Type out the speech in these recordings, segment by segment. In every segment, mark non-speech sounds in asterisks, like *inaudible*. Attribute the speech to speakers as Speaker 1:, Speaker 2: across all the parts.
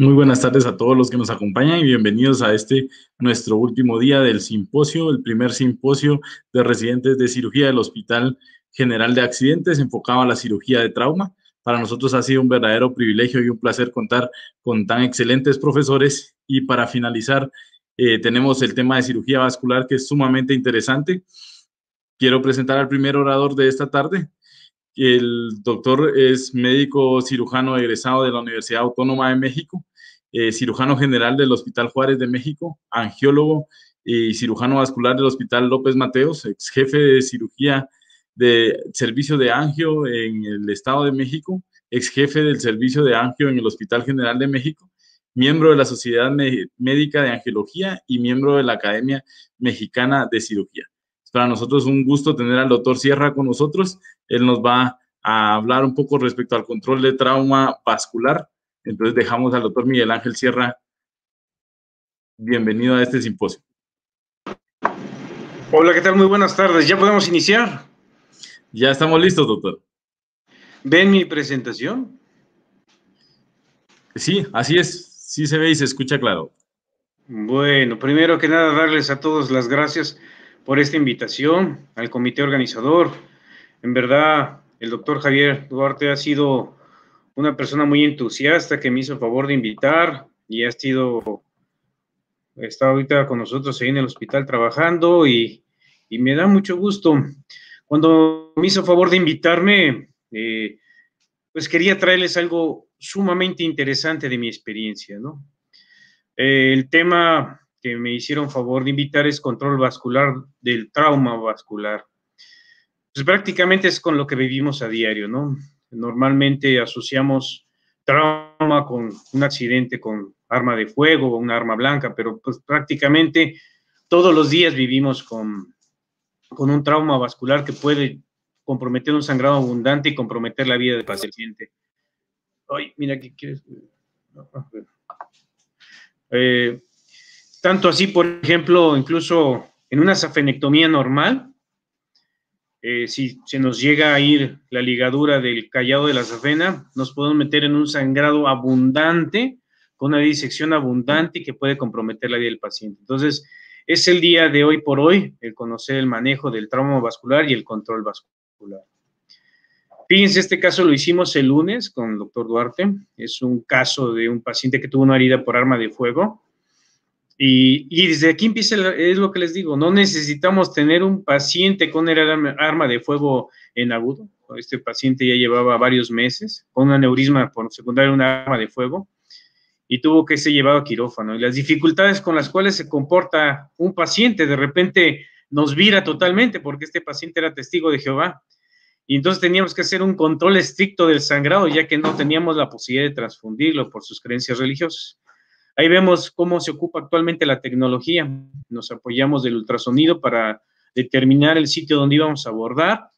Speaker 1: Muy buenas tardes a todos los que nos acompañan y bienvenidos a este nuestro último día del simposio, el primer simposio de residentes de cirugía del Hospital General de Accidentes enfocado a la cirugía de trauma. Para nosotros ha sido un verdadero privilegio y un placer contar con tan excelentes profesores y para finalizar eh, tenemos el tema de cirugía vascular que es sumamente interesante. Quiero presentar al primer orador de esta tarde, el doctor es médico cirujano egresado de la Universidad Autónoma de México. Eh, cirujano general del Hospital Juárez de México, angiólogo y cirujano vascular del Hospital López Mateos, ex jefe de cirugía de servicio de angio en el Estado de México, ex jefe del servicio de angio en el Hospital General de México, miembro de la Sociedad Médica de Angiología y miembro de la Academia Mexicana de Cirugía. para nosotros es un gusto tener al doctor Sierra con nosotros. Él nos va a hablar un poco respecto al control de trauma vascular entonces dejamos al doctor Miguel Ángel Sierra. Bienvenido a este simposio. Hola, ¿qué tal? Muy buenas tardes. ¿Ya podemos iniciar? Ya estamos listos, doctor. ¿Ven mi presentación? Sí, así es. Sí se ve y se escucha claro. Bueno, primero que
Speaker 2: nada, darles a todos las gracias por esta invitación al comité organizador. En verdad, el doctor Javier Duarte ha sido una persona muy entusiasta que me hizo el favor de invitar y ha sido, está ahorita con nosotros ahí en el hospital trabajando y, me da mucho gusto. Cuando me hizo el favor de invitarme, eh, pues quería traerles algo sumamente interesante de mi experiencia, ¿no? Eh, el tema que me hicieron favor de invitar es control vascular del trauma vascular. Pues prácticamente es con lo que vivimos a diario, ¿no? Normalmente asociamos trauma con un accidente con arma de fuego o una arma blanca, pero pues, prácticamente todos los días vivimos con, un trauma vascular que puede comprometer un sangrado abundante y comprometer la vida del paciente. Ay, mira, ¿qué quieres? Ah, eh, tanto así, por ejemplo, incluso en una safenectomía normal, eh, si se nos llega a ir la ligadura del callado de la safena, nos podemos meter en un sangrado abundante, con una disección abundante que puede comprometer la vida del paciente. Entonces, es el día de hoy por hoy el conocer el manejo del trauma vascular y el control vascular. Fíjense, este caso lo hicimos el lunes con el doctor Duarte. Es un caso de un paciente que tuvo una herida por arma de fuego y, desde aquí empieza, es lo que les digo, no necesitamos tener un paciente con el arma, de fuego en agudo. Este paciente ya llevaba varios meses con un aneurisma por secundaria un arma de fuego y tuvo que ser llevado a quirófano. Y las dificultades con las cuales se comporta un paciente de repente nos vira totalmente porque este paciente era testigo de Jehová. Y entonces teníamos que hacer un control estricto del sangrado, ya que no teníamos la posibilidad de transfundirlo por sus creencias religiosas. Ahí vemos cómo se ocupa actualmente la tecnología. Nos apoyamos del ultrasonido para determinar el sitio donde íbamos a abordar.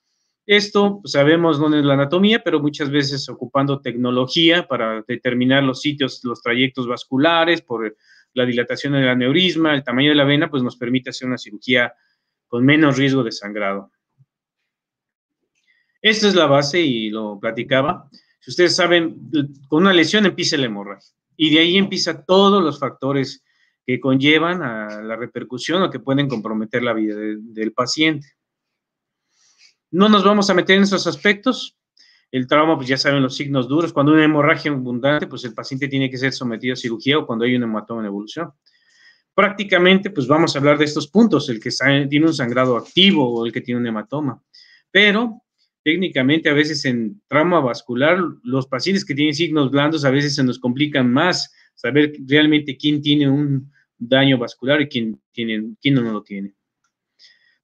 Speaker 2: Esto pues, sabemos dónde es la anatomía, pero muchas veces ocupando tecnología para determinar los sitios, los trayectos vasculares, por la dilatación del aneurisma, el tamaño de la vena, pues nos permite hacer una cirugía con menos riesgo de sangrado. Esta es la base y lo platicaba. Si ustedes saben, con una lesión empieza la hemorragia. Y de ahí empieza todos los factores que conllevan a la repercusión o que pueden comprometer la vida del paciente. No nos vamos a meter en esos aspectos. El trauma, pues ya saben los signos duros. Cuando hay una hemorragia abundante, pues el paciente tiene que ser sometido a cirugía o cuando hay un hematoma en evolución. Prácticamente, pues vamos a hablar de estos puntos, el que tiene un sangrado activo o el que tiene un hematoma. Pero técnicamente a veces en trauma vascular, los pacientes que tienen signos blandos a veces se nos complican más saber realmente quién tiene un daño vascular y quién, quién no lo tiene.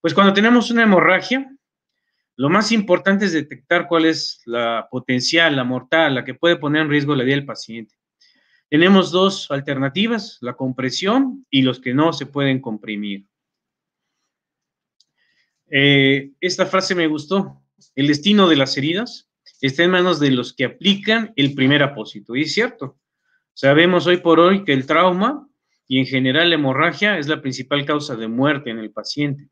Speaker 2: Pues cuando tenemos una hemorragia, lo más importante es detectar cuál es la potencial, la mortal, la que puede poner en riesgo la vida del paciente. Tenemos dos alternativas, la compresión y los que no se pueden comprimir. Eh, esta frase me gustó. El destino de las heridas está en manos de los que aplican el primer apósito. Y es cierto, sabemos hoy por hoy que el trauma y en general la hemorragia es la principal causa de muerte en el paciente.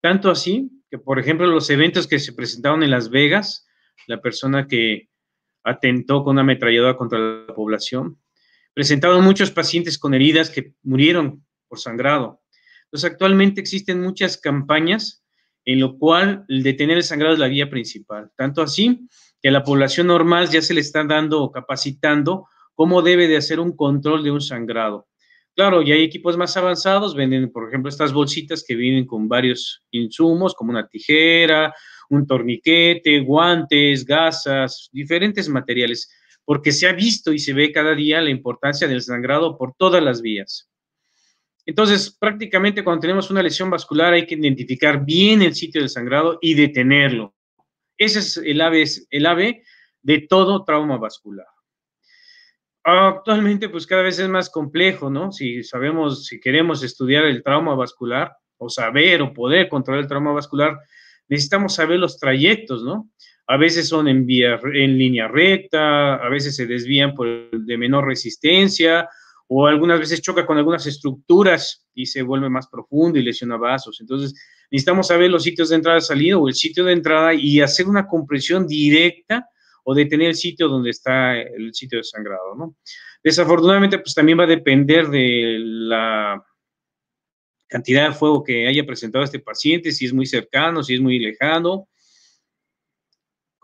Speaker 2: Tanto así que, por ejemplo, los eventos que se presentaron en Las Vegas, la persona que atentó con una ametralladora contra la población, presentaron muchos pacientes con heridas que murieron por sangrado. Entonces, actualmente existen muchas campañas en lo cual el detener el sangrado es la vía principal. Tanto así que a la población normal ya se le está dando o capacitando cómo debe de hacer un control de un sangrado. Claro, y hay equipos más avanzados, venden, por ejemplo, estas bolsitas que vienen con varios insumos, como una tijera, un torniquete, guantes, gasas, diferentes materiales, porque se ha visto y se ve cada día la importancia del sangrado por todas las vías. Entonces, prácticamente cuando tenemos una lesión vascular hay que identificar bien el sitio del sangrado y detenerlo. Ese es el ave, el ave de todo trauma vascular. Actualmente, pues cada vez es más complejo, ¿no? Si sabemos, si queremos estudiar el trauma vascular o saber o poder controlar el trauma vascular, necesitamos saber los trayectos, ¿no? A veces son en, en línea recta, a veces se desvían por de menor resistencia o algunas veces choca con algunas estructuras y se vuelve más profundo y lesiona vasos. Entonces, necesitamos saber los sitios de entrada y salida o el sitio de entrada y hacer una compresión directa o detener el sitio donde está el sitio de sangrado, ¿no? Desafortunadamente, pues también va a depender de la cantidad de fuego que haya presentado este paciente, si es muy cercano, si es muy lejano,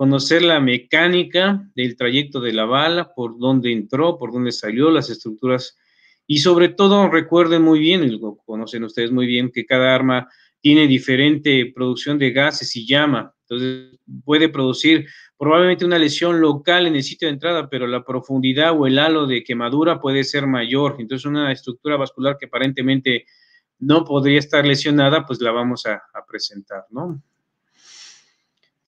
Speaker 2: conocer la mecánica del trayecto de la bala, por dónde entró, por dónde salió, las estructuras y sobre todo recuerden muy bien, y lo conocen ustedes muy bien, que cada arma tiene diferente producción de gases y llama. Entonces puede producir probablemente una lesión local en el sitio de entrada, pero la profundidad o el halo de quemadura puede ser mayor. Entonces una estructura vascular que aparentemente no podría estar lesionada, pues la vamos a presentar, ¿no?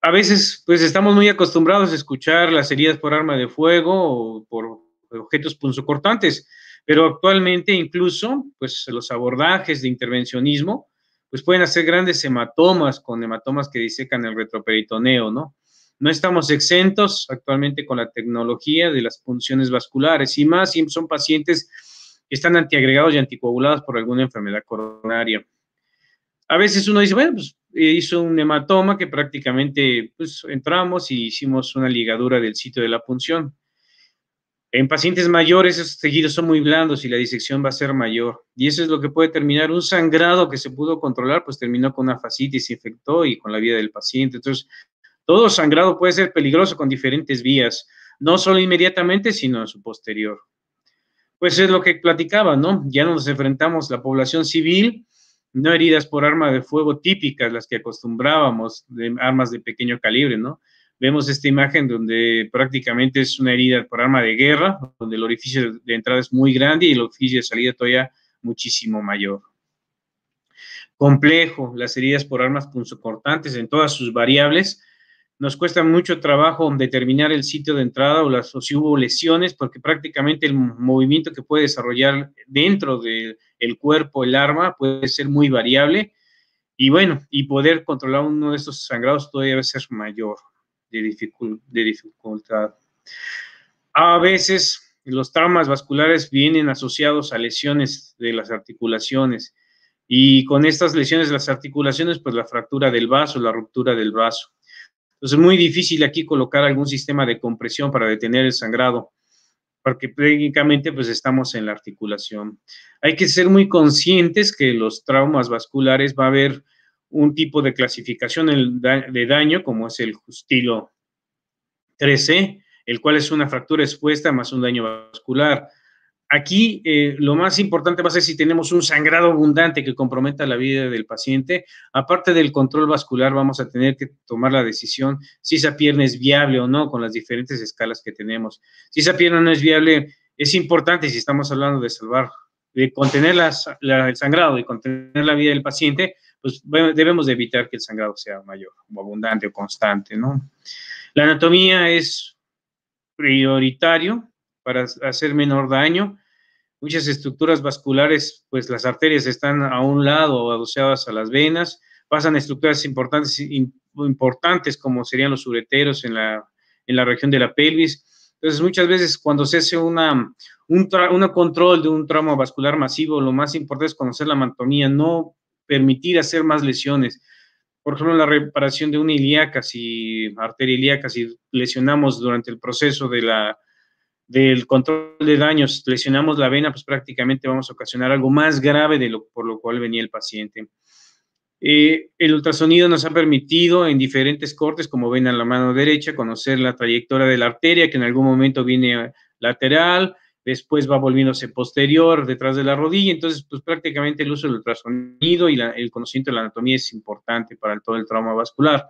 Speaker 2: a veces pues estamos muy acostumbrados a escuchar las heridas por arma de fuego o por objetos punzocortantes, pero actualmente incluso pues los abordajes de intervencionismo pues pueden hacer grandes hematomas con hematomas que disecan el retroperitoneo, ¿no? No estamos exentos actualmente con la tecnología de las funciones vasculares y más si son pacientes que están antiagregados y anticoagulados por alguna enfermedad coronaria a veces uno dice, bueno, pues eh, hizo un hematoma que prácticamente pues, entramos y hicimos una ligadura del sitio de la punción. En pacientes mayores esos tejidos son muy blandos y la disección va a ser mayor. Y eso es lo que puede terminar un sangrado que se pudo controlar, pues terminó con una fascitis, infectó y con la vida del paciente. Entonces, todo sangrado puede ser peligroso con diferentes vías, no solo inmediatamente, sino en su posterior. Pues es lo que platicaba, ¿no? Ya nos enfrentamos la población civil no heridas por arma de fuego típicas, las que acostumbrábamos, de armas de pequeño calibre, ¿no? Vemos esta imagen donde prácticamente es una herida por arma de guerra, donde el orificio de entrada es muy grande y el orificio de salida todavía muchísimo mayor. Complejo, las heridas por armas punzocortantes en todas sus variables, nos cuesta mucho trabajo determinar el sitio de entrada o, las, si hubo lesiones, porque prácticamente el movimiento que puede desarrollar dentro del cuerpo el arma puede ser muy variable. Y bueno, y poder controlar uno de estos sangrados todavía debe ser mayor de, de dificultad. A veces los traumas vasculares vienen asociados a lesiones de las articulaciones. Y con estas lesiones de las articulaciones, pues la fractura del vaso, la ruptura del vaso. Entonces, es muy difícil aquí colocar algún sistema de compresión para detener el sangrado, porque técnicamente pues estamos en la articulación. Hay que ser muy conscientes que los traumas vasculares va a haber un tipo de clasificación de daño, como es el estilo 13, el cual es una fractura expuesta más un daño vascular. Aquí eh, lo más importante va a ser si tenemos un sangrado abundante que comprometa la vida del paciente. Aparte del control vascular, vamos a tener que tomar la decisión si esa pierna es viable o no con las diferentes escalas que tenemos. Si esa pierna no es viable, es importante si estamos hablando de salvar, de contener el sangrado y contener la vida del paciente, pues debemos de evitar que el sangrado sea mayor o abundante o constante, ¿no? La anatomía es prioritario para hacer menor daño. Muchas estructuras vasculares, pues las arterias están a un lado o adosadas a las venas, pasan estructuras importantes, importantes como serían los ureteros en la, región de la pelvis. Entonces, muchas veces cuando se hace una, un control de un tramo vascular masivo, lo más importante es conocer la mantonía, no permitir hacer más lesiones. Por ejemplo, la reparación de una ilíaca, si arteria ilíaca, si lesionamos durante el proceso de la del control de daños, lesionamos la vena, pues prácticamente vamos a ocasionar algo más grave de lo por lo cual venía el paciente. Eh, el ultrasonido nos ha permitido en diferentes cortes, como ven a la mano derecha, conocer la trayectoria de la arteria, que en algún momento viene lateral, después va volviéndose posterior, detrás de la rodilla. Entonces, pues prácticamente el uso del ultrasonido y el conocimiento de la anatomía es importante para todo el trauma vascular.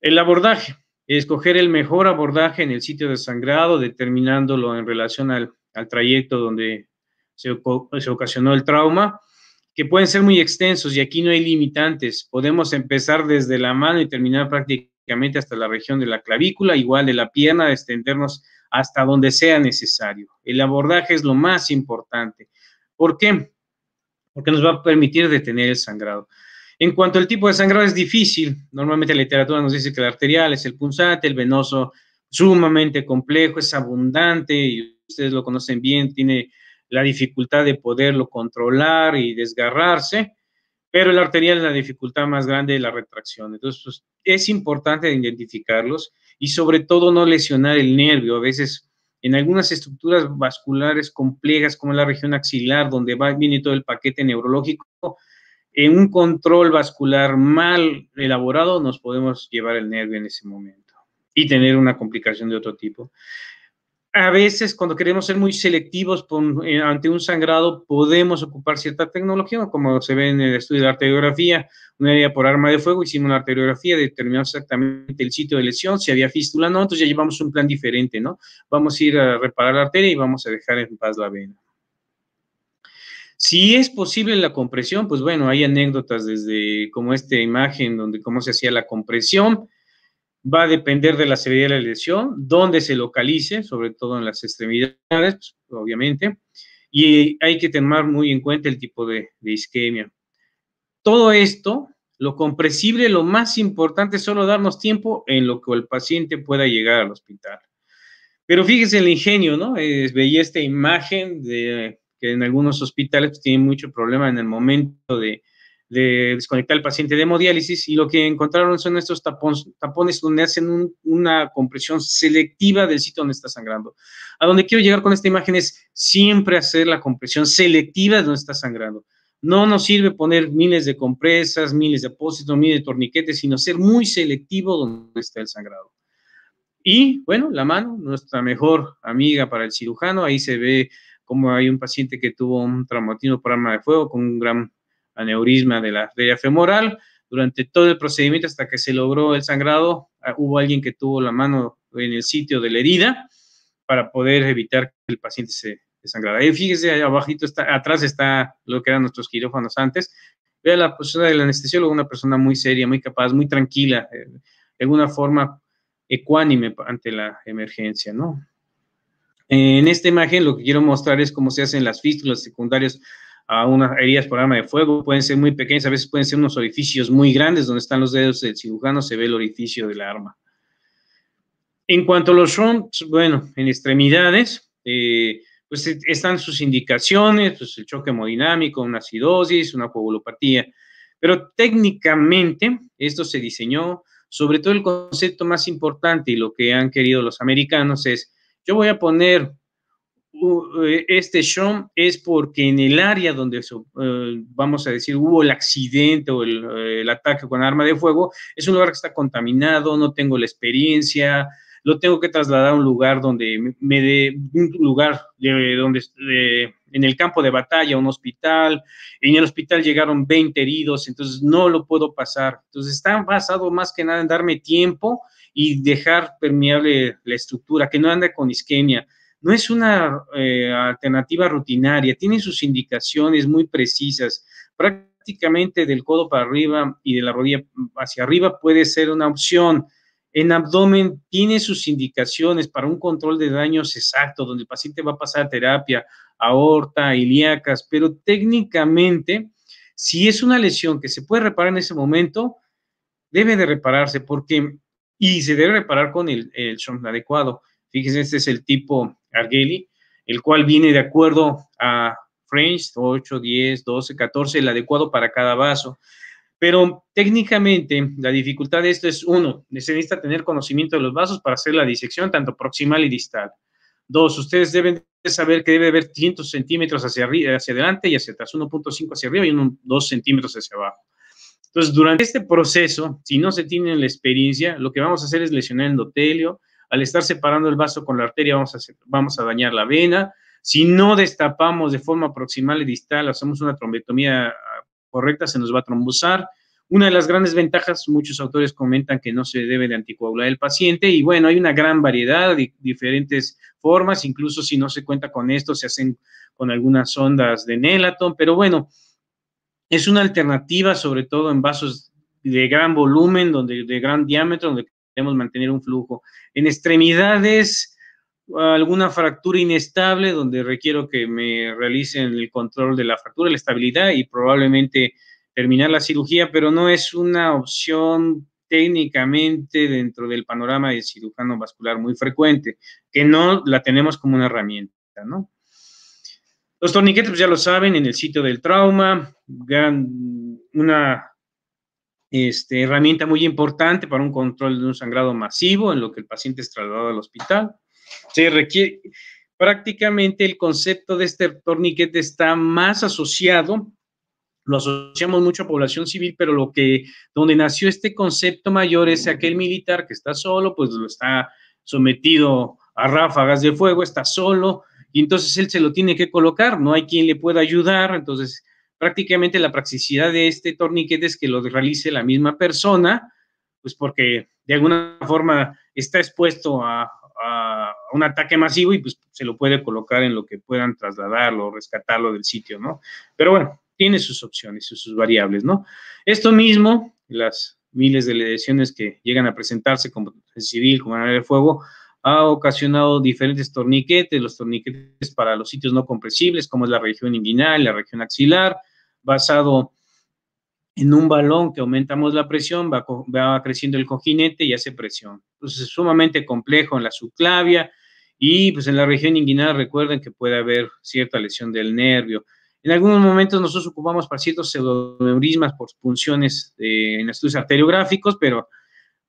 Speaker 2: El abordaje escoger el mejor abordaje en el sitio de sangrado, determinándolo en relación al, trayecto donde se, se, ocasionó el trauma, que pueden ser muy extensos y aquí no hay limitantes. Podemos empezar desde la mano y terminar prácticamente hasta la región de la clavícula, igual de la pierna, extendernos hasta donde sea necesario. El abordaje es lo más importante. ¿Por qué? Porque nos va a permitir detener el sangrado. En cuanto al tipo de sangrado es difícil, normalmente la literatura nos dice que el arterial es el punzante, el venoso sumamente complejo, es abundante y ustedes lo conocen bien, tiene la dificultad de poderlo controlar y desgarrarse, pero el arterial es la dificultad más grande de la retracción. Entonces, pues, es importante identificarlos y sobre todo no lesionar el nervio. A veces en algunas estructuras vasculares complejas como la región axilar, donde va, viene todo el paquete neurológico, en un control vascular mal elaborado nos podemos llevar el nervio en ese momento y tener una complicación de otro tipo. A veces cuando queremos ser muy selectivos eh, ante un sangrado podemos ocupar cierta tecnología, como se ve en el estudio de arteriografía, una herida por arma de fuego, hicimos una arteriografía, determinamos exactamente el sitio de lesión, si había fístula, no, entonces ya llevamos un plan diferente, ¿no? Vamos a ir a reparar la arteria y vamos a dejar en paz la vena. Si es posible la compresión, pues bueno, hay anécdotas desde como esta imagen donde cómo se hacía la compresión. Va a depender de la severidad de la lesión, dónde se localice, sobre todo en las extremidades, pues, obviamente. Y hay que tomar muy en cuenta el tipo de, isquemia. Todo esto, lo compresible, lo más importante es solo darnos tiempo en lo que el paciente pueda llegar al hospital. Pero fíjese el ingenio, ¿no? veía esta imagen de que en algunos hospitales tienen mucho problema en el momento de, desconectar al paciente de hemodiálisis y lo que encontraron son estos tapones, tapones donde hacen una compresión selectiva del sitio donde está sangrando. A donde quiero llegar con esta imagen es siempre hacer la compresión selectiva de donde está sangrando. No nos sirve poner miles de compresas, miles de apósitos, miles de torniquetes, sino ser muy selectivo donde está el sangrado. Y bueno, la mano, nuestra mejor amiga para el cirujano, ahí se ve como hay un paciente que tuvo un traumatismo por arma de fuego con un gran aneurisma de la arteria femoral. Durante todo el procedimiento, hasta que se logró el sangrado, ah, hubo alguien que tuvo la mano en el sitio de la herida para poder evitar que el paciente se desangrara. Y fíjese, allá abajito está, atrás está lo que eran nuestros quirófanos antes. Vea la persona del anestesiólogo, una persona muy seria, muy capaz, muy tranquila, eh, de alguna forma ecuánime ante la emergencia, ¿no? En esta imagen lo que quiero mostrar es cómo se hacen las fístulas secundarias a unas heridas por arma de fuego. Pueden ser muy pequeñas, a veces pueden ser unos orificios muy grandes donde están los dedos del cirujano, se ve el orificio de la arma. En cuanto a los fronts, bueno, en extremidades, eh, pues eh, están sus indicaciones, pues el choque hemodinámico, una acidosis, una coagulopatía. Pero técnicamente esto se diseñó, sobre todo el concepto más importante y lo que han querido los americanos es yo voy a poner eh, este show es porque en el área donde, eh, vamos a decir, hubo el accidente o eh, el, ataque con arma de fuego, es un lugar que está contaminado, no tengo la experiencia, lo tengo que trasladar a un lugar donde me dé, un lugar donde... en el campo de batalla, un hospital, en el hospital llegaron 20 heridos, entonces no lo puedo pasar. Entonces está basado más que nada en darme tiempo y dejar permeable la estructura, que no anda con isquemia. No es una eh, alternativa rutinaria, tiene sus indicaciones muy precisas. Prácticamente del codo para arriba y de la rodilla hacia arriba puede ser una opción. En abdomen tiene sus indicaciones para un control de daños exacto, donde el paciente va a pasar a terapia, aorta, ilíacas, pero técnicamente, si es una lesión que se puede reparar en ese momento, debe de repararse, porque y se debe reparar con el, el adecuado. Fíjense, este es el tipo Argeli, el cual viene de acuerdo a French 8, 10, 12, 14, el adecuado para cada vaso. Pero técnicamente la dificultad de esto es, uno, se necesita tener conocimiento de los vasos para hacer la disección, tanto proximal y distal. Dos, ustedes deben saber que debe haber 100 centímetros hacia, adelante y hacia atrás, 1.5 hacia arriba y 2 centímetros hacia abajo. Entonces, durante este proceso, si no se tiene la experiencia, lo que vamos a hacer es lesionar el endotelio. Al estar separando el vaso con la arteria, vamos a, vamos a dañar la vena. Si no destapamos de forma proximal y distal, hacemos una trombetomía ah, correcta, se nos va a trombosar. Una de las grandes ventajas, muchos autores comentan que no se debe de anticoagular el paciente y bueno, hay una gran variedad de diferentes formas, incluso si no se cuenta con esto, se hacen con algunas ondas de Nelaton, pero bueno, es una alternativa, sobre todo en vasos de gran volumen, donde, de gran diámetro, donde podemos mantener un flujo. En extremidades, alguna fractura inestable, donde requiero que me realicen el control de la fractura, la estabilidad y probablemente terminar la cirugía, pero no es una opción técnicamente dentro del panorama del cirujano vascular muy frecuente, que no la tenemos como una herramienta, ¿no? Los torniquetes, pues ya lo saben, en el sitio del trauma, una este, herramienta muy importante para un control de un sangrado masivo en lo que el paciente es trasladado al hospital. Se requiere, prácticamente el concepto de este torniquete está más asociado, lo asociamos mucho a población civil, pero lo que, donde nació este concepto mayor es aquel militar que está solo, pues lo está sometido a ráfagas de fuego, está solo, y entonces él se lo tiene que colocar, no hay quien le pueda ayudar, entonces prácticamente la practicidad de este torniquete es que lo realice la misma persona, pues porque de alguna forma está expuesto a, un ataque masivo y pues se lo puede colocar en lo que puedan trasladarlo o rescatarlo del sitio, ¿no? Pero bueno, tiene sus opciones, y sus variables, ¿no? Esto mismo, las miles de lesiones que llegan a presentarse como civil, como área de fuego, ha ocasionado diferentes torniquetes, los torniquetes para los sitios no compresibles, como es la región inguinal, la región axilar, basado en un balón que aumentamos la presión, va, va creciendo el cojinete y hace presión. Entonces es sumamente complejo en la subclavia y pues en la región inguinal recuerden que puede haber cierta lesión del nervio. En algunos momentos nosotros ocupamos para ciertos pseudoneurismas por punciones en estudios arteriográficos, pero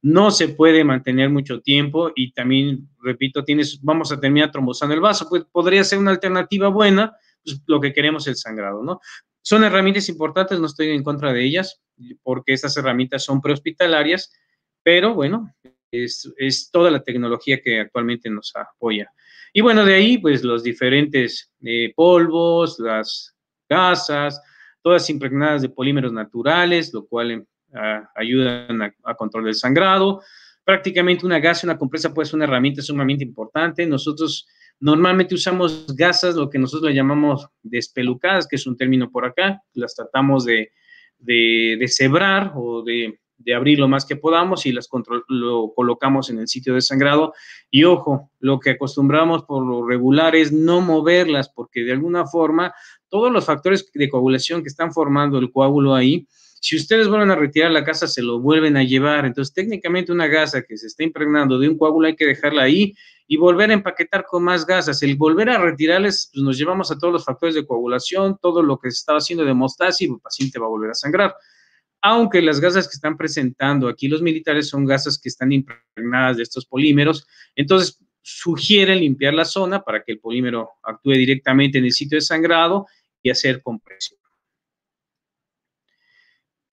Speaker 2: no se puede mantener mucho tiempo y también, repito, tienes, vamos a terminar trombosando el vaso, pues podría ser una alternativa buena, pues, lo que queremos es el sangrado, ¿no? Son herramientas importantes, no estoy en contra de ellas, porque estas herramientas son prehospitalarias, pero bueno, es, toda la tecnología que actualmente nos apoya. Y bueno, de ahí, pues los diferentes eh, polvos, las gasas, todas impregnadas de polímeros naturales, lo cual ayudan a, controlar el sangrado. Prácticamente una gasa, una compresa puede ser una herramienta sumamente importante. Nosotros normalmente usamos gasas, lo que nosotros le llamamos despelucadas, que es un término por acá, las tratamos de, cebrar o de, abrir lo más que podamos y las colocamos en el sitio de sangrado. Y ojo, lo que acostumbramos por lo regular es no moverlas porque de alguna forma todos los factores de coagulación que están formando el coágulo ahí si ustedes vuelven a retirar la casa, se lo vuelven a llevar. Entonces, técnicamente una gasa que se está impregnando de un coágulo hay que dejarla ahí y volver a empaquetar con más gasas. El volver a retirarles, pues, nos llevamos a todos los factores de coagulación, todo lo que se estaba haciendo de y el paciente va a volver a sangrar. Aunque las gasas que están presentando aquí los militares son gasas que están impregnadas de estos polímeros, entonces sugiere limpiar la zona para que el polímero actúe directamente en el sitio de sangrado y hacer compresión.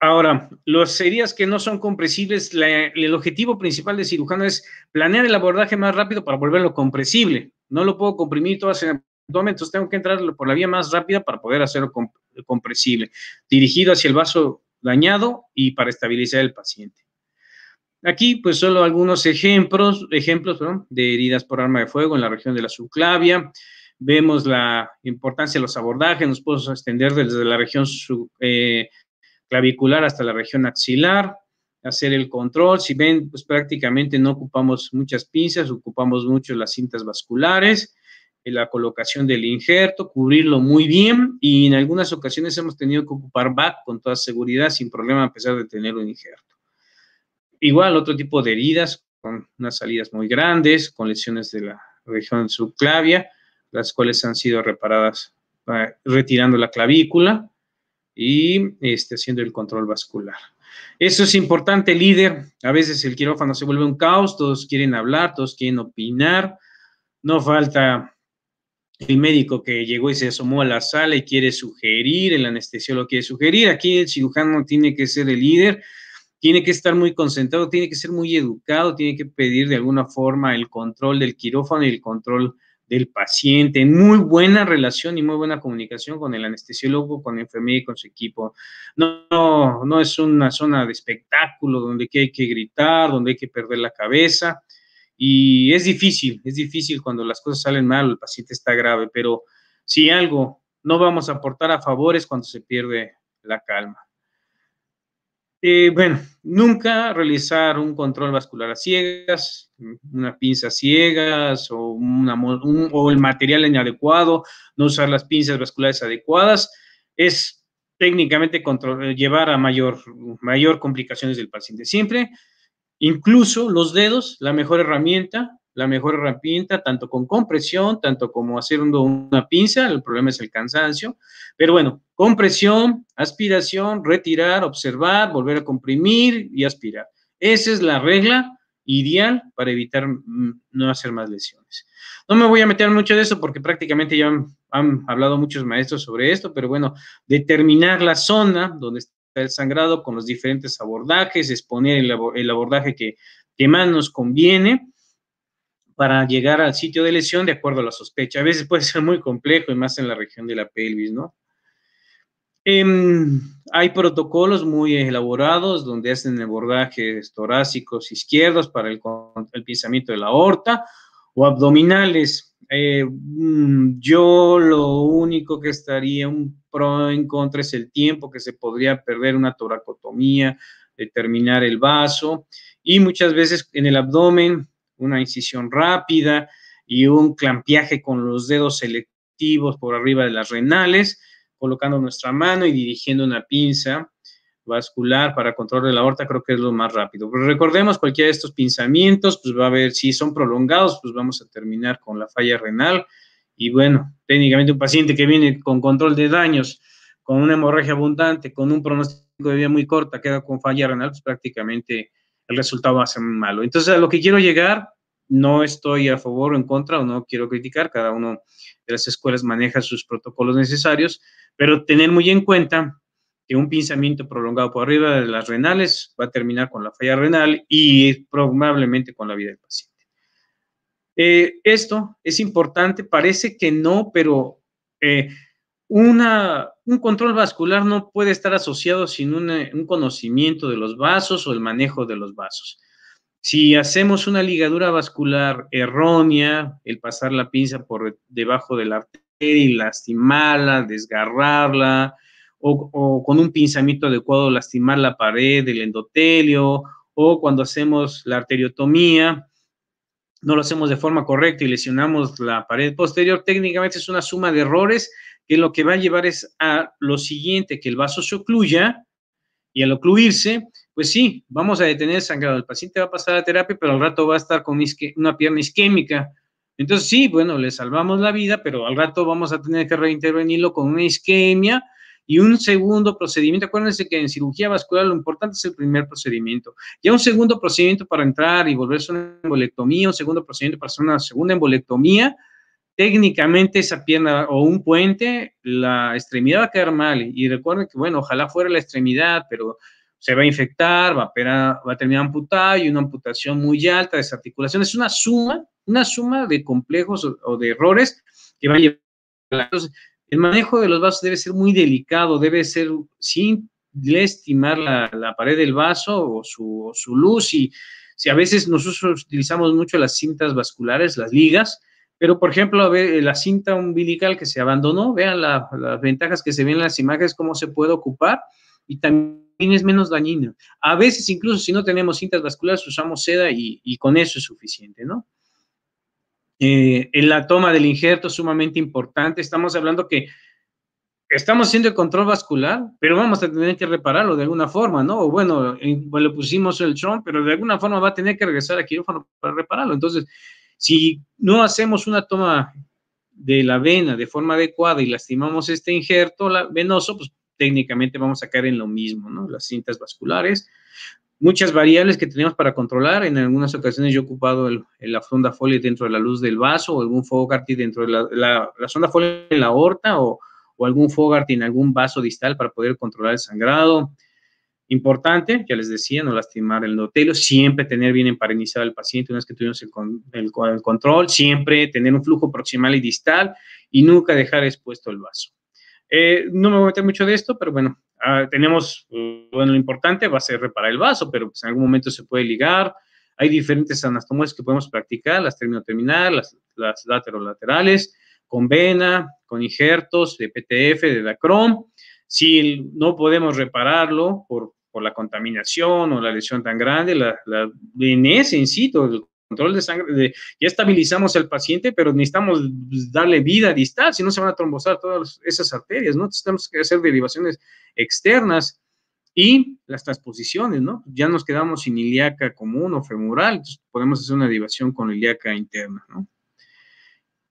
Speaker 2: Ahora, las heridas que no son compresibles, el objetivo principal del cirujano es planear el abordaje más rápido para volverlo compresible. No lo puedo comprimir todas en el entonces tengo que entrar por la vía más rápida para poder hacerlo compresible, dirigido hacia el vaso dañado y para estabilizar el paciente. Aquí, pues, solo algunos ejemplos, ejemplos de heridas por arma de fuego en la región de la subclavia. Vemos la importancia de los abordajes, nos podemos extender desde la región eh, clavicular hasta la región axilar, hacer el control. Si ven, pues prácticamente no ocupamos muchas pinzas, ocupamos mucho las cintas vasculares, eh, la colocación del injerto, cubrirlo muy bien y en algunas ocasiones hemos tenido que ocupar back con toda seguridad, sin problema, a pesar de tener un injerto. Igual, otro tipo de heridas con unas salidas muy grandes, con lesiones de la región subclavia, las cuales han sido reparadas eh, retirando la clavícula y este, haciendo el control vascular. Eso es importante, líder. A veces el quirófano se vuelve un caos, todos quieren hablar, todos quieren opinar. No falta el médico que llegó y se asomó a la sala y quiere sugerir, el anestesiólogo quiere sugerir. Aquí el cirujano tiene que ser el líder, tiene que estar muy concentrado, tiene que ser muy educado, tiene que pedir de alguna forma el control del quirófano y el control del paciente, muy buena relación y muy buena comunicación con el anestesiólogo, con la enfermería y con su equipo. No, no, es una zona de espectáculo donde hay que gritar, donde hay que perder la cabeza. Y es difícil, es difícil cuando las cosas salen mal, el paciente está grave, pero si algo no vamos a aportar a favores cuando se pierde la calma. Eh, bueno, nunca realizar un control vascular a ciegas, una pinza a ciegas o, el material inadecuado, no usar las pinzas vasculares adecuadas, es técnicamente eh, llevar a mayor, mayor complicaciones del paciente. Siempre, incluso los dedos, la mejor herramienta la mejor herramienta, tanto con compresión, tanto como hacer una pinza, el problema es el cansancio, pero bueno, compresión, aspiración, retirar, observar, volver a comprimir y aspirar. Esa es la regla ideal para evitar mm, no hacer más lesiones. No me voy a meter mucho de eso porque prácticamente ya han, hablado muchos maestros sobre esto, pero bueno, determinar la zona donde está el sangrado con los diferentes abordajes, exponer el, el abordaje que, que más nos conviene para llegar al sitio de lesión de acuerdo a la sospecha. A veces puede ser muy complejo y más en la región de la pelvis, ¿no? Em, hay protocolos muy elaborados donde hacen abordajes torácicos izquierdos para el, el de la aorta o abdominales. Eh, mm, yo lo único que estaría un pro en contra es el tiempo que se podría perder una toracotomía, determinar el vaso y muchas veces en el abdomen una incisión rápida y un clampiaje con los dedos selectivos por arriba de las renales, colocando nuestra mano y dirigiendo una pinza vascular para control de la aorta, creo que es lo más rápido. Pero pues recordemos, cualquiera de estos pinzamientos, pues va a ver si son prolongados, pues vamos a terminar con la falla renal. Y bueno, técnicamente un paciente que viene con control de daños, con una hemorragia abundante, con un pronóstico de vida muy corta, queda con falla renal, pues prácticamente el resultado va a ser malo. Entonces, a lo que quiero llegar, no estoy a favor o en contra o no quiero criticar, cada uno de las escuelas maneja sus protocolos necesarios, pero tener muy en cuenta que un pinzamiento prolongado por arriba de las renales va a terminar con la falla renal y probablemente con la vida del paciente. Eh, esto es importante, parece que no, pero eh, una un control vascular no puede estar asociado sin eh, un conocimiento de los vasos o el manejo de los vasos. Si hacemos una ligadura vascular errónea, el pasar la pinza por debajo de la arteria y lastimarla, desgarrarla, o, con un pinzamiento adecuado lastimar la pared del endotelio, o cuando hacemos la arteriotomía, no lo hacemos de forma correcta y lesionamos la pared posterior, técnicamente es una suma de errores que lo que va a llevar es a lo siguiente, que el vaso se ocluya y al ocluirse, pues sí, vamos a detener sangrado. El paciente va a pasar a terapia, pero al rato va a estar con una pierna isquémica. Entonces sí, bueno, le salvamos la vida, pero al rato vamos a tener que reintervenirlo con una isquemia y un segundo procedimiento. Acuérdense que en cirugía vascular lo importante es el primer procedimiento. Ya un segundo procedimiento para entrar y volverse una embolectomía, un segundo procedimiento para hacer una segunda embolectomía, técnicamente esa pierna o un puente, la extremidad va a quedar mal. Y recuerden que, bueno, ojalá fuera la extremidad, pero se va a infectar, va a, a terminar amputada y una amputación muy alta, desarticulación. Es una suma, una suma de complejos o, de errores que va a llevar. Entonces, el manejo de los vasos debe ser muy delicado, debe ser sin estimar la, pared del vaso o su, o su luz. Y si a veces nosotros utilizamos mucho las cintas vasculares, las ligas, pero, por ejemplo, a la cinta umbilical que se abandonó, vean las ventajas que se ven en las imágenes, cómo se puede ocupar y también es menos dañino. A veces, incluso si no tenemos cintas vasculares, usamos seda y, con eso es suficiente, ¿no? Eh, en la toma del injerto sumamente importante. Estamos hablando que estamos haciendo el control vascular, pero vamos a tener que repararlo de alguna forma, ¿no? O bueno, eh, le pusimos el tron, pero de alguna forma va a tener que regresar a quirófano para repararlo. Entonces, si no hacemos una toma de la vena de forma adecuada y lastimamos este injerto venoso, pues técnicamente vamos a caer en lo mismo, ¿no? Las cintas vasculares. Muchas variables que tenemos para controlar. En algunas ocasiones yo he ocupado el, la sonda Foley dentro de la luz del vaso o algún Fogarty dentro de la, la, sonda Foley en la aorta o, o algún Fogarty en algún vaso distal para poder controlar el sangrado. Importante, ya les decía, no lastimar el notelo, siempre tener bien emparenizado al paciente una vez que tuvimos el, control, siempre tener un flujo proximal y distal y nunca dejar expuesto el vaso. Eh, no me voy a meter mucho de esto, pero bueno, ah, tenemos, eh, bueno, lo importante va a ser reparar el vaso, pero pues, en algún momento se puede ligar. Hay diferentes anastomías que podemos practicar, las término-terminal, las, las laterolaterales, con vena, con injertos de PTF, de Dacrom. Si no podemos repararlo por por la contaminación o la lesión tan grande, la, la DNS en sí, el control de sangre, ya estabilizamos al paciente, pero necesitamos darle vida distal, si no se van a trombosar todas esas arterias, ¿no? tenemos que hacer derivaciones externas y las transposiciones, ¿no? Ya nos quedamos sin ilíaca común o femoral, entonces podemos hacer una derivación con ilíaca interna, ¿no?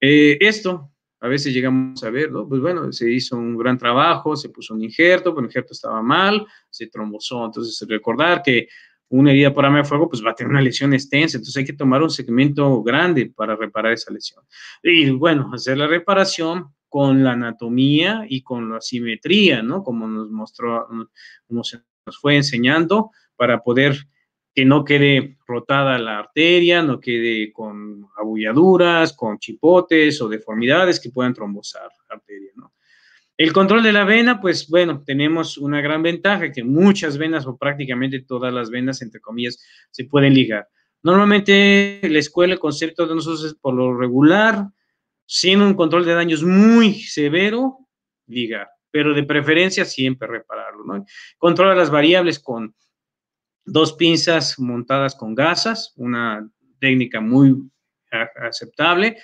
Speaker 2: Eh, esto a veces llegamos a ver, ¿no? pues bueno, se hizo un gran trabajo, se puso un injerto, pero el injerto estaba mal, se trombosó. Entonces, recordar que una herida por arma de fuego, pues va a tener una lesión extensa, entonces hay que tomar un segmento grande para reparar esa lesión. Y bueno, hacer la reparación con la anatomía y con la simetría, ¿no? Como nos mostró, como se nos fue enseñando para poder que no quede rotada la arteria, no quede con abulladuras, con chipotes o deformidades que puedan trombosar la arteria, El control de la vena, pues bueno, tenemos una gran ventaja que muchas venas o prácticamente todas las venas, entre comillas, se pueden ligar. Normalmente la escuela, el concepto de nosotros es por lo regular, sin un control de daños muy severo, ligar, pero de preferencia siempre repararlo, ¿no? Controla las variables con dos pinzas montadas con gasas, una técnica muy aceptable,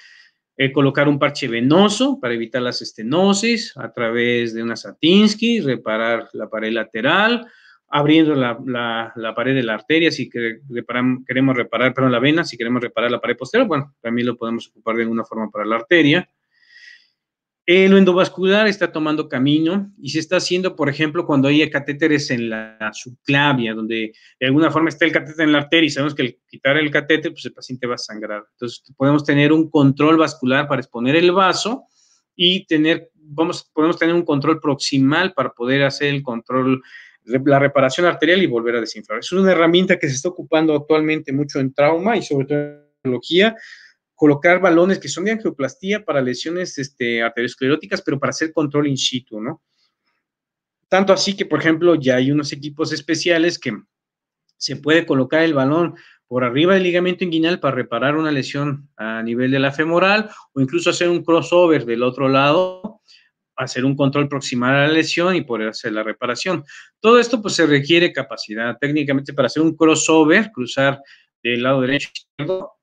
Speaker 2: eh, colocar un parche venoso para evitar las estenosis a través de una Satinsky, reparar la pared lateral, abriendo la, pared de la arteria si queremos reparar, pero la vena, si queremos reparar la pared posterior, bueno, también lo podemos ocupar de alguna forma para la arteria. El eh, endovascular está tomando camino y se está haciendo, por ejemplo, cuando hay catéteres en la subclavia, donde de alguna forma está el catéter en la arteria y sabemos que al quitar el catéter, pues el paciente va a sangrar. Entonces, podemos tener un control vascular para exponer el vaso y tener, vamos, podemos tener un control proximal para poder hacer el control, la reparación arterial y volver a desinflar. Es una herramienta que se está ocupando actualmente mucho en trauma y sobre todo en tecnología, colocar balones que son de angioplastía para lesiones este, arterioscleróticas, pero para hacer control in situ, ¿no? Tanto así que, por ejemplo, ya hay unos equipos especiales que se puede colocar el balón por arriba del ligamento inguinal para reparar una lesión a nivel de la femoral o incluso hacer un crossover del otro lado, hacer un control proximal a la lesión y poder hacer la reparación. Todo esto pues se requiere capacidad técnicamente para hacer un crossover, cruzar del lado derecho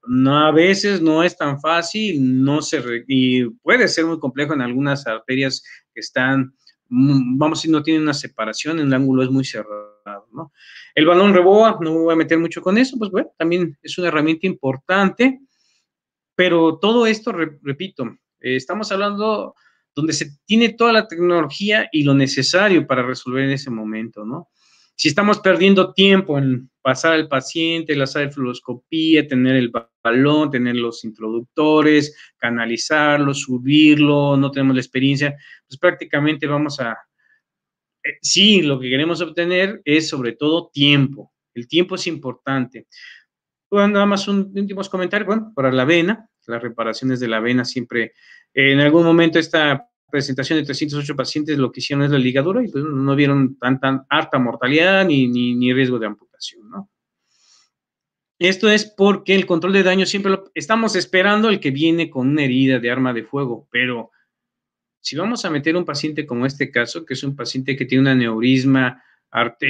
Speaker 2: no, a veces no es tan fácil, no se y puede ser muy complejo en algunas arterias que están, mm, vamos, si no tienen una separación, el ángulo es muy cerrado, ¿no? El balón reboa, no me voy a meter mucho con eso, pues bueno, también es una herramienta importante, pero todo esto, repito, eh, estamos hablando donde se tiene toda la tecnología y lo necesario para resolver en ese momento, ¿no? si estamos perdiendo tiempo en pasar al paciente, la sala de tener el balón, tener los introductores, canalizarlo, subirlo, no tenemos la experiencia, pues prácticamente vamos a... Eh, sí, lo que queremos obtener es sobre todo tiempo. El tiempo es importante. nada más un último comentario, bueno, para la vena, las reparaciones de la vena siempre, en algún momento esta presentación de 308 pacientes lo que hicieron es la ligadura y pues, no vieron tan, tan harta mortalidad ni, ni, riesgo de amputación, ¿no? Esto es porque el control de daño siempre lo estamos esperando el que viene con una herida de arma de fuego, pero si vamos a meter un paciente como este caso, que es un paciente que tiene un aneurisma,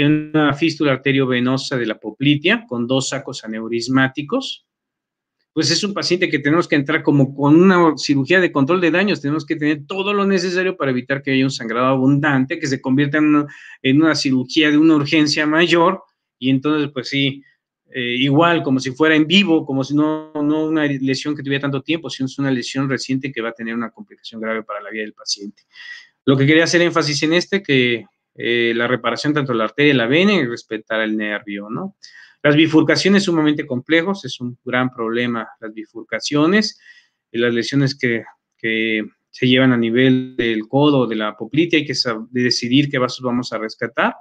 Speaker 2: una fístula arteriovenosa de la poplitea con dos sacos aneurismáticos, pues es un paciente que tenemos que entrar como con una cirugía de control de daños, tenemos que tener todo lo necesario para evitar que haya un sangrado abundante, que se convierta en una, cirugía de una urgencia mayor, y entonces, pues sí, eh, igual, como si fuera en vivo, como si no, una lesión que tuviera tanto tiempo, sino es una lesión reciente que va a tener una complicación grave para la vida del paciente. Lo que quería hacer énfasis en este, que eh, la reparación tanto de la arteria y la vena y respetar el nervio, ¿no? Las bifurcaciones sumamente complejos, es un gran problema las bifurcaciones, y eh, las lesiones que, se llevan a nivel del codo, de la poplitea, hay que decidir qué vasos vamos a rescatar.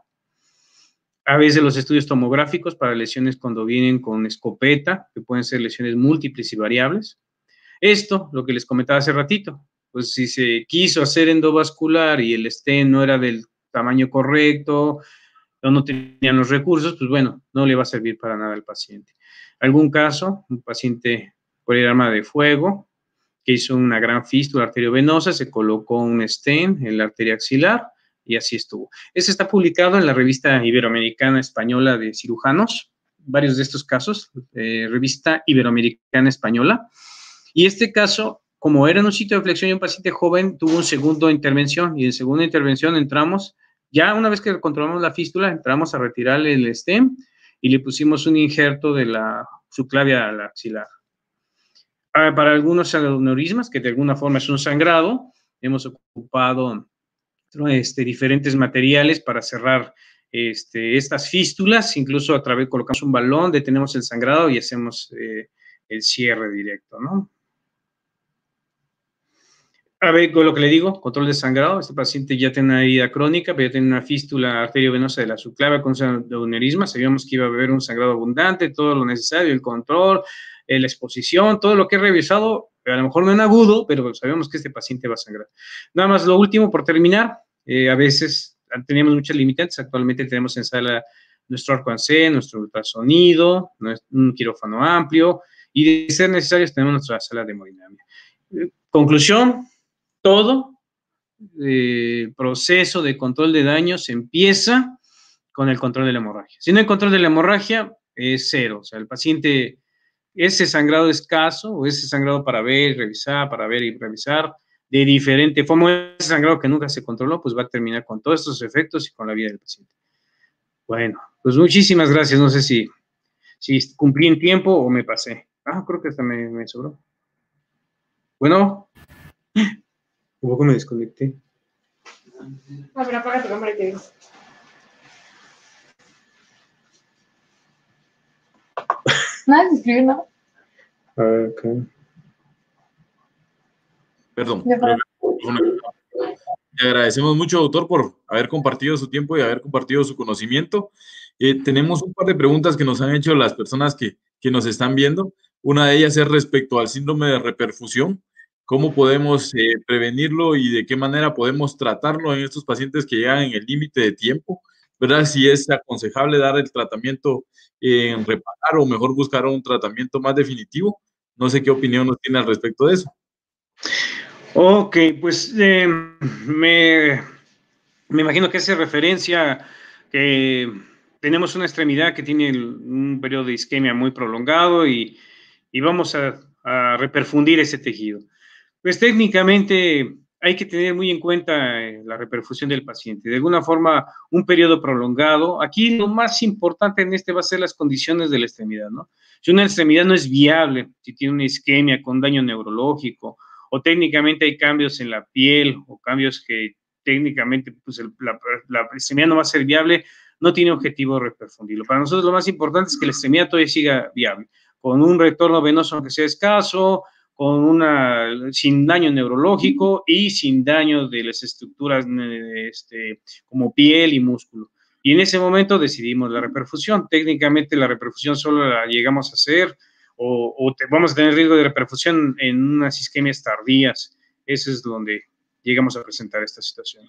Speaker 2: A veces los estudios tomográficos para lesiones cuando vienen con escopeta, que pueden ser lesiones múltiples y variables. Esto, lo que les comentaba hace ratito, pues si se quiso hacer endovascular y el estén no era del tamaño correcto, no tenían los recursos, pues bueno, no le va a servir para nada al paciente. Algún caso, un paciente por el arma de fuego, que hizo una gran fístula arteriovenosa, se colocó un stent en la arteria axilar y así estuvo. Ese está publicado en la revista Iberoamericana Española de Cirujanos, varios de estos casos, eh, revista Iberoamericana Española. Y este caso, como era en un sitio de flexión y un paciente joven, tuvo un segundo intervención y en segunda intervención entramos ya una vez que controlamos la fístula, entramos a retirar el stem y le pusimos un injerto de la subclavia al axilar. Ah, para algunos aneurismas, que de alguna forma es un sangrado, hemos ocupado este, diferentes materiales para cerrar este, estas fístulas, incluso a través colocamos un balón, detenemos el sangrado y hacemos eh, el cierre directo, ¿no? A ver, con lo que le digo, control de sangrado. Este paciente ya tiene una herida crónica, pero ya tiene una fístula arteriovenosa de la subclavia con un Sabíamos que iba a haber un sangrado abundante, todo lo necesario, el control, eh, la exposición, todo lo que he revisado, a lo mejor no en agudo, pero sabemos que este paciente va a sangrar. Nada más lo último, por terminar, eh, a veces tenemos muchas limitantes. Actualmente tenemos en sala nuestro arco C, nuestro ultrasonido, un quirófano amplio y, de ser necesarios, tenemos nuestra sala de hemodinamia. Eh, conclusión, todo eh, proceso de control de daños empieza con el control de la hemorragia. Si no hay control de la hemorragia, es cero. O sea, el paciente, ese sangrado escaso o ese sangrado para ver y revisar, para ver y revisar, de diferente forma, ese sangrado que nunca se controló, pues va a terminar con todos estos efectos y con la vida del paciente. Bueno, pues muchísimas gracias. No sé si, si cumplí en tiempo o me pasé. Ah, creo que hasta me sobró. Bueno. Un poco me desconecté. Ah, A ver, apaga tu cámara y te digo.
Speaker 3: Nada ¿no?
Speaker 1: A ver, Perdón. Le agradecemos mucho, doctor, por haber compartido su tiempo y haber compartido su conocimiento. Eh, tenemos un par de preguntas que nos han hecho las personas que, que nos están viendo. Una de ellas es respecto al síndrome de reperfusión. ¿Cómo podemos eh, prevenirlo y de qué manera podemos tratarlo en estos pacientes que llegan en el límite de tiempo? ¿Verdad? Si es aconsejable dar el tratamiento en reparar o mejor buscar un tratamiento más definitivo. No sé qué opinión nos tiene al respecto de eso. Ok,
Speaker 2: pues em, me, me, imagino que hace referencia que tenemos una extremidad que tiene un periodo de isquemia muy prolongado y, y vamos a reperfundir ese tejido. Pues técnicamente hay que tener muy en cuenta eh, la reperfusión del paciente. De alguna forma, un periodo prolongado. Aquí lo más importante en este va a ser las condiciones de la extremidad, ¿no? Si una extremidad no es viable, si tiene una isquemia con daño neurológico, o técnicamente hay cambios en la piel, o cambios que técnicamente pues, la, la, extremidad no va a ser viable, no tiene objetivo reperfundirlo. Para nosotros lo más importante es que la extremidad todavía siga viable, con un retorno venoso aunque sea escaso, con una, sin daño neurológico y sin daño de las estructuras eh, este, como piel y músculo. Y en ese momento decidimos la reperfusión. Técnicamente la reperfusión solo la llegamos a hacer o, vamos a tener riesgo de reperfusión en unas isquemias tardías. Ese es donde
Speaker 1: llegamos a presentar esta situación.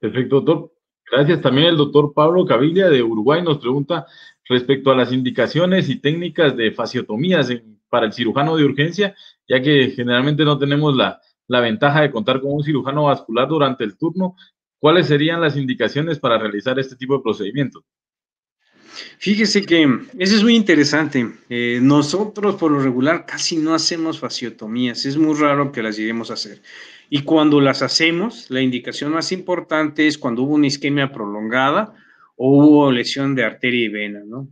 Speaker 1: Perfecto, doctor. Gracias también el doctor Pablo Cavilla de Uruguay nos pregunta respecto a las indicaciones y técnicas de fasiotomías en para el cirujano de urgencia, ya que generalmente no tenemos la, la ventaja de contar con un cirujano vascular durante el turno. ¿Cuáles serían las indicaciones para realizar este tipo de procedimiento? Fíjese que eso es muy interesante.
Speaker 2: Eh, nosotros por lo regular casi no hacemos fasiotomías, es muy raro que las lleguemos a hacer. Y cuando las hacemos, la indicación más importante es cuando hubo una isquemia prolongada o hubo lesión de arteria y vena, ¿no?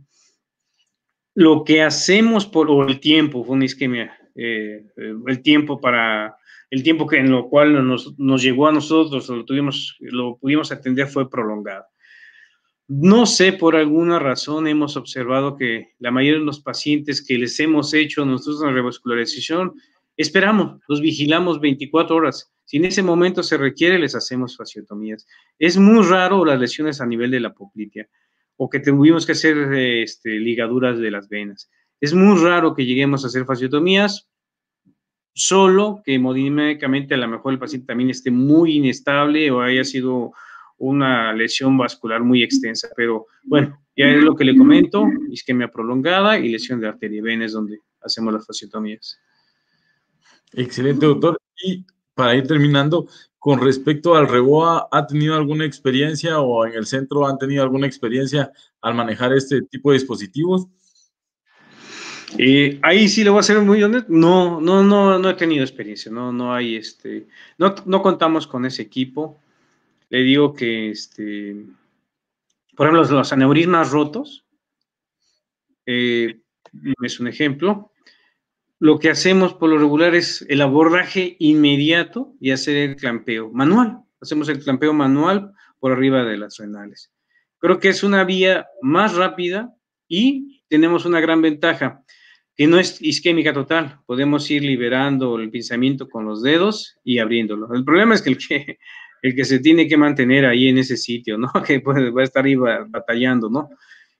Speaker 2: lo que hacemos por el tiempo, fue una isquemia, eh, eh, el tiempo para, el tiempo que, en lo cual nos, llegó a nosotros, lo, tuvimos, lo pudimos atender fue prolongado. No sé, por alguna razón hemos observado que la mayoría de los pacientes que les hemos hecho nosotros una revascularización, esperamos, los vigilamos 24 horas. Si en ese momento se requiere, les hacemos fasciotomías. Es muy raro las lesiones a nivel de la poplitea o que tuvimos que hacer este, ligaduras de las venas. Es muy raro que lleguemos a hacer fasciotomías, solo que hemodinámicamente a lo mejor el paciente también esté muy inestable o haya sido una lesión vascular muy extensa. Pero bueno, ya es lo que le comento, isquemia prolongada y lesión de arteria y donde hacemos las fasciotomías.
Speaker 1: Excelente, doctor. Y para ir terminando, con respecto al Reboa, ¿ha tenido alguna experiencia o en el centro han tenido alguna experiencia al manejar este tipo de dispositivos?
Speaker 2: Eh, ahí sí le voy a ser muy honesto. No, no, no, no he tenido experiencia. No, no hay este. No, contamos con ese equipo. Le digo que este. Por ejemplo, los, aneurismas rotos. Eh, es un ejemplo lo que hacemos por lo regular es el abordaje inmediato y hacer el clampeo manual. Hacemos el clampeo manual por arriba de las renales. Creo que es una vía más rápida y tenemos una gran ventaja, que no es isquémica total. Podemos ir liberando el pinzamiento con los dedos y abriéndolo. El problema es que el que, el que se tiene que mantener ahí en ese sitio, ¿no? *laughs* Que puede va a estar ahí batallando, ¿no?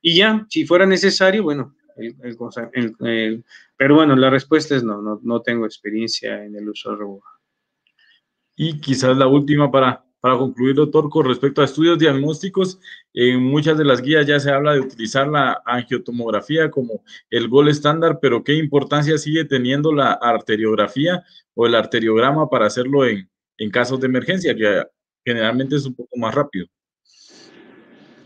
Speaker 2: Y ya, si fuera necesario, bueno, pero bueno, la respuesta es no, no, tengo experiencia en el uso de
Speaker 1: Y quizás la última para, para concluir, doctor, con respecto a estudios diagnósticos, en muchas de las guías ya se habla de utilizar la angiotomografía como el gol estándar, pero ¿qué importancia sigue teniendo la arteriografía o el arteriograma para hacerlo en, en casos de emergencia, que generalmente es un poco más rápido?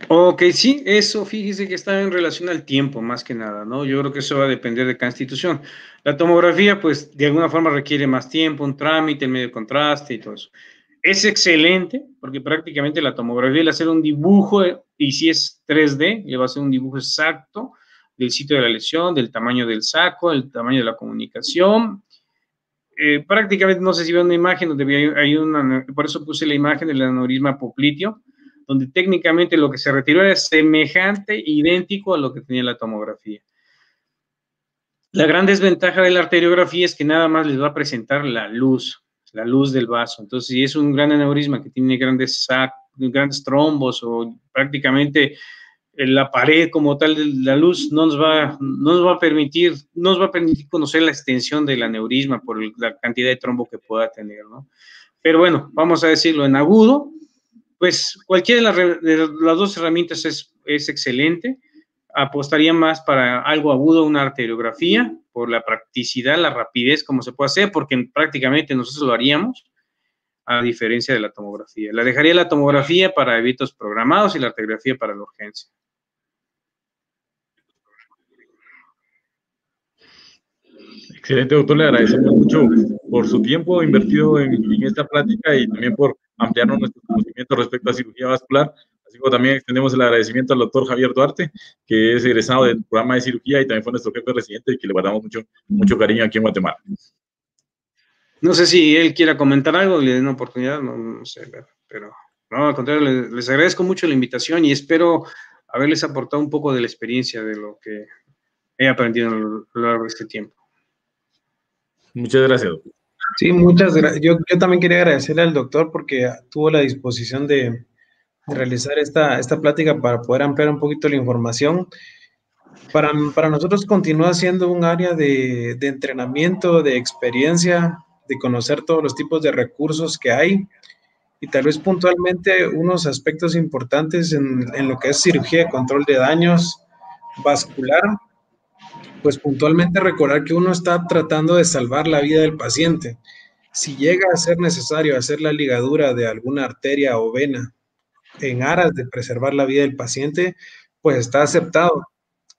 Speaker 2: Ok, sí, eso fíjese que está en relación al tiempo, más que nada, ¿no? Yo creo que eso va a depender de cada institución. La tomografía, pues, de alguna forma requiere más tiempo, un trámite, el medio de contraste y todo eso. Es excelente, porque prácticamente la tomografía, el hacer un dibujo, y si es 3D, le va a hacer un dibujo exacto del sitio de la lesión, del tamaño del saco, el tamaño de la comunicación. Eh, prácticamente, no sé si ve una imagen donde hay, hay una, por eso puse la imagen del aneurisma popliteo, donde técnicamente lo que se retiró era semejante, idéntico a lo que tenía la tomografía. La gran desventaja de la arteriografía es que nada más les va a presentar la luz, la luz del vaso. Entonces, si es un gran aneurisma que tiene grandes, grandes trombos o prácticamente eh, la pared como tal, la luz no nos va, nos va a permitir, nos va a permitir conocer la extensión del aneurisma por la cantidad de trombo que pueda tener, Pero bueno, vamos a decirlo en agudo, pues cualquiera de las, dos herramientas es, es, excelente. Apostaría más para algo agudo, una arteriografía, por la practicidad, la rapidez, como se puede hacer, porque prácticamente nosotros lo haríamos, a diferencia de la tomografía. La dejaría la tomografía para eventos programados y la
Speaker 1: arteriografía para la urgencia. Excelente, doctor. Le agradecemos mucho por su tiempo invertido en, esta plática y también por ampliarnos nuestro conocimiento respecto a cirugía vascular. Así que también extendemos el agradecimiento al doctor Javier Duarte, que es egresado del programa de cirugía y también fue nuestro jefe residente y que le guardamos mucho, mucho cariño aquí en Guatemala. No sé si él quiera comentar
Speaker 2: algo, le den una oportunidad, no, sé, pero no, al contrario, les, agradezco mucho la invitación y espero haberles aportado un poco de la experiencia de lo que he aprendido a lo largo de este tiempo. Muchas gracias.
Speaker 3: Sí, muchas gracias. Yo, también quería agradecerle al doctor porque tuvo la disposición de, realizar esta, esta plática para poder ampliar un poquito la información. Para, nosotros continúa siendo un área de, entrenamiento, de experiencia, de conocer todos los tipos de recursos que hay y tal vez puntualmente unos aspectos importantes en, en, lo que es cirugía de control de daños vascular pues puntualmente recordar que uno está tratando de salvar la vida del paciente. Si llega a ser necesario hacer la ligadura de alguna arteria o vena en aras de preservar la vida del paciente, pues está aceptado.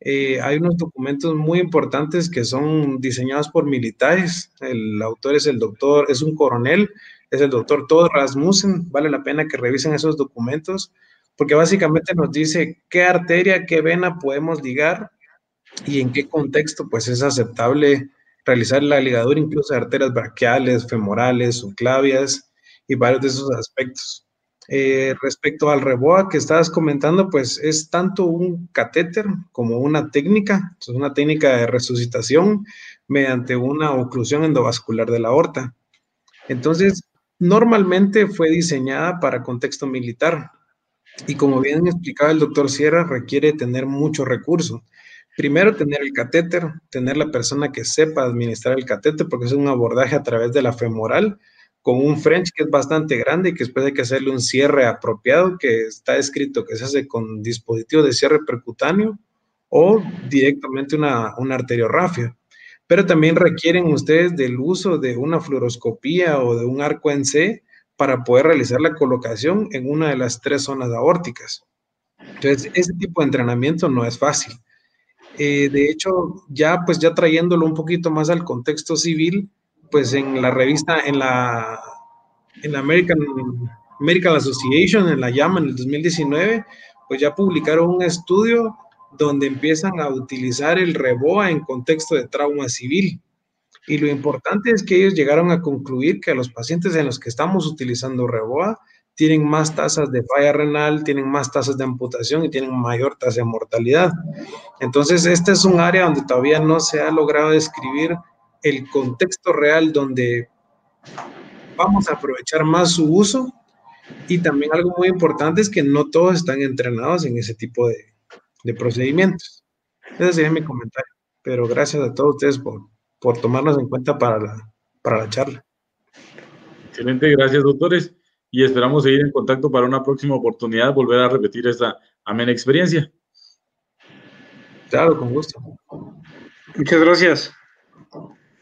Speaker 3: Eh, hay unos documentos muy importantes que son diseñados por militares. El autor es el doctor, es un coronel, es el doctor Todd Rasmussen. Vale la pena que revisen esos documentos porque básicamente nos dice qué arteria, qué vena podemos ligar y en qué contexto pues es aceptable realizar la ligadura incluso de arterias braquiales, femorales, subclavias y varios de esos aspectos. Eh, respecto al reboa que estabas comentando, pues es tanto un catéter como una técnica, es una técnica de resucitación mediante una oclusión endovascular de la aorta. Entonces, normalmente fue diseñada para contexto militar y como bien explicaba el doctor Sierra, requiere tener mucho recurso. Primero, tener el catéter, tener la persona que sepa administrar el catéter, porque es un abordaje a través de la femoral, con un French que es bastante grande y que después hay que hacerle un cierre apropiado, que está escrito que se hace con dispositivo de cierre percutáneo o directamente una, una arteriorrafia. Pero también requieren ustedes del uso de una fluoroscopía o de un arco en C para poder realizar la colocación en una de las tres zonas aórticas. Entonces, ese tipo de entrenamiento no es fácil. Eh, de hecho, ya pues ya trayéndolo un poquito más al contexto civil, pues en la revista, en la, en la American American Association, en la llama en el 2019, pues ya publicaron un estudio donde empiezan a utilizar el REBOA en contexto de trauma civil. Y lo importante es que ellos llegaron a concluir que a los pacientes en los que estamos utilizando REBOA, tienen más tasas de falla renal, tienen más tasas de amputación y tienen mayor tasa de mortalidad. Entonces, este es un área donde todavía no se ha logrado describir el contexto real donde vamos a aprovechar más su uso y también algo muy importante es que no todos están entrenados en ese tipo de, de procedimientos. Ese sería mi comentario, pero gracias a
Speaker 1: todos ustedes por,
Speaker 3: tomarnos en cuenta para la, para la charla.
Speaker 1: Excelente, gracias doctores y esperamos seguir en contacto para una próxima oportunidad, volver a repetir esta amena experiencia. Claro, con gusto. Muchas gracias.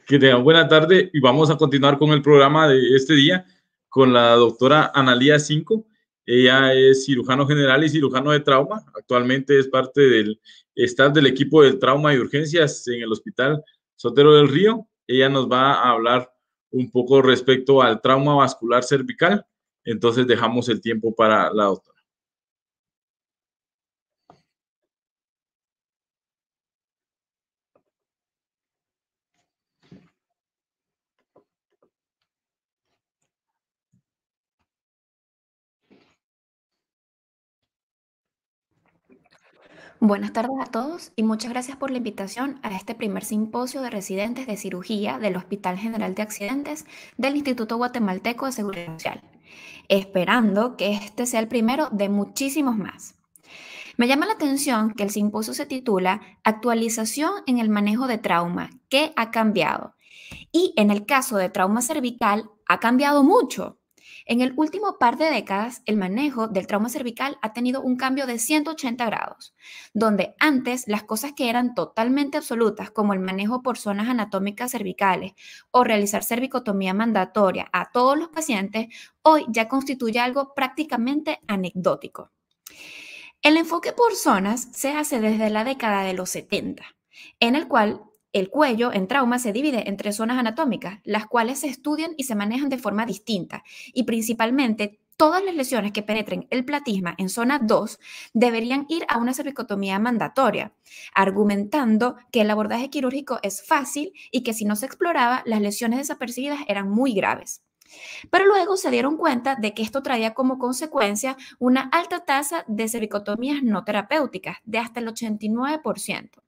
Speaker 1: Que tengan buena tarde y vamos a continuar con el programa de este día con la doctora Analía Cinco. Ella es cirujano general y cirujano de trauma. Actualmente es parte del staff del equipo de trauma y urgencias en el Hospital Sotero del Río. Ella nos va a hablar un poco respecto al trauma vascular cervical entonces dejamos el tiempo para la doctora.
Speaker 4: Buenas tardes a todos y muchas gracias por la invitación a este primer simposio de residentes de cirugía del Hospital General de Accidentes del Instituto Guatemalteco de Seguridad Social esperando que este sea el primero de muchísimos más. Me llama la atención que el simposio se titula Actualización en el manejo de trauma, ¿qué ha cambiado? Y en el caso de trauma cervical, ha cambiado mucho. En el último par de décadas, el manejo del trauma cervical ha tenido un cambio de 180 grados, donde antes las cosas que eran totalmente absolutas, como el manejo por zonas anatómicas cervicales o realizar cervicotomía mandatoria a todos los pacientes, hoy ya constituye algo prácticamente anecdótico. El enfoque por zonas se hace desde la década de los 70, en el cual el cuello en trauma se divide en tres zonas anatómicas, las cuales se estudian y se manejan de forma distinta. Y principalmente, todas las lesiones que penetren el platisma en zona 2 deberían ir a una cervicotomía mandatoria, argumentando que el abordaje quirúrgico es fácil y que si no se exploraba, las lesiones desapercibidas eran muy graves. Pero luego se dieron cuenta de que esto traía como consecuencia una alta tasa de cervicotomías no terapéuticas, de hasta el 89%.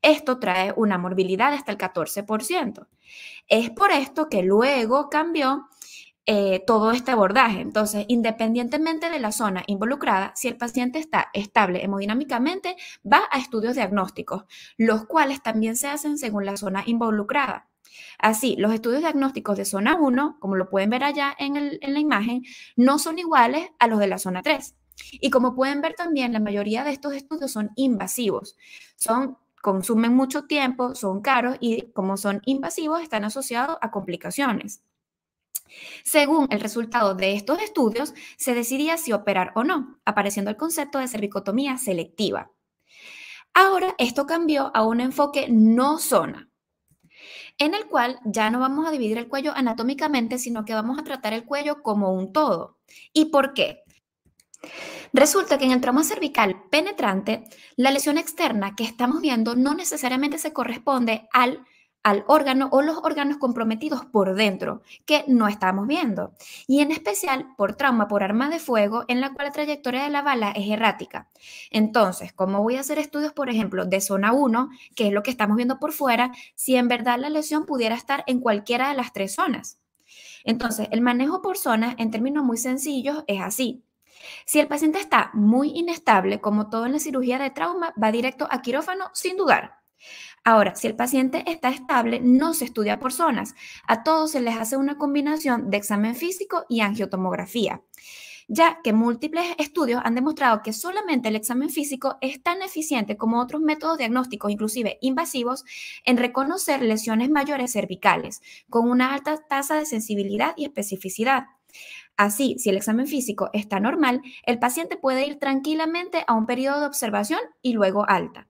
Speaker 4: Esto trae una morbilidad hasta el 14%. Es por esto que luego cambió eh, todo este abordaje. Entonces, independientemente de la zona involucrada, si el paciente está estable hemodinámicamente, va a estudios diagnósticos, los cuales también se hacen según la zona involucrada. Así, los estudios diagnósticos de zona 1, como lo pueden ver allá en, la imagen, no son iguales a los de la zona 3. Y como pueden ver también, la mayoría de estos estudios son invasivos. Son consumen mucho tiempo, son caros y como son invasivos están asociados a complicaciones. Según el resultado de estos estudios, se decidía si operar o no, apareciendo el concepto de cervicotomía selectiva. Ahora esto cambió a un enfoque no zona, en el cual ya no vamos a dividir el cuello anatómicamente, sino que vamos a tratar el cuello como un todo. ¿Y por qué? Resulta que en el trauma cervical penetrante, la lesión externa que estamos viendo no necesariamente se corresponde al al órgano o los órganos comprometidos por dentro, que no estamos viendo. Y en especial por trauma por arma de fuego, en la cual la trayectoria de la bala es errática. Entonces, ¿cómo voy a hacer estudios, por ejemplo, de zona 1, que es lo que estamos viendo por fuera, si en verdad la lesión pudiera estar en cualquiera de las tres zonas? Entonces, el manejo por zonas, en términos muy sencillos, es así. Si el paciente está muy inestable, como todo en la cirugía de trauma, va directo a quirófano sin dudar. Ahora, si el paciente está estable, no se estudia por zonas. A todos se les hace una combinación de examen físico y angiotomografía, ya que múltiples estudios han demostrado que solamente el examen físico es tan eficiente como otros métodos diagnósticos, inclusive invasivos, en reconocer lesiones mayores cervicales, con una alta tasa de sensibilidad y especificidad. Así, si el examen físico está normal, el paciente puede ir tranquilamente a un periodo de observación y luego alta.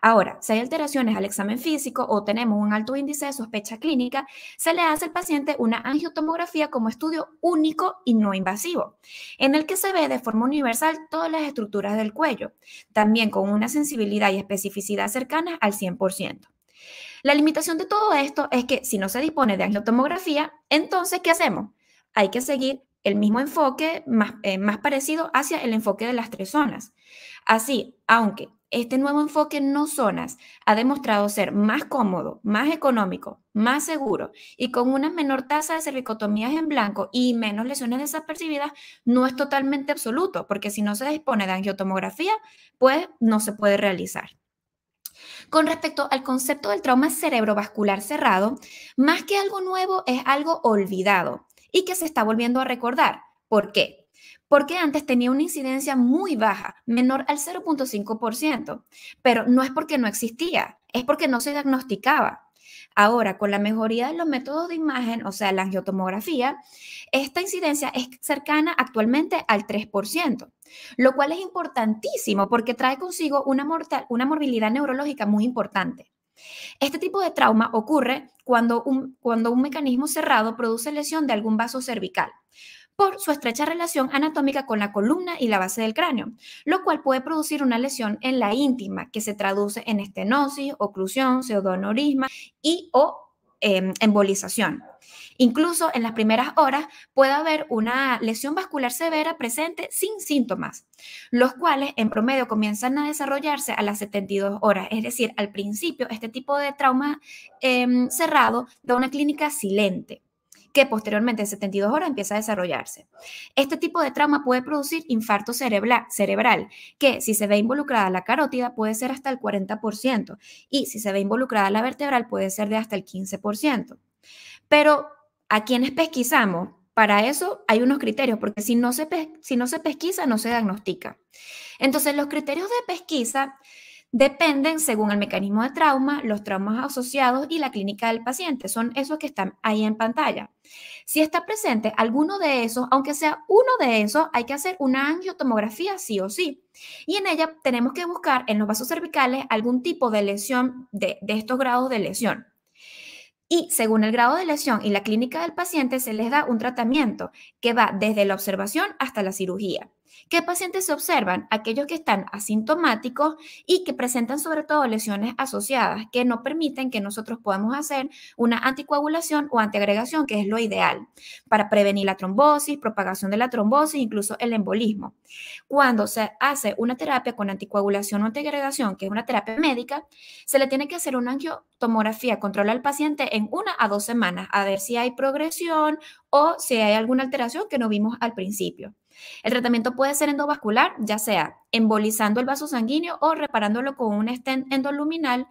Speaker 4: Ahora, si hay alteraciones al examen físico o tenemos un alto índice de sospecha clínica, se le hace al paciente una angiotomografía como estudio único y no invasivo, en el que se ve de forma universal todas las estructuras del cuello, también con una sensibilidad y especificidad cercanas al 100%. La limitación de todo esto es que si no se dispone de angiotomografía, entonces, ¿qué hacemos? Hay que seguir el mismo enfoque eh, más, parecido hacia el enfoque de las tres zonas. Así, aunque este nuevo enfoque no zonas ha demostrado ser más cómodo, más económico, más seguro y con una menor tasa de cervicotomías en blanco y menos lesiones desapercibidas, no es totalmente absoluto, porque si no se dispone de angiotomografía, pues no se puede realizar. Con respecto al concepto del trauma cerebrovascular cerrado, más que algo nuevo es algo olvidado y que se está volviendo a recordar. ¿Por qué? Porque antes tenía una incidencia muy baja, menor al 0.5%, pero no es porque no existía, es porque no se diagnosticaba. Ahora, con la mejoría de los métodos de imagen, o sea, la angiotomografía, esta incidencia es cercana actualmente al 3%, lo cual es importantísimo porque trae consigo una, una morbilidad neurológica muy importante. Este tipo de trauma ocurre cuando un, mecanismo cerrado produce lesión de algún vaso cervical por su estrecha relación anatómica con la columna y la base del cráneo, lo cual puede producir una lesión en la íntima que se traduce en estenosis, oclusión, pseudonorisma y o em, embolización. Incluso en las primeras horas puede haber una lesión vascular severa presente sin síntomas, los cuales en promedio comienzan a desarrollarse a las 72 horas. Es decir, al principio este tipo de trauma em, cerrado da una clínica silente que posteriormente en 72 horas empieza a desarrollarse. Este tipo de trauma puede producir infarto cerebral, que si se ve involucrada la carótida puede ser hasta el 40% y si se ve involucrada la vertebral puede ser de hasta el 15%. Pero a quienes pesquisamos, para eso hay unos criterios, porque si no, se, si no se pesquisa, no se diagnostica. Entonces, los criterios de pesquisa dependen según el mecanismo de trauma, los traumas asociados y la clínica del paciente. Son esos que están ahí en pantalla. Si está presente alguno de esos, aunque sea uno de esos, hay que hacer una angiotomografía sí o sí. Y en ella tenemos que buscar en los vasos cervicales algún tipo de lesión de, de estos grados de lesión y según el grado de lesión y la clínica del paciente se les da un tratamiento que va desde la observación hasta la cirugía. ¿Qué pacientes se observan? Aquellos que están asintomáticos y que presentan sobre todo lesiones asociadas que no permiten que nosotros podamos hacer una anticoagulación o antiagregación, que es lo ideal para prevenir la trombosis, propagación de la trombosis, incluso el embolismo. Cuando se hace una terapia con anticoagulación o antiagregación, que es una terapia médica, se le tiene que hacer una angiotomografía, controla al paciente en una a dos semanas, a ver si hay progresión o si hay alguna alteración que no vimos al principio. El tratamiento puede ser endovascular, ya sea embolizando el vaso sanguíneo o reparándolo con un stent endoluminal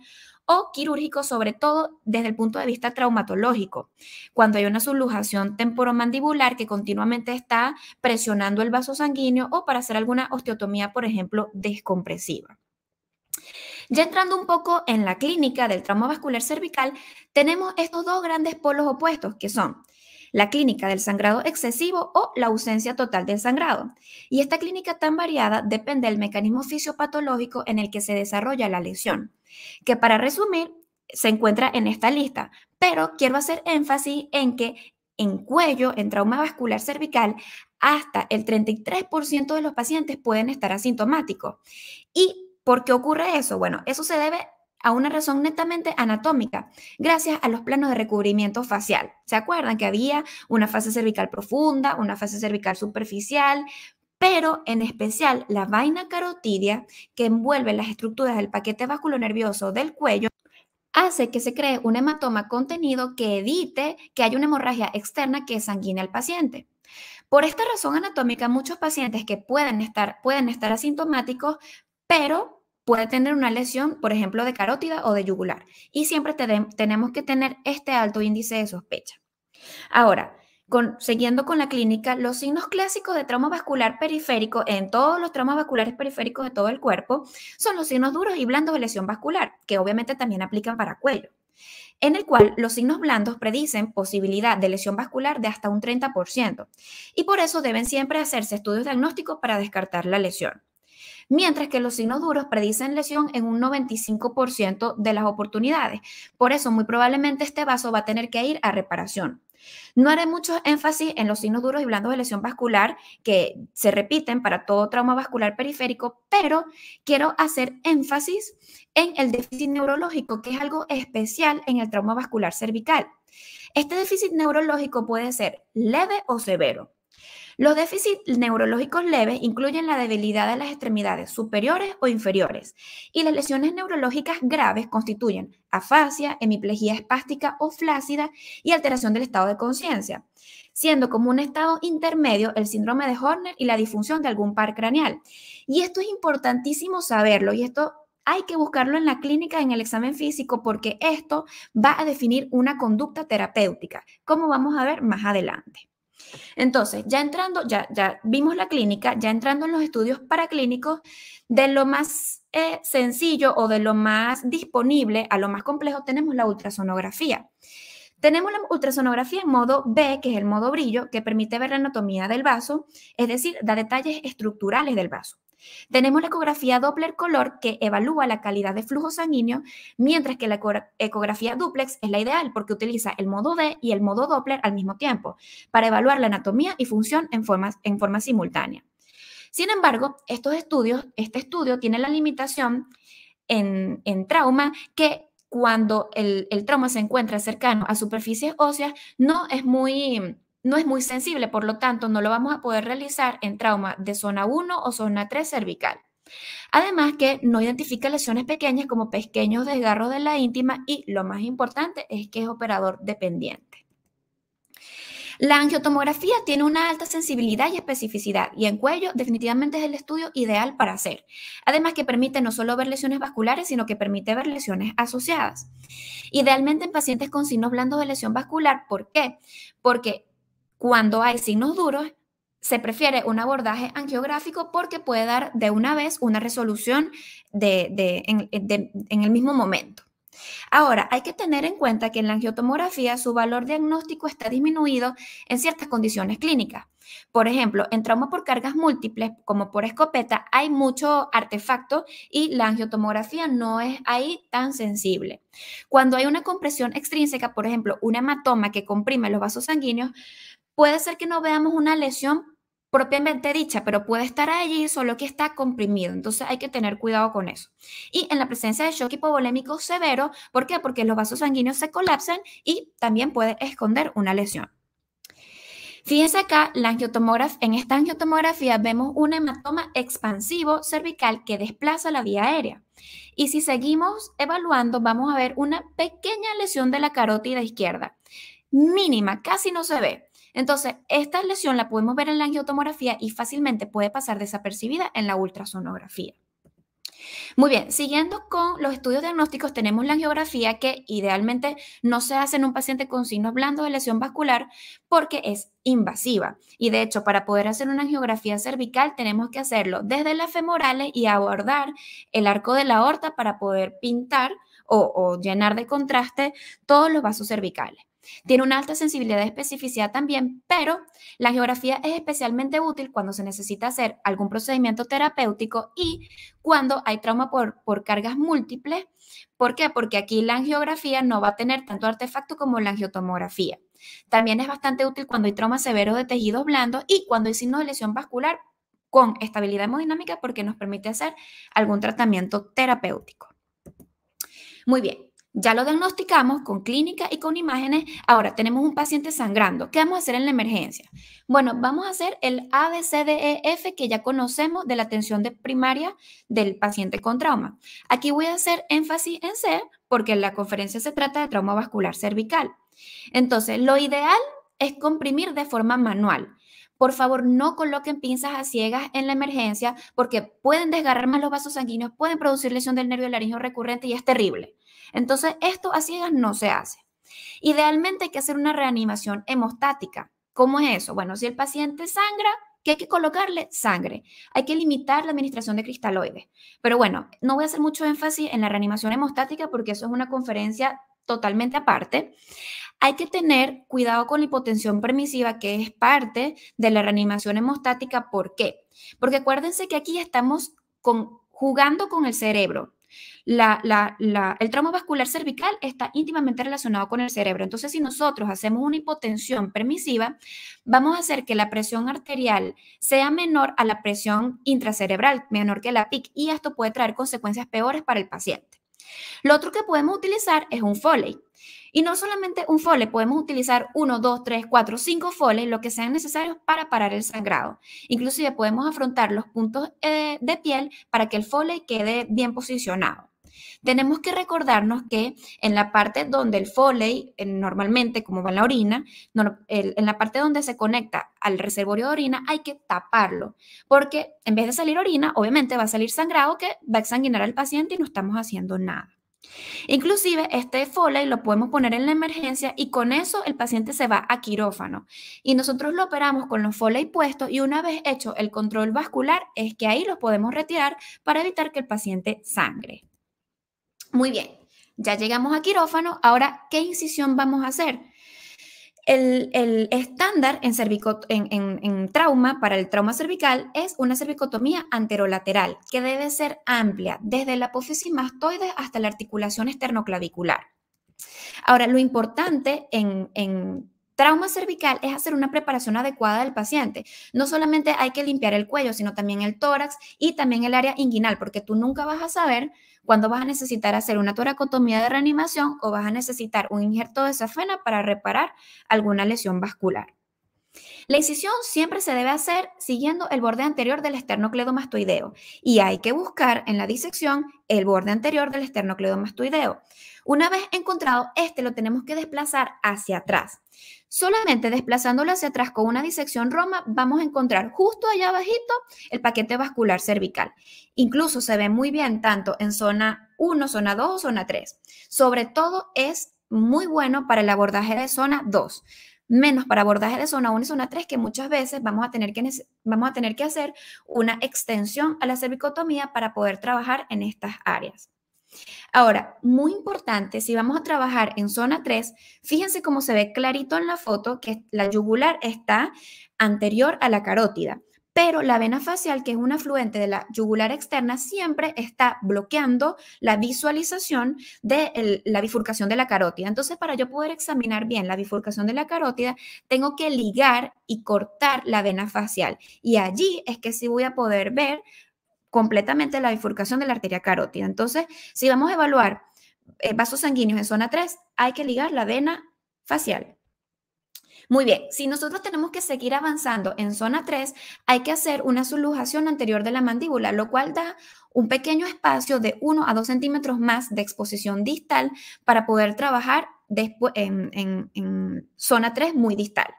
Speaker 4: o quirúrgico, sobre todo desde el punto de vista traumatológico, cuando hay una sublujación temporomandibular que continuamente está presionando el vaso sanguíneo o para hacer alguna osteotomía, por ejemplo, descompresiva. Ya entrando un poco en la clínica del trauma vascular cervical, tenemos estos dos grandes polos opuestos, que son la clínica del sangrado excesivo o la ausencia total del sangrado. Y esta clínica tan variada depende del mecanismo fisiopatológico en el que se desarrolla la lesión, que para resumir se encuentra en esta lista, pero quiero hacer énfasis en que en cuello, en trauma vascular cervical, hasta el 33% de los pacientes pueden estar asintomáticos. ¿Y por qué ocurre eso? Bueno, eso se debe a una razón netamente anatómica, gracias a los planos de recubrimiento facial. ¿Se acuerdan que había una fase cervical profunda, una fase cervical superficial? Pero en especial la vaina carotidia, que envuelve las estructuras del paquete nervioso del cuello, hace que se cree un hematoma contenido que evite que haya una hemorragia externa que sanguínea al paciente. Por esta razón anatómica, muchos pacientes que estar, pueden estar asintomáticos, pero puede tener una lesión, por ejemplo, de carótida o de yugular. Y siempre tenemos que tener este alto índice de sospecha. Ahora, siguiendo con la clínica, los signos clásicos de trauma vascular periférico en todos los traumas vasculares periféricos de todo el cuerpo son los signos duros y blandos de lesión vascular, que obviamente también aplican para cuello, en el cual los signos blandos predicen posibilidad de lesión vascular de hasta un 30%, y por eso deben siempre hacerse estudios diagnósticos para descartar la lesión mientras que los signos duros predicen lesión en un 95% de las oportunidades. Por eso, muy probablemente este vaso va a tener que ir a reparación. No haré mucho énfasis en los signos duros y blandos de lesión vascular que se repiten para todo trauma vascular periférico, pero quiero hacer énfasis en el déficit neurológico, que es algo especial en el trauma vascular cervical. Este déficit neurológico puede ser leve o severo. Los déficits neurológicos leves incluyen la debilidad de las extremidades superiores o inferiores y las lesiones neurológicas graves constituyen afasia, hemiplegia espástica o flácida y alteración del estado de conciencia, siendo como un estado intermedio el síndrome de Horner y la disfunción de algún par craneal. Y esto es importantísimo saberlo y esto hay que buscarlo en la clínica, en el examen físico, porque esto va a definir una conducta terapéutica, como vamos a ver más adelante. Entonces, ya entrando, ya, ya vimos la clínica, ya entrando en los estudios paraclínicos, de lo más eh, sencillo o de lo más disponible a lo más complejo tenemos la ultrasonografía. Tenemos la ultrasonografía en modo B, que es el modo brillo, que permite ver la anatomía del vaso, es decir, da detalles estructurales del vaso. Tenemos la ecografía Doppler color que evalúa la calidad de flujo sanguíneo, mientras que la ecografía duplex es la ideal porque utiliza el modo D y el modo Doppler al mismo tiempo para evaluar la anatomía y función en forma, en forma simultánea. Sin embargo, este estudio tiene la limitación en, en trauma que cuando el, trauma se encuentra cercano a superficies óseas no es muy no es muy sensible, por lo tanto no lo vamos a poder realizar en trauma de zona 1 o zona 3 cervical. Además que no identifica lesiones pequeñas como pequeños desgarros de la íntima y lo más importante es que es operador dependiente. La angiotomografía tiene una alta sensibilidad y especificidad y en cuello definitivamente es el estudio ideal para hacer. Además que permite no solo ver lesiones vasculares, sino que permite ver lesiones asociadas. Idealmente en pacientes con signos blandos de lesión vascular, ¿por qué? Porque cuando hay signos duros, se prefiere un abordaje angiográfico porque puede dar de una vez una resolución en, en el mismo momento. Ahora, hay que tener en cuenta que en la angiotomografía su valor diagnóstico está disminuido en ciertas condiciones clínicas. Por ejemplo, en trauma por cargas múltiples, como por escopeta, hay mucho artefacto y la angiotomografía no es ahí tan sensible. Cuando hay una compresión extrínseca, por ejemplo, un hematoma que comprime los vasos sanguíneos, Puede ser que no veamos una lesión propiamente dicha, pero puede estar allí, solo que está comprimido. Entonces hay que tener cuidado con eso. Y en la presencia de shock hipovolémico severo, ¿por qué? Porque los vasos sanguíneos se colapsan y también puede esconder una lesión. Fíjense acá, en esta angiotomografía vemos un hematoma expansivo cervical que desplaza la vía aérea. Y si seguimos evaluando, vamos a ver una pequeña lesión de la carótida izquierda, mínima, casi no se ve. Entonces, esta lesión la podemos ver en la angiotomografía y fácilmente puede pasar desapercibida en la ultrasonografía. Muy bien, siguiendo con los estudios diagnósticos, tenemos la angiografía que idealmente no se hace en un paciente con signos blandos de lesión vascular porque es invasiva. Y de hecho, para poder hacer una angiografía cervical, tenemos que hacerlo desde las femorales y abordar el arco de la aorta para poder pintar o, o llenar de contraste todos los vasos cervicales. Tiene una alta sensibilidad de especificidad también, pero la angiografía es especialmente útil cuando se necesita hacer algún procedimiento terapéutico y cuando hay trauma por, por cargas múltiples. ¿Por qué? Porque aquí la angiografía no va a tener tanto artefacto como la angiotomografía. También es bastante útil cuando hay trauma severo de tejidos blandos y cuando hay signos de lesión vascular con estabilidad hemodinámica porque nos permite hacer algún tratamiento terapéutico. Muy bien, ya lo diagnosticamos con clínica y con imágenes. Ahora tenemos un paciente sangrando. ¿Qué vamos a hacer en la emergencia? Bueno, vamos a hacer el ABCDEF que ya conocemos de la atención de primaria del paciente con trauma. Aquí voy a hacer énfasis en C porque en la conferencia se trata de trauma vascular cervical. Entonces, lo ideal es comprimir de forma manual. Por favor, no coloquen pinzas a ciegas en la emergencia porque pueden desgarrar más los vasos sanguíneos, pueden producir lesión del nervio laringeo recurrente y es terrible. Entonces, esto a ciegas no se hace. Idealmente hay que hacer una reanimación hemostática. ¿Cómo es eso? Bueno, si el paciente sangra, ¿qué hay que colocarle? Sangre. Hay que limitar la administración de cristaloides. Pero bueno, no voy a hacer mucho énfasis en la reanimación hemostática porque eso es una conferencia totalmente aparte. Hay que tener cuidado con la hipotensión permisiva, que es parte de la reanimación hemostática. ¿Por qué? Porque acuérdense que aquí estamos jugando con el cerebro el trauma vascular cervical está íntimamente relacionado con el cerebro. Entonces, si nosotros hacemos una hipotensión permisiva, vamos a hacer que la presión arterial sea menor a la presión intracerebral, menor que la PIC, y esto puede traer consecuencias peores para el paciente. Lo otro que podemos utilizar es un foley. Y no solamente un foley, podemos utilizar uno, dos, tres, cuatro, cinco foley, lo que sean necesarios para parar el sangrado. Inclusive podemos afrontar los puntos eh, de piel para que el foley quede bien posicionado. Tenemos que recordarnos que en la parte donde el foley, normalmente como va en la orina, en la parte donde se conecta al reservorio de orina hay que taparlo, porque en vez de salir orina, obviamente va a salir sangrado que va a exsanguinar al paciente y no estamos haciendo nada. Inclusive este Foley lo podemos poner en la emergencia y con eso el paciente se va a quirófano. Y nosotros lo operamos con los Foley puestos y una vez hecho el control vascular es que ahí los podemos retirar para evitar que el paciente sangre. Muy bien, ya llegamos a quirófano, ahora, ¿qué incisión vamos a hacer? El, estándar en, trauma para el trauma cervical es una cervicotomía anterolateral que debe ser amplia desde la apófisis mastoide hasta la articulación esternoclavicular. Ahora, lo importante en Trauma cervical es hacer una preparación adecuada del paciente. No solamente hay que limpiar el cuello, sino también el tórax y también el área inguinal, porque tú nunca vas a saber cuándo vas a necesitar hacer una toracotomía de reanimación o vas a necesitar un injerto de safena para reparar alguna lesión vascular. La incisión siempre se debe hacer siguiendo el borde anterior del esternocleidomastoideo y hay que buscar en la disección el borde anterior del esternocleidomastoideo. Una vez encontrado, este lo tenemos que desplazar hacia atrás. Solamente desplazándolo hacia atrás con una disección roma, vamos a encontrar justo allá abajito el paquete vascular cervical. Incluso se ve muy bien tanto en zona 1, zona 2 o zona 3. Sobre todo es muy bueno para el abordaje de zona 2, menos para abordaje de zona 1 y zona 3 que muchas veces vamos a tener vamos a tener que hacer una extensión a la cervicotomía para poder trabajar en estas áreas. Ahora, muy importante, si vamos a trabajar en zona 3, fíjense cómo se ve clarito en la foto que la yugular está anterior a la carótida, pero la vena facial, que es un afluente de la yugular externa, siempre está bloqueando la visualización de la bifurcación de la carótida. Entonces, para yo poder examinar bien la bifurcación de la carótida, tengo que ligar y cortar la vena facial. Y allí es que sí voy a poder ver completamente la bifurcación de la arteria carótida. Entonces, si vamos a evaluar eh, vasos sanguíneos en zona 3, hay que ligar la vena facial. Muy bien, si nosotros tenemos que seguir avanzando en zona 3, hay que hacer una sublujación anterior de la mandíbula, lo cual da un pequeño espacio de 1 a 2 centímetros más de exposición distal para poder trabajar en, en zona 3 muy distal.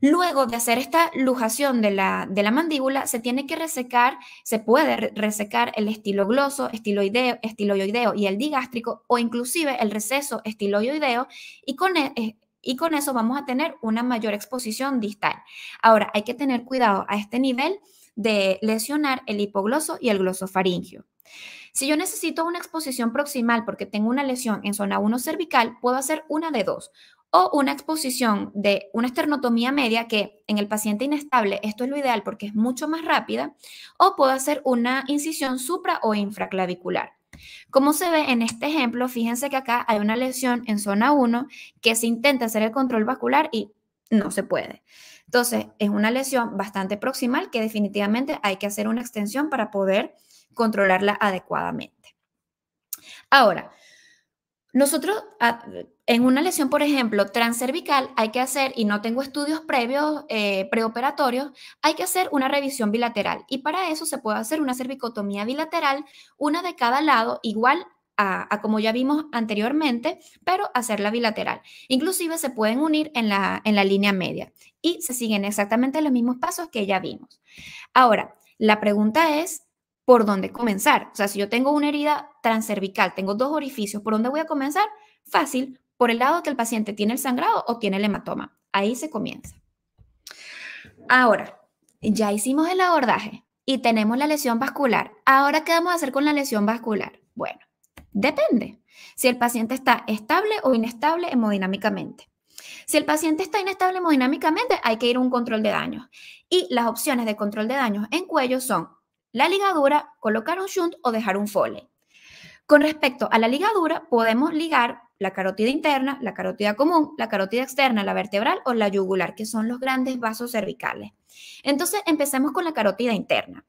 Speaker 4: Luego de hacer esta lujación de la, mandíbula, se tiene que resecar, se puede resecar el estilogloso, estiloideo, estiloideo y el digástrico, o inclusive el receso estiloideo, y con, e, eh, y con eso vamos a tener una mayor exposición distal. Ahora, hay que tener cuidado a este nivel de lesionar el hipogloso y el glosofaringio. Si yo necesito una exposición proximal porque tengo una lesión en zona 1 cervical, puedo hacer una de dos o una exposición de una esternotomía media, que en el paciente inestable esto es lo ideal porque es mucho más rápida, o puedo hacer una incisión supra o infraclavicular. Como se ve en este ejemplo, fíjense que acá hay una lesión en zona 1 que se intenta hacer el control vascular y no se puede. Entonces, es una lesión bastante proximal que definitivamente hay que hacer una extensión para poder controlarla adecuadamente. Ahora, nosotros, ah, en una lesión, por ejemplo, transcervical, hay que hacer, y no tengo estudios previos, eh, preoperatorios, hay que hacer una revisión bilateral. Y para eso se puede hacer una cervicotomía bilateral, una de cada lado, igual a, como ya vimos anteriormente, pero hacerla bilateral. Inclusive se pueden unir en la, en la línea media y se siguen exactamente los mismos pasos que ya vimos. Ahora, la pregunta es, por dónde comenzar. O sea, si yo tengo una herida transcervical, tengo dos orificios, ¿por dónde voy a comenzar? Fácil, por el lado que el paciente tiene el sangrado o tiene el hematoma. Ahí se comienza. Ahora, ya hicimos el abordaje y tenemos la lesión vascular. Ahora, ¿qué vamos a hacer con la lesión vascular? Bueno, depende si el paciente está estable o inestable hemodinámicamente. Si el paciente está inestable hemodinámicamente, hay que ir a un control de daños. Y las opciones de control de daños en cuello son la ligadura, colocar un shunt o dejar un fole. Con respecto a la ligadura, podemos ligar la carótida interna, la carótida común, la carótida externa, la vertebral o la yugular, que son los grandes vasos cervicales. Entonces, empecemos con la carótida interna.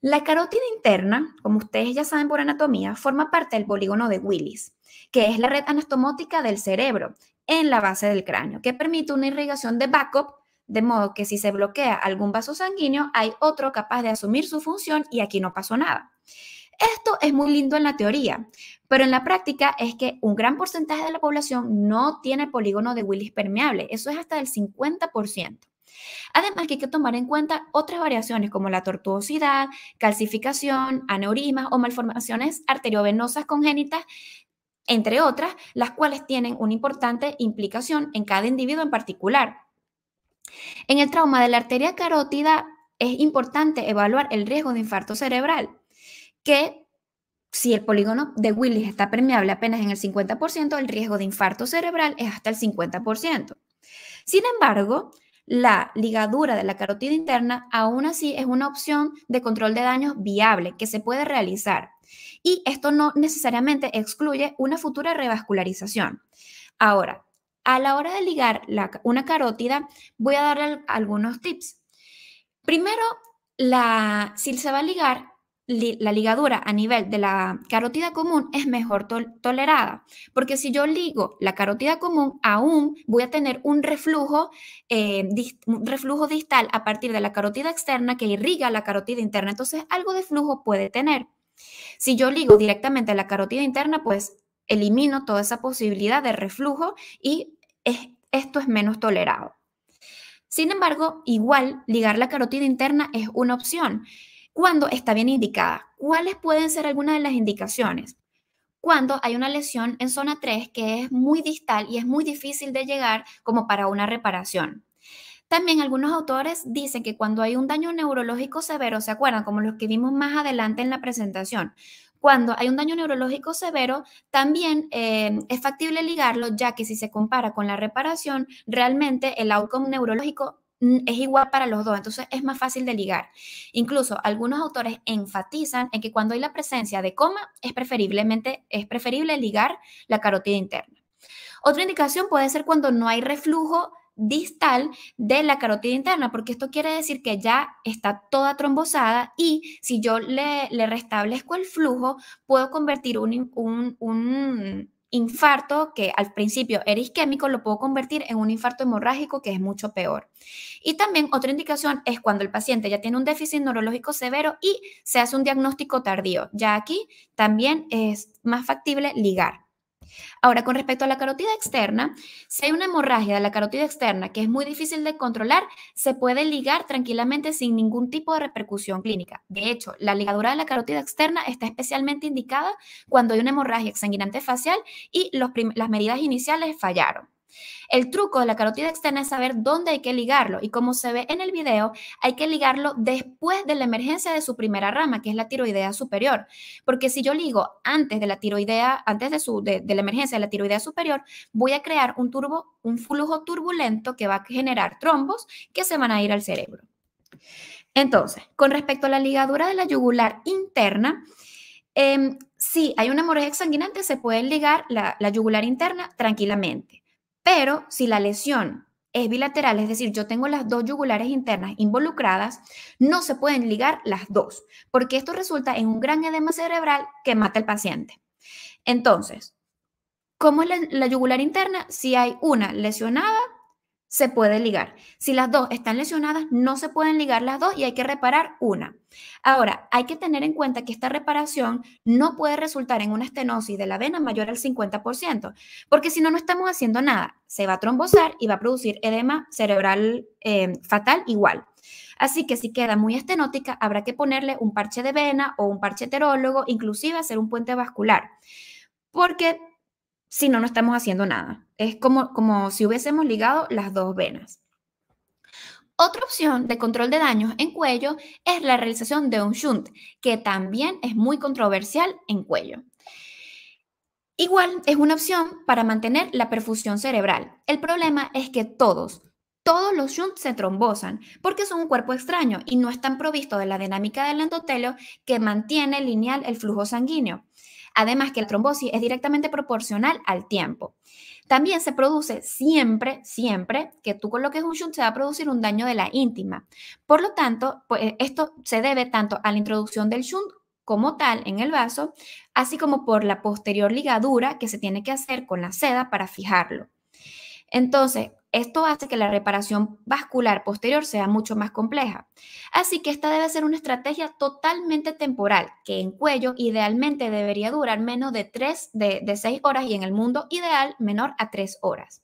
Speaker 4: La carótida interna, como ustedes ya saben por anatomía, forma parte del polígono de Willis, que es la red anastomótica del cerebro en la base del cráneo, que permite una irrigación de backup de modo que si se bloquea algún vaso sanguíneo, hay otro capaz de asumir su función y aquí no pasó nada. Esto es muy lindo en la teoría, pero en la práctica es que un gran porcentaje de la población no tiene polígono de Willis permeable, eso es hasta el 50%. Además que hay que tomar en cuenta otras variaciones como la tortuosidad, calcificación, aneurismas o malformaciones arteriovenosas congénitas, entre otras, las cuales tienen una importante implicación en cada individuo en particular. En el trauma de la arteria carótida es importante evaluar el riesgo de infarto cerebral, que si el polígono de Willis está permeable apenas en el 50%, el riesgo de infarto cerebral es hasta el 50%. Sin embargo, la ligadura de la carótida interna aún así es una opción de control de daños viable que se puede realizar. Y esto no necesariamente excluye una futura revascularización. Ahora, a la hora de ligar una carótida, voy a dar algunos tips. Primero, si se va a ligar, la ligadura a nivel de la carótida común es mejor tolerada, porque si yo ligo la carótida común, aún voy a tener un reflujo, eh, reflujo distal a partir de la carótida externa que irriga la carótida interna, entonces algo de flujo puede tener. Si yo ligo directamente la carótida interna, pues elimino toda esa posibilidad de reflujo y esto es menos tolerado. Sin embargo, igual ligar la carotida interna es una opción cuando está bien indicada. ¿Cuáles pueden ser algunas de las indicaciones? Cuando hay una lesión en zona 3 que es muy distal y es muy difícil de llegar como para una reparación. También algunos autores dicen que cuando hay un daño neurológico severo, ¿se acuerdan? Como los que vimos más adelante en la presentación, cuando hay un daño neurológico severo, también eh, es factible ligarlo, ya que si se compara con la reparación, realmente el outcome neurológico mm, es igual para los dos, entonces es más fácil de ligar. Incluso algunos autores enfatizan en que cuando hay la presencia de coma es preferiblemente es preferible ligar la carotida interna. Otra indicación puede ser cuando no hay reflujo distal de la carotida interna, porque esto quiere decir que ya está toda trombosada y si yo le, restablezco el flujo, puedo convertir un infarto que al principio era isquémico, lo puedo convertir en un infarto hemorrágico que es mucho peor. Y también otra indicación es cuando el paciente ya tiene un déficit neurológico severo y se hace un diagnóstico tardío. Ya aquí también es más factible ligar. Ahora, con respecto a la carotida externa, si hay una hemorragia de la carotida externa que es muy difícil de controlar, se puede ligar tranquilamente sin ningún tipo de repercusión clínica. De hecho, la ligadura de la carotida externa está especialmente indicada cuando hay una hemorragia exsanguinante facial y las medidas iniciales fallaron. El truco de la carotida externa es saber dónde hay que ligarlo y como se ve en el video, hay que ligarlo después de la emergencia de su primera rama, que es la tiroidea superior, porque si yo ligo antes de la tiroidea, antes de, su, de, la emergencia de la tiroidea superior, voy a crear un turbo, un flujo turbulento que va a generar trombos que se van a ir al cerebro. Entonces, con respecto a la ligadura de la yugular interna, em, si hay una hemorragia exsanguinante, se puede ligar la yugular interna tranquilamente. Pero si la lesión es bilateral, es decir, yo tengo las dos yugulares internas involucradas, no se pueden ligar las dos, porque esto resulta en un gran edema cerebral que mata al paciente. Entonces, ¿cómo es la, la yugular interna? Si hay una lesionada, se puede ligar. Si las dos están lesionadas, no se pueden ligar las dos y hay que reparar una. Ahora, hay que tener en cuenta que esta reparación no puede resultar en una estenosis de la vena mayor al 50%, porque si no, no estamos haciendo nada. Se va a trombosar y va a producir edema cerebral eh, fatal igual. Así que si queda muy estenótica, habrá que ponerle un parche de vena o un parche heterólogo, inclusive hacer un puente vascular, porque si no, no estamos haciendo nada. Es como, si hubiésemos ligado las dos venas. Otra opción de control de daños en cuello es la realización de un shunt, que también es muy controversial en cuello. Igual es una opción para mantener la perfusión cerebral. El problema es que todos, todos los shunts se trombosan porque son un cuerpo extraño y no están provistos de la dinámica del endotelio que mantiene lineal el flujo sanguíneo. Además que la trombosis es directamente proporcional al tiempo. También se produce siempre, siempre que tú coloques un shunt, se va a producir un daño de la íntima. Por lo tanto, pues, esto se debe tanto a la introducción del shunt como tal en el vaso, así como por la posterior ligadura que se tiene que hacer con la seda para fijarlo. Entonces, esto hace que la reparación vascular posterior sea mucho más compleja. Así que esta debe ser una estrategia totalmente temporal, que en cuello idealmente debería durar menos de 3 de, 6 horas y en el mundo ideal menor a 3 horas.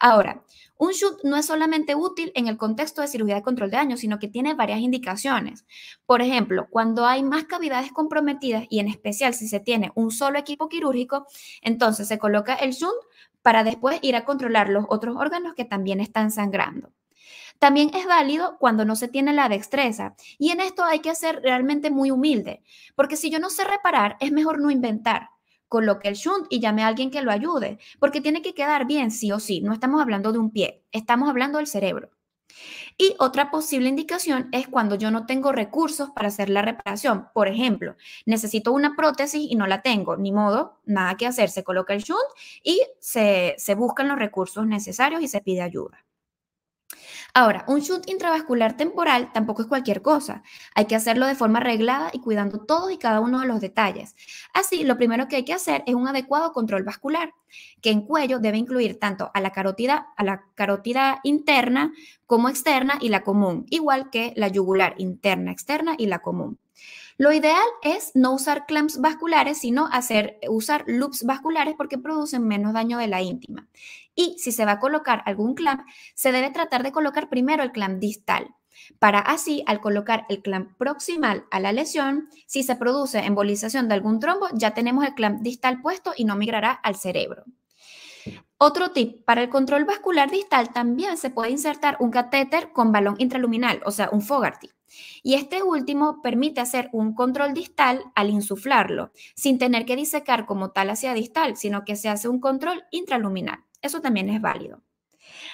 Speaker 4: Ahora, un shoot no es solamente útil en el contexto de cirugía de control de daño, sino que tiene varias indicaciones. Por ejemplo, cuando hay más cavidades comprometidas y en especial si se tiene un solo equipo quirúrgico, entonces se coloca el shoot para después ir a controlar los otros órganos que también están sangrando. También es válido cuando no se tiene la destreza y en esto hay que ser realmente muy humilde, porque si yo no sé reparar, es mejor no inventar coloque el shunt y llame a alguien que lo ayude, porque tiene que quedar bien sí o sí. No estamos hablando de un pie, estamos hablando del cerebro. Y otra posible indicación es cuando yo no tengo recursos para hacer la reparación. Por ejemplo, necesito una prótesis y no la tengo, ni modo, nada que hacer. Se coloca el shunt y se, se buscan los recursos necesarios y se pide ayuda. Ahora, un shoot intravascular temporal tampoco es cualquier cosa. Hay que hacerlo de forma arreglada y cuidando todos y cada uno de los detalles. Así, lo primero que hay que hacer es un adecuado control vascular, que en cuello debe incluir tanto a la carótida, a la carótida interna como externa y la común, igual que la yugular interna, externa y la común. Lo ideal es no usar clamps vasculares, sino hacer, usar loops vasculares porque producen menos daño de la íntima. Y si se va a colocar algún clamp, se debe tratar de colocar primero el clamp distal, para así, al colocar el clamp proximal a la lesión, si se produce embolización de algún trombo, ya tenemos el clamp distal puesto y no migrará al cerebro. Otro tip, para el control vascular distal también se puede insertar un catéter con balón intraluminal, o sea, un Fogarty. Y este último permite hacer un control distal al insuflarlo, sin tener que disecar como tal hacia distal, sino que se hace un control intraluminal. Eso también es válido.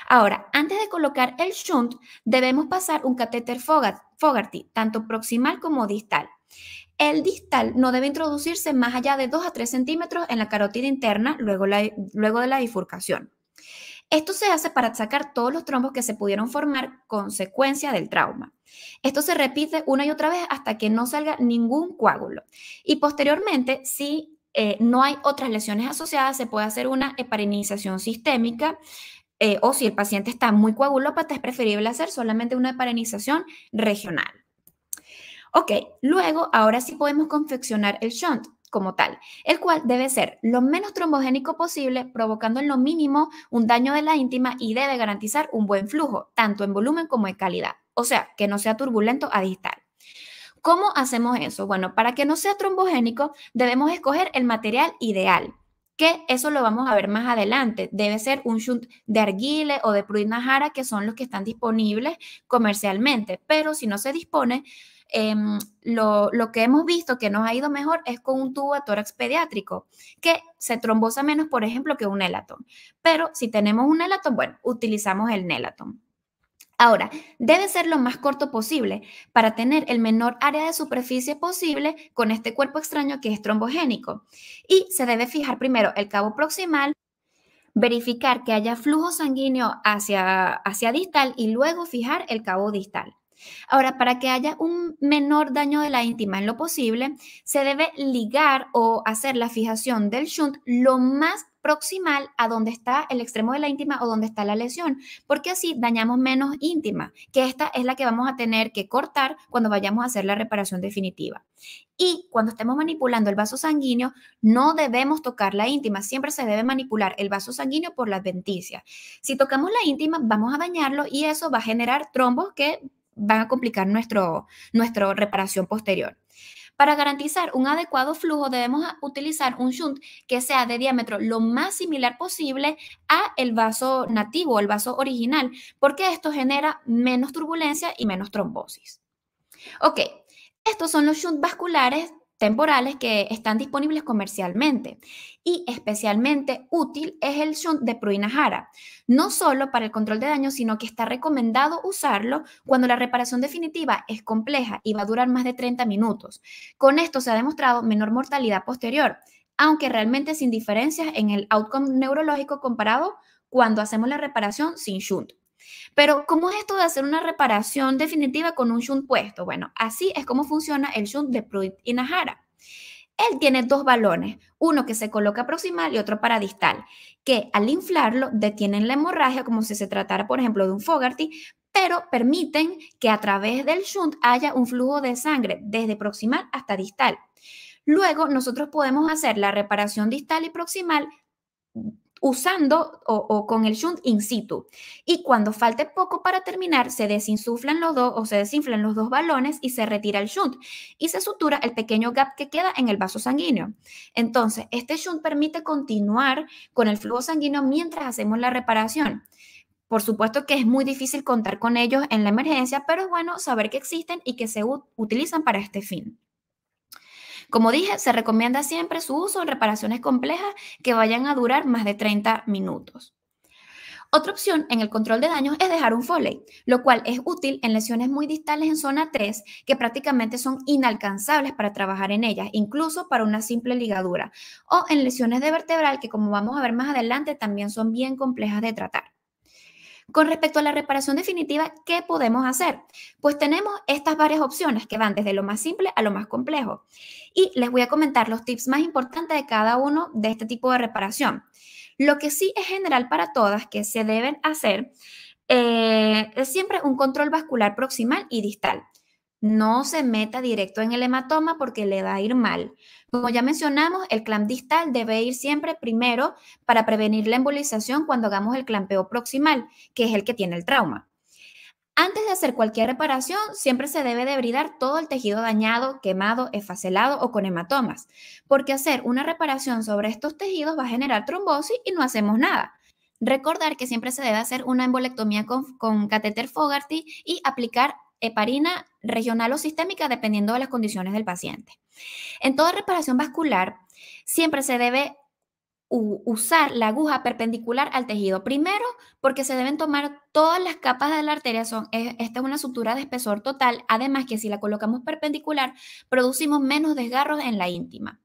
Speaker 4: Ahora, antes de colocar el shunt, debemos pasar un catéter Fogarty, tanto proximal como distal. El distal no debe introducirse más allá de 2 a 3 centímetros en la carótida interna luego, luego de la bifurcación. Esto se hace para sacar todos los trombos que se pudieron formar consecuencia del trauma. Esto se repite una y otra vez hasta que no salga ningún coágulo. Y posteriormente, si eh, no hay otras lesiones asociadas, se puede hacer una heparinización sistémica. Eh, o si el paciente está muy coagulópata, es preferible hacer solamente una heparinización regional. Ok, luego ahora sí podemos confeccionar el shunt como tal, el cual debe ser lo menos trombogénico posible, provocando en lo mínimo un daño de la íntima y debe garantizar un buen flujo, tanto en volumen como en calidad, o sea, que no sea turbulento a distal. ¿Cómo hacemos eso? Bueno, para que no sea trombogénico, debemos escoger el material ideal que eso lo vamos a ver más adelante. Debe ser un shunt de arguile o de pruina jara, que son los que están disponibles comercialmente, pero si no se dispone, em, lo, que hemos visto que nos ha ido mejor es con un tubo a tórax pediátrico, que se trombosa menos, por ejemplo, que un elatón, Pero si tenemos un elatón, bueno, utilizamos el Nelaton. Ahora, debe ser lo más corto posible para tener el menor área de superficie posible con este cuerpo extraño que es trombogénico. Y se debe fijar primero el cabo proximal, verificar que haya flujo sanguíneo hacia, hacia distal y luego fijar el cabo distal. Ahora, para que haya un menor daño de la íntima en lo posible, se debe ligar o hacer la fijación del shunt lo más proximal a donde está el extremo de la íntima o donde está la lesión, porque así dañamos menos íntima, que esta es la que vamos a tener que cortar cuando vayamos a hacer la reparación definitiva. Y cuando estemos manipulando el vaso sanguíneo, no debemos tocar la íntima, siempre se debe manipular el vaso sanguíneo por la adventicia. Si tocamos la íntima, vamos a dañarlo y eso va a generar trombos que van a complicar nuestro, nuestra reparación posterior. Para garantizar un adecuado flujo debemos utilizar un shunt que sea de diámetro lo más similar posible a el vaso nativo, el vaso original, porque esto genera menos turbulencia y menos trombosis. Ok, estos son los shunts vasculares temporales que están disponibles comercialmente. Y especialmente útil es el shunt de Pruina Jara, no solo para el control de daño, sino que está recomendado usarlo cuando la reparación definitiva es compleja y va a durar más de 30 minutos. Con esto se ha demostrado menor mortalidad posterior, aunque realmente sin diferencias en el outcome neurológico comparado cuando hacemos la reparación sin shunt. Pero, ¿cómo es esto de hacer una reparación definitiva con un shunt puesto? Bueno, así es como funciona el shunt de Pruitt y Najara. Él tiene dos balones, uno que se coloca proximal y otro para distal, que al inflarlo detienen la hemorragia como si se tratara, por ejemplo, de un Fogarty, pero permiten que a través del shunt haya un flujo de sangre desde proximal hasta distal. Luego, nosotros podemos hacer la reparación distal y proximal usando o, con el shunt in situ. Y cuando falte poco para terminar, se desinsuflan los dos o se desinflan los dos balones y se retira el shunt y se sutura el pequeño gap que queda en el vaso sanguíneo. Entonces, este shunt permite continuar con el flujo sanguíneo mientras hacemos la reparación. Por supuesto que es muy difícil contar con ellos en la emergencia, pero es bueno saber que existen y que se utilizan para este fin. Como dije, se recomienda siempre su uso en reparaciones complejas que vayan a durar más de 30 minutos. Otra opción en el control de daños es dejar un foley, lo cual es útil en lesiones muy distales en zona 3 que prácticamente son inalcanzables para trabajar en ellas, incluso para una simple ligadura, o en lesiones de vertebral que como vamos a ver más adelante también son bien complejas de tratar. Con respecto a la reparación definitiva, ¿qué podemos hacer? Pues tenemos estas varias opciones que van desde lo más simple a lo más complejo. Y les voy a comentar los tips más importantes de cada uno de este tipo de reparación. Lo que sí es general para todas que se deben hacer eh, es siempre un control vascular proximal y distal. No se meta directo en el hematoma porque le va a ir mal. Como ya mencionamos, el clamp distal debe ir siempre primero para prevenir la embolización cuando hagamos el clampeo proximal, que es el que tiene el trauma. Antes de hacer cualquier reparación, siempre se debe debridar todo el tejido dañado, quemado, esfacelado o con hematomas, porque hacer una reparación sobre estos tejidos va a generar trombosis y no hacemos nada. Recordar que siempre se debe hacer una embolectomía con catéter Fogarty y aplicar heparina regional o sistémica dependiendo de las condiciones del paciente. En toda reparación vascular, siempre se debe usar la aguja perpendicular al tejido. Primero, porque se deben tomar todas las capas de la arteria. esta es una sutura de espesor total. Además que si la colocamos perpendicular, producimos menos desgarros en la íntima.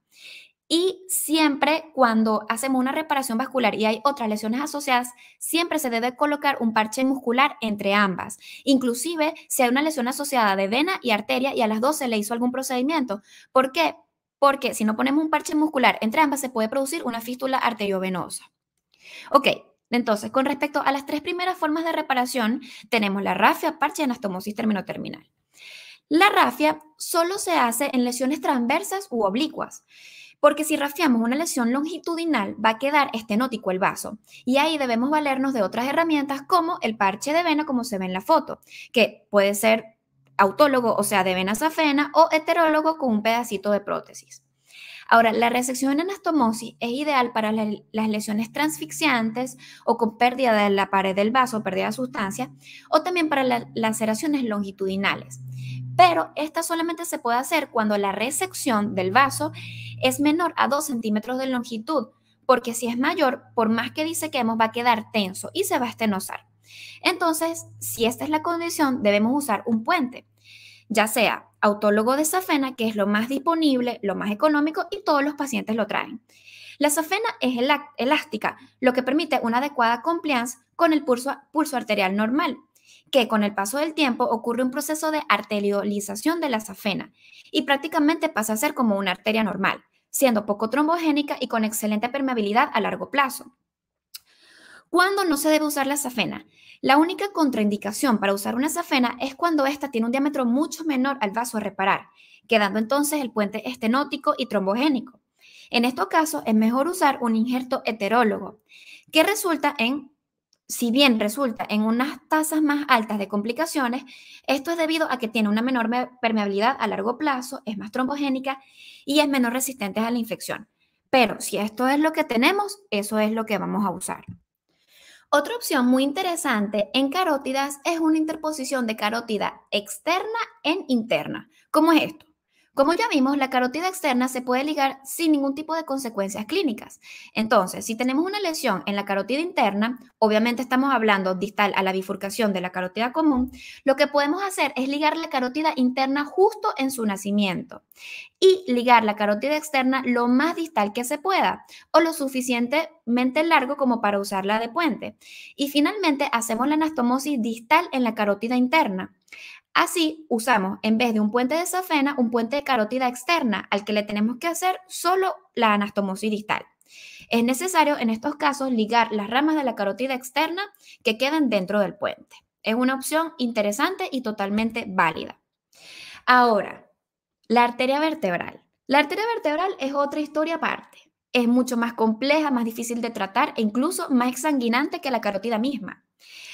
Speaker 4: Y siempre cuando hacemos una reparación vascular y hay otras lesiones asociadas, siempre se debe colocar un parche muscular entre ambas. Inclusive si hay una lesión asociada de vena y arteria y a las dos se le hizo algún procedimiento. ¿Por qué? Porque si no ponemos un parche muscular entre ambas se puede producir una fístula arteriovenosa. Ok, entonces con respecto a las tres primeras formas de reparación, tenemos la rafia, parche y anastomosis terminoterminal. La rafia solo se hace en lesiones transversas u oblicuas. Porque si rafiamos una lesión longitudinal, va a quedar estenótico el vaso. Y ahí debemos valernos de otras herramientas como el parche de vena, como se ve en la foto, que puede ser autólogo, o sea, de vena safena, o heterólogo con un pedacito de prótesis. Ahora, la resección en anastomosis es ideal para las lesiones transfixiantes o con pérdida de la pared del vaso, pérdida de sustancia, o también para las laceraciones longitudinales pero esta solamente se puede hacer cuando la resección del vaso es menor a 2 centímetros de longitud, porque si es mayor, por más que disequemos, va a quedar tenso y se va a estenosar. Entonces, si esta es la condición, debemos usar un puente, ya sea autólogo de safena, que es lo más disponible, lo más económico y todos los pacientes lo traen. La safena es elástica, lo que permite una adecuada compliance con el pulso, pulso arterial normal que con el paso del tiempo ocurre un proceso de arteriolización de la safena y prácticamente pasa a ser como una arteria normal, siendo poco trombogénica y con excelente permeabilidad a largo plazo. ¿Cuándo no se debe usar la safena? La única contraindicación para usar una safena es cuando ésta tiene un diámetro mucho menor al vaso a reparar, quedando entonces el puente estenótico y trombogénico. En estos casos es mejor usar un injerto heterólogo, que resulta en si bien resulta en unas tasas más altas de complicaciones, esto es debido a que tiene una menor permeabilidad a largo plazo, es más trombogénica y es menos resistente a la infección. Pero si esto es lo que tenemos, eso es lo que vamos a usar. Otra opción muy interesante en carótidas es una interposición de carótida externa en interna. ¿Cómo es esto? Como ya vimos, la carotida externa se puede ligar sin ningún tipo de consecuencias clínicas. Entonces, si tenemos una lesión en la carotida interna, obviamente estamos hablando distal a la bifurcación de la carótida común, lo que podemos hacer es ligar la carotida interna justo en su nacimiento y ligar la carotida externa lo más distal que se pueda o lo suficientemente largo como para usarla de puente. Y finalmente, hacemos la anastomosis distal en la carotida interna. Así usamos, en vez de un puente de safena, un puente de carotida externa al que le tenemos que hacer solo la anastomosis distal. Es necesario en estos casos ligar las ramas de la carotida externa que quedan dentro del puente. Es una opción interesante y totalmente válida. Ahora, la arteria vertebral. La arteria vertebral es otra historia aparte. Es mucho más compleja, más difícil de tratar e incluso más exsanguinante que la carotida misma.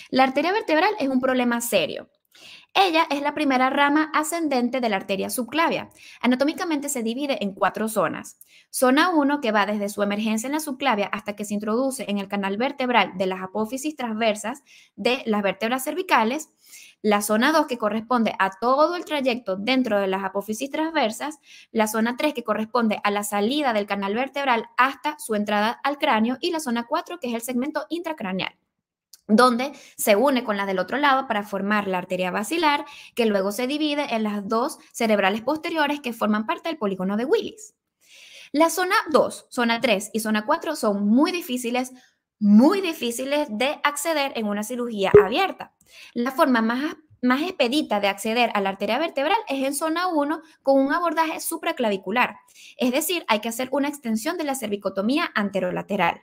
Speaker 4: La arteria vertebral es un problema serio ella es la primera rama ascendente de la arteria subclavia. Anatómicamente se divide en cuatro zonas. Zona 1, que va desde su emergencia en la subclavia hasta que se introduce en el canal vertebral de las apófisis transversas de las vértebras cervicales. La zona 2, que corresponde a todo el trayecto dentro de las apófisis transversas. La zona 3, que corresponde a la salida del canal vertebral hasta su entrada al cráneo. Y la zona 4, que es el segmento intracraneal donde se une con la del otro lado para formar la arteria basilar, que luego se divide en las dos cerebrales posteriores que forman parte del polígono de Willis. La zona 2, zona 3 y zona 4 son muy difíciles, muy difíciles de acceder en una cirugía abierta. La forma más, más expedita de acceder a la arteria vertebral es en zona 1 con un abordaje supraclavicular, es decir, hay que hacer una extensión de la cervicotomía anterolateral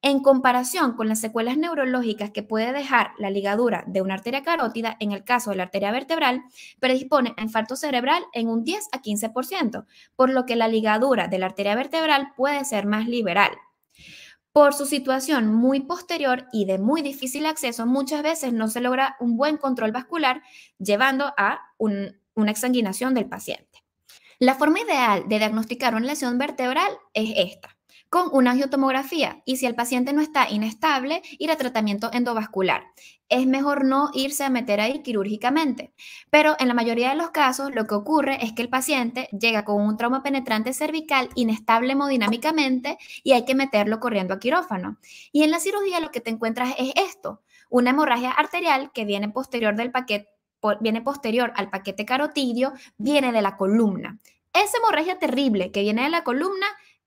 Speaker 4: en comparación con las secuelas neurológicas que puede dejar la ligadura de una arteria carótida, en el caso de la arteria vertebral, predispone a infarto cerebral en un 10 a 15%, por lo que la ligadura de la arteria vertebral puede ser más liberal. Por su situación muy posterior y de muy difícil acceso, muchas veces no se logra un buen control vascular, llevando a una exanguinación del paciente. La forma ideal de diagnosticar una lesión vertebral es esta con una angiotomografía y si el paciente no está inestable, ir a tratamiento endovascular. Es mejor no irse a meter ahí quirúrgicamente, pero en la mayoría de los casos lo que ocurre es que el paciente llega con un trauma penetrante cervical inestable hemodinámicamente y hay que meterlo corriendo a quirófano. Y en la cirugía lo que te encuentras es esto, una hemorragia arterial que viene posterior del paquete viene posterior al paquete carotidio, viene de la columna. Esa hemorragia terrible que viene de la columna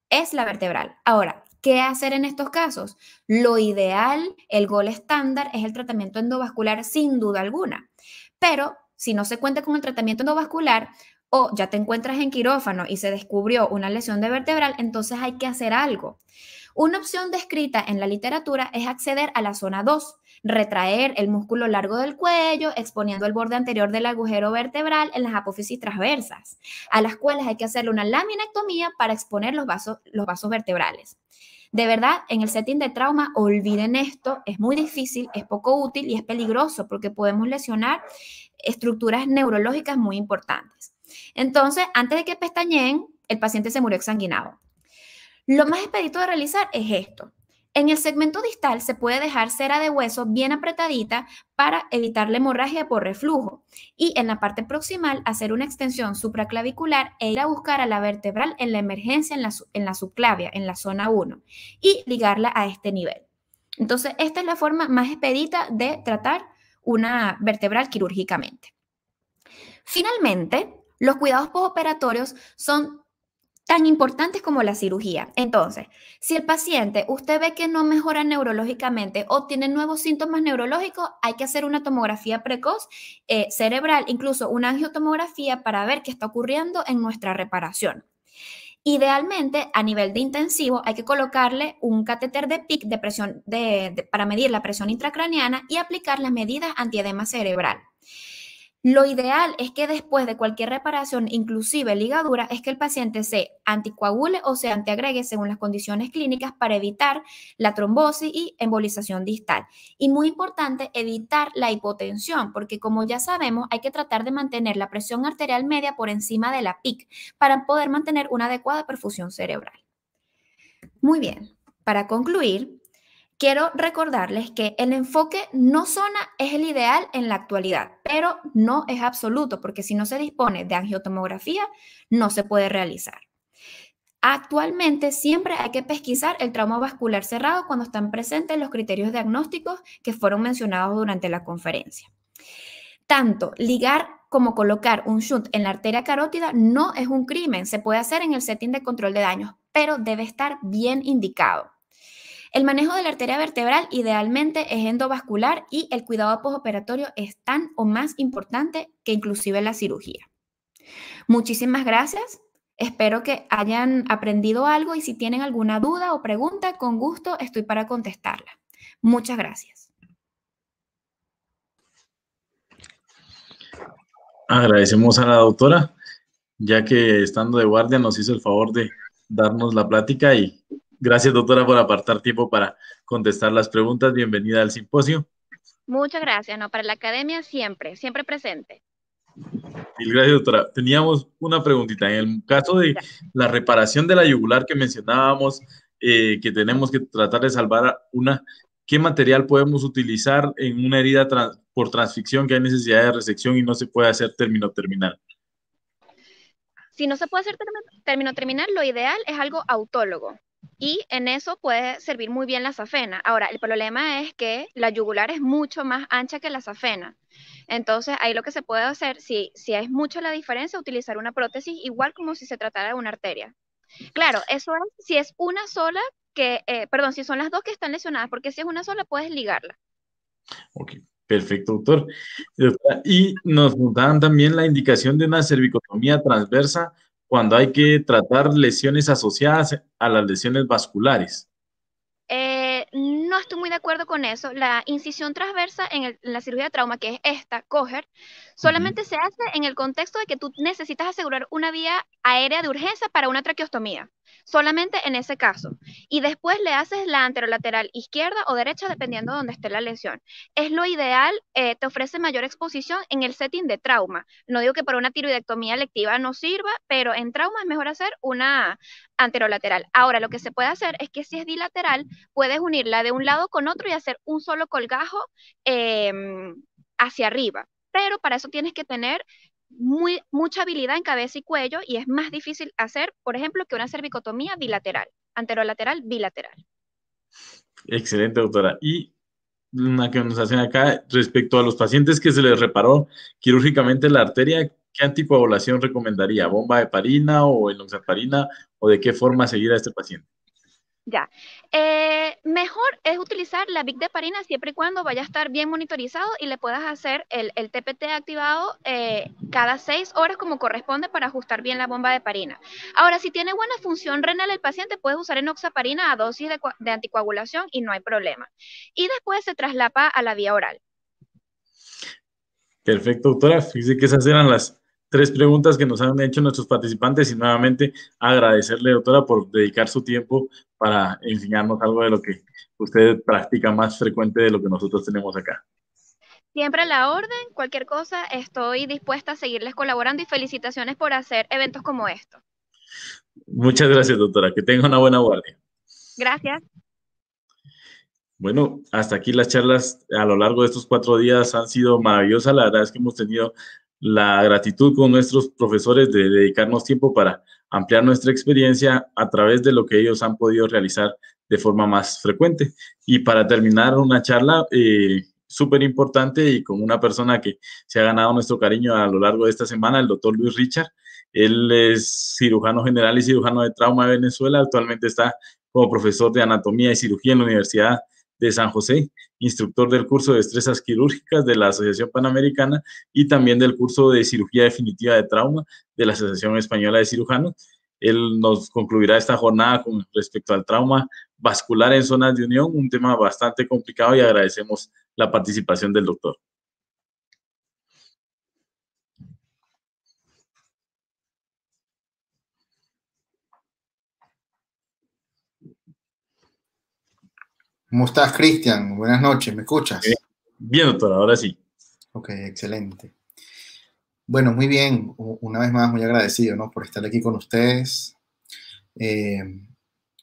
Speaker 4: es la vertebral. Ahora, ¿qué hacer en estos casos? Lo ideal, el gol estándar, es el tratamiento endovascular sin duda alguna. Pero si no se cuenta con el tratamiento endovascular o ya te encuentras en quirófano y se descubrió una lesión de vertebral, entonces hay que hacer algo. Una opción descrita en la literatura es acceder a la zona 2, retraer el músculo largo del cuello, exponiendo el borde anterior del agujero vertebral en las apófisis transversas, a las cuales hay que hacerle una laminectomía para exponer los vasos, los vasos vertebrales. De verdad, en el setting de trauma, olviden esto, es muy difícil, es poco útil y es peligroso porque podemos lesionar estructuras neurológicas muy importantes. Entonces, antes de que pestañeen, el paciente se murió exanguinado. Lo más expedito de realizar es esto. En el segmento distal se puede dejar cera de hueso bien apretadita para evitar la hemorragia por reflujo y en la parte proximal hacer una extensión supraclavicular e ir a buscar a la vertebral en la emergencia en la, en la subclavia, en la zona 1 y ligarla a este nivel. Entonces, esta es la forma más expedita de tratar una vertebral quirúrgicamente. Finalmente, los cuidados postoperatorios son tan importantes como la cirugía. Entonces, si el paciente, usted ve que no mejora neurológicamente o tiene nuevos síntomas neurológicos, hay que hacer una tomografía precoz eh, cerebral, incluso una angiotomografía para ver qué está ocurriendo en nuestra reparación. Idealmente, a nivel de intensivo, hay que colocarle un catéter de PIC de presión para medir la presión intracraneana y aplicar las medidas antiedema cerebral. Lo ideal es que después de cualquier reparación, inclusive ligadura, es que el paciente se anticoagule o se antiagregue según las condiciones clínicas para evitar la trombosis y embolización distal. Y muy importante, evitar la hipotensión, porque como ya sabemos, hay que tratar de mantener la presión arterial media por encima de la PIC para poder mantener una adecuada perfusión cerebral. Muy bien, para concluir, quiero recordarles que el enfoque no zona es el ideal en la actualidad, pero no es absoluto, porque si no se dispone de angiotomografía, no se puede realizar. Actualmente siempre hay que pesquisar el trauma vascular cerrado cuando están presentes los criterios diagnósticos que fueron mencionados durante la conferencia. Tanto ligar como colocar un shunt en la arteria carótida no es un crimen, se puede hacer en el setting de control de daños, pero debe estar bien indicado. El manejo de la arteria vertebral idealmente es endovascular y el cuidado postoperatorio es tan o más importante que inclusive la cirugía. Muchísimas gracias. Espero que hayan aprendido algo y si tienen alguna duda o pregunta, con gusto estoy para contestarla. Muchas gracias.
Speaker 1: Agradecemos a la doctora, ya que estando de guardia nos hizo el favor de darnos la plática y Gracias, doctora, por apartar tiempo para contestar las preguntas. Bienvenida al simposio.
Speaker 4: Muchas gracias, ¿no? Para la academia siempre, siempre presente.
Speaker 1: Mil gracias, doctora. Teníamos una preguntita. En el caso de la reparación de la yugular que mencionábamos, eh, que tenemos que tratar de salvar una, ¿qué material podemos utilizar en una herida por transficción que hay necesidad de resección y no se puede hacer término terminal?
Speaker 4: Si no se puede hacer término terminal, lo ideal es algo autólogo, y en eso puede servir muy bien la safena. Ahora, el problema es que la yugular es mucho más ancha que la safena. Entonces, ahí lo que se puede hacer, si, si es mucho la diferencia, utilizar una prótesis igual como si se tratara de una arteria. Claro, eso es si es una sola que, eh, perdón, si son las dos que están lesionadas, porque si es una sola puedes ligarla.
Speaker 1: Ok, perfecto, doctor. Y nos dan también la indicación de una cervicotomía transversa cuando hay que tratar lesiones asociadas a las lesiones vasculares?
Speaker 4: Eh, no estoy muy de acuerdo con eso. La incisión transversa en, la cirugía de trauma, que es esta, coger, solamente se hace en el contexto de que tú necesitas asegurar una vía aérea de urgencia para una traqueostomía, solamente en ese caso. Y después le haces la anterolateral izquierda o derecha, dependiendo de dónde esté la lesión. Es lo ideal, eh, te ofrece mayor exposición en el setting de trauma. No digo que para una tiroidectomía electiva no sirva, pero en trauma es mejor hacer una anterolateral. Ahora, lo que se puede hacer es que si es bilateral, puedes unirla de un lado con otro y hacer un solo colgajo em, hacia arriba pero para eso tienes que tener mucha habilidad en cabeza y cuello y es más difícil hacer, por ejemplo, que una cervicotomía bilateral, anterolateral, bilateral.
Speaker 1: Excelente, doctora. Y una que nos hacen acá respecto a los pacientes que se les reparó quirúrgicamente la arteria, ¿qué anticoagulación recomendaría? ¿Bomba de parina o enoxaparina? ¿O de qué forma seguir a este paciente?
Speaker 4: Ya. Eh, mejor es utilizar la de parina siempre y cuando vaya a estar bien monitorizado y le puedas hacer el, TPT activado eh, cada seis horas como corresponde para ajustar bien la bomba de parina. Ahora, si tiene buena función renal el paciente, puedes usar enoxaparina a dosis de, anticoagulación y no hay problema. Y después se traslapa a la vía oral.
Speaker 1: Perfecto, doctora. Fíjese que esas eran las tres preguntas que nos han hecho nuestros participantes y nuevamente agradecerle, doctora, por dedicar su tiempo para enseñarnos algo de lo que usted practica más frecuente de lo que nosotros tenemos acá.
Speaker 4: Siempre a la orden, cualquier cosa, estoy dispuesta a seguirles colaborando y felicitaciones por hacer eventos como estos.
Speaker 1: Muchas gracias, doctora. Que tenga una buena guardia. Gracias. Bueno, hasta aquí las charlas a lo largo de estos cuatro días han sido maravillosas. La verdad es que hemos tenido la gratitud con nuestros profesores de dedicarnos tiempo para ampliar nuestra experiencia a través de lo que ellos han podido realizar de forma más frecuente. Y para terminar una charla eh, súper importante y con una persona que se ha ganado nuestro cariño a lo largo de esta semana, el doctor Luis Richard. Él es cirujano general y cirujano de trauma de Venezuela. Actualmente está como profesor de anatomía y cirugía en la Universidad de San José, instructor del curso de destrezas quirúrgicas de la Asociación Panamericana y también del curso de cirugía definitiva de trauma de la Asociación Española de Cirujanos. Él nos concluirá esta jornada con respecto al trauma vascular en zonas de unión, un tema bastante complicado y agradecemos la participación del doctor.
Speaker 5: ¿Cómo estás, Cristian? Buenas noches, ¿me escuchas? Eh, bien, doctor, ahora sí. Ok, excelente. Bueno, muy bien, una vez más muy agradecido ¿no? por estar aquí con ustedes. Eh,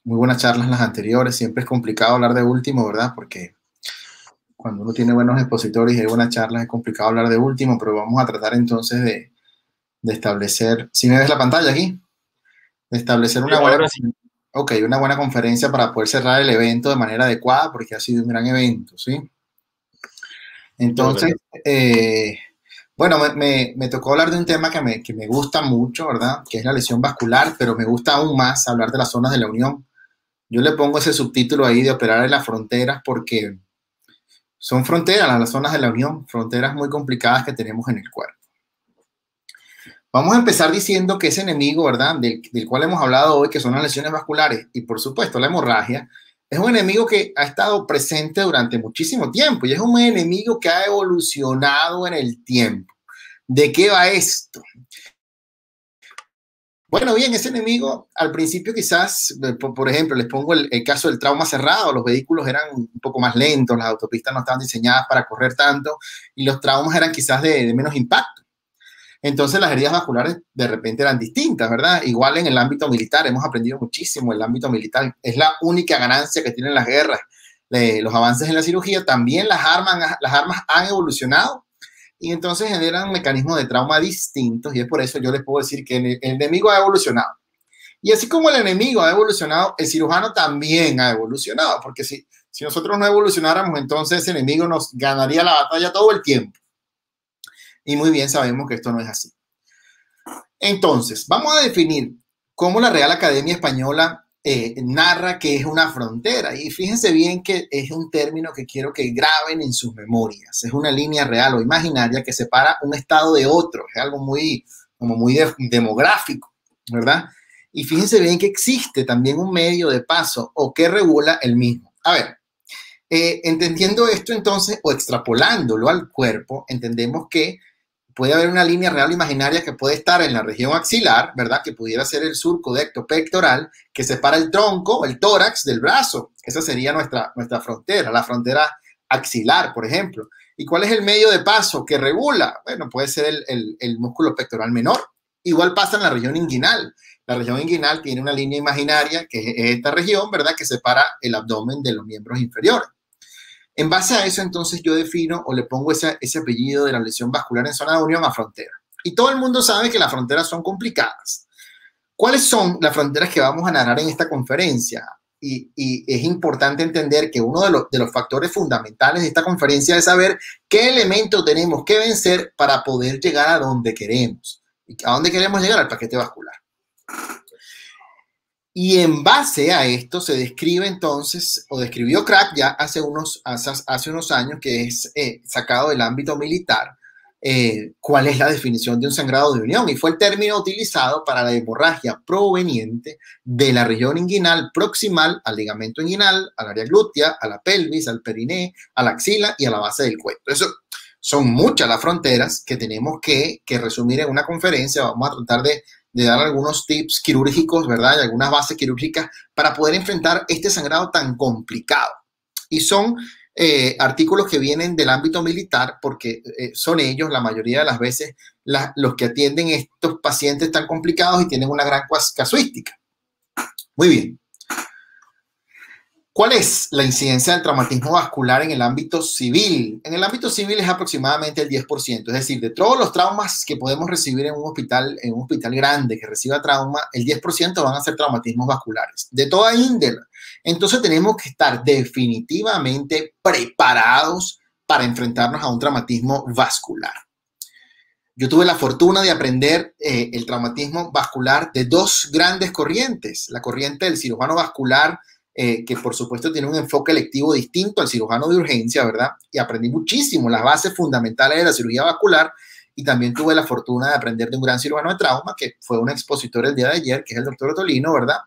Speaker 5: muy buenas charlas las anteriores, siempre es complicado hablar de último, ¿verdad? Porque cuando uno tiene buenos expositores y hay buenas charlas es complicado hablar de último, pero vamos a tratar entonces de, establecer, si me ves la pantalla aquí, de establecer una buena, ok, una buena conferencia para poder cerrar el evento de manera adecuada, porque ha sido un gran evento, ¿sí? Entonces, eh, bueno, me, tocó hablar de un tema que me, que me, gusta mucho, ¿verdad? Que es la lesión vascular, pero me gusta aún más hablar de las zonas de la unión. Yo le pongo ese subtítulo ahí de operar en las fronteras porque son fronteras, las zonas de la unión, fronteras muy complicadas que tenemos en el cuerpo. Vamos a empezar diciendo que ese enemigo, ¿verdad? Del, cual hemos hablado hoy, que son las lesiones vasculares y por supuesto la hemorragia, es un enemigo que ha estado presente durante muchísimo tiempo y es un enemigo que ha evolucionado en el tiempo. ¿De qué va esto? Bueno, bien, ese enemigo al principio quizás, eh, por, ejemplo, les pongo el, caso del trauma cerrado, los vehículos eran un poco más lentos, las autopistas no estaban diseñadas para correr tanto y los traumas eran quizás de menos impacto entonces las heridas vasculares de repente eran distintas, ¿verdad? Igual en el ámbito militar, hemos aprendido muchísimo el ámbito militar. Es la única ganancia que tienen las guerras, eh, los avances en la cirugía. También las armas, las armas han evolucionado y entonces generan mecanismos de trauma distintos y es por eso yo les puedo decir que el, enemigo ha evolucionado. Y así como el enemigo ha evolucionado, el cirujano también ha evolucionado, porque si, si nosotros no evolucionáramos, entonces el enemigo nos ganaría la batalla todo el tiempo y muy bien sabemos que esto no es así. Entonces, vamos a definir cómo la Real Academia Española eh, narra que es una frontera. Y fíjense bien que es un término que quiero que graben en sus memorias. Es una línea real o imaginaria que separa un estado de otro. Es algo muy, como muy demográfico, ¿verdad? Y fíjense bien que existe también un medio de paso o que regula el mismo. A ver, eh, entendiendo esto entonces o extrapolándolo al cuerpo, entendemos que puede haber una línea real imaginaria que puede estar en la región axilar, ¿verdad? Que pudiera ser el surco decto pectoral que separa el tronco, el tórax del brazo. Esa sería nuestra, nuestra frontera, la frontera axilar, por ejemplo. ¿Y cuál es el medio de paso que regula? Bueno, puede ser el, el músculo pectoral menor. Igual pasa en la región inguinal. La región inguinal tiene una línea imaginaria, que es esta región, ¿verdad? Que separa el abdomen de los miembros inferiores. En base a eso, entonces yo defino o le pongo ese, apellido de la lesión vascular en zona de unión a frontera. Y todo el mundo sabe que las fronteras son complicadas. ¿Cuáles son las fronteras que vamos a narrar en esta conferencia? Y, es importante entender que uno de, los, factores fundamentales de esta conferencia es saber qué elemento tenemos que vencer para poder llegar a donde queremos. ¿Y a dónde queremos llegar? Al paquete vascular. Y en base a esto se describe entonces, o describió Crack ya hace unos, hace, unos años, que es eh, sacado del ámbito militar, eh, cuál es la definición de un sangrado de unión. Y fue el término utilizado para la hemorragia proveniente de la región inguinal proximal al ligamento inguinal, al área glútea, a la pelvis, al periné, a la axila y a la base del cuello. Eso son muchas las fronteras que tenemos que, que resumir en una conferencia. Vamos a tratar de de dar algunos tips quirúrgicos, ¿verdad? Y algunas bases quirúrgicas para poder enfrentar este sangrado tan complicado. Y son eh, artículos que vienen del ámbito militar, porque eh, son ellos la mayoría de las veces los que atienden estos pacientes tan complicados y tienen una gran casuística. Muy bien. ¿Cuál es la incidencia del traumatismo vascular en el ámbito civil? En el ámbito civil es aproximadamente el 10%, es decir, de todos los traumas que podemos recibir en un hospital, en un hospital grande que reciba trauma, el 10% van a ser traumatismos vasculares, de toda índole. Entonces tenemos que estar definitivamente preparados para enfrentarnos a un traumatismo vascular. Yo tuve la fortuna de aprender eh, el traumatismo vascular de dos grandes corrientes, la corriente del cirujano vascular, eh, que por supuesto tiene un enfoque electivo distinto al cirujano de urgencia, ¿verdad? Y aprendí muchísimo las bases fundamentales de la cirugía vascular y también tuve la fortuna de aprender de un gran cirujano de trauma, que fue un expositor el día de ayer, que es el doctor Otolino, ¿verdad?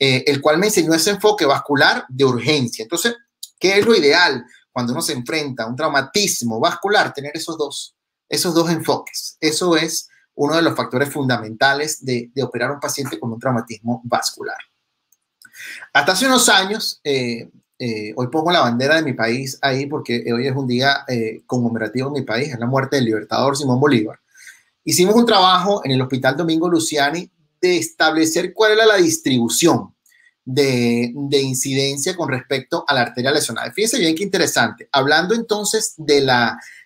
Speaker 5: Eh, el cual me enseñó ese enfoque vascular de urgencia. Entonces, ¿qué es lo ideal cuando uno se enfrenta a un traumatismo vascular? Tener esos dos, esos dos enfoques. Eso es uno de los factores fundamentales de, de operar a un paciente con un traumatismo vascular. Hasta hace unos años, eh, eh, hoy pongo la bandera de mi país ahí porque hoy es un día eh, conmemorativo en mi país, es la muerte del libertador Simón Bolívar. Hicimos un trabajo en el Hospital Domingo Luciani de establecer cuál era la distribución de, incidencia con respecto a la arteria lesionada. Fíjense bien qué interesante. Hablando entonces de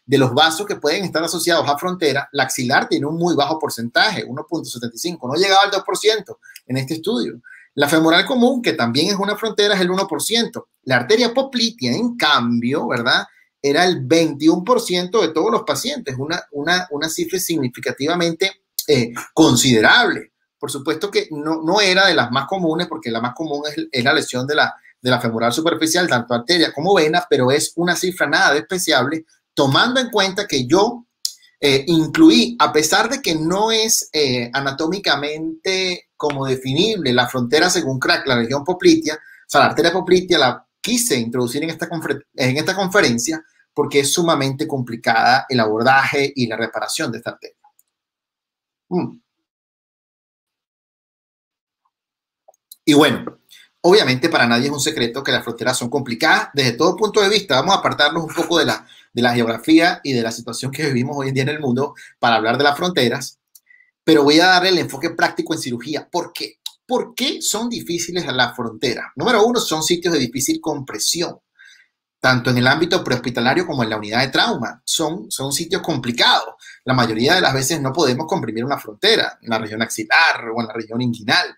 Speaker 5: de los vasos que pueden estar asociados a frontera, la axilar tiene un muy bajo porcentaje, 1.75, no llegaba al 2% en este estudio. La femoral común, que también es una frontera, es el 1%. La arteria poplitea, en cambio, ¿verdad? Era el 21% de todos los pacientes, una, una, cifra significativamente eh, considerable. Por supuesto que no, era de las más comunes, porque la más común es, la lesión de la, de la femoral superficial, tanto arteria como vena, pero es una cifra nada despreciable, tomando en cuenta que yo eh, incluí, a pesar de que no es eh, anatómicamente como definible la frontera según Crack, la región poplitea, o sea, la arteria poplitea la quise introducir en esta, conferencia porque es sumamente complicada el abordaje y la reparación de esta arteria. Mm. Y bueno, obviamente para nadie es un secreto que las fronteras son complicadas desde todo punto de vista. Vamos a apartarnos un poco de la de la geografía y de la situación que vivimos hoy en día en el mundo para hablar de las fronteras, pero voy a dar el enfoque práctico en cirugía. ¿Por qué? ¿Por qué son difíciles las fronteras? Número uno, son sitios de difícil compresión, tanto en el ámbito prehospitalario como en la unidad de trauma. Son, son sitios complicados. La mayoría de las veces no podemos comprimir una frontera en la región axilar o en la región inguinal.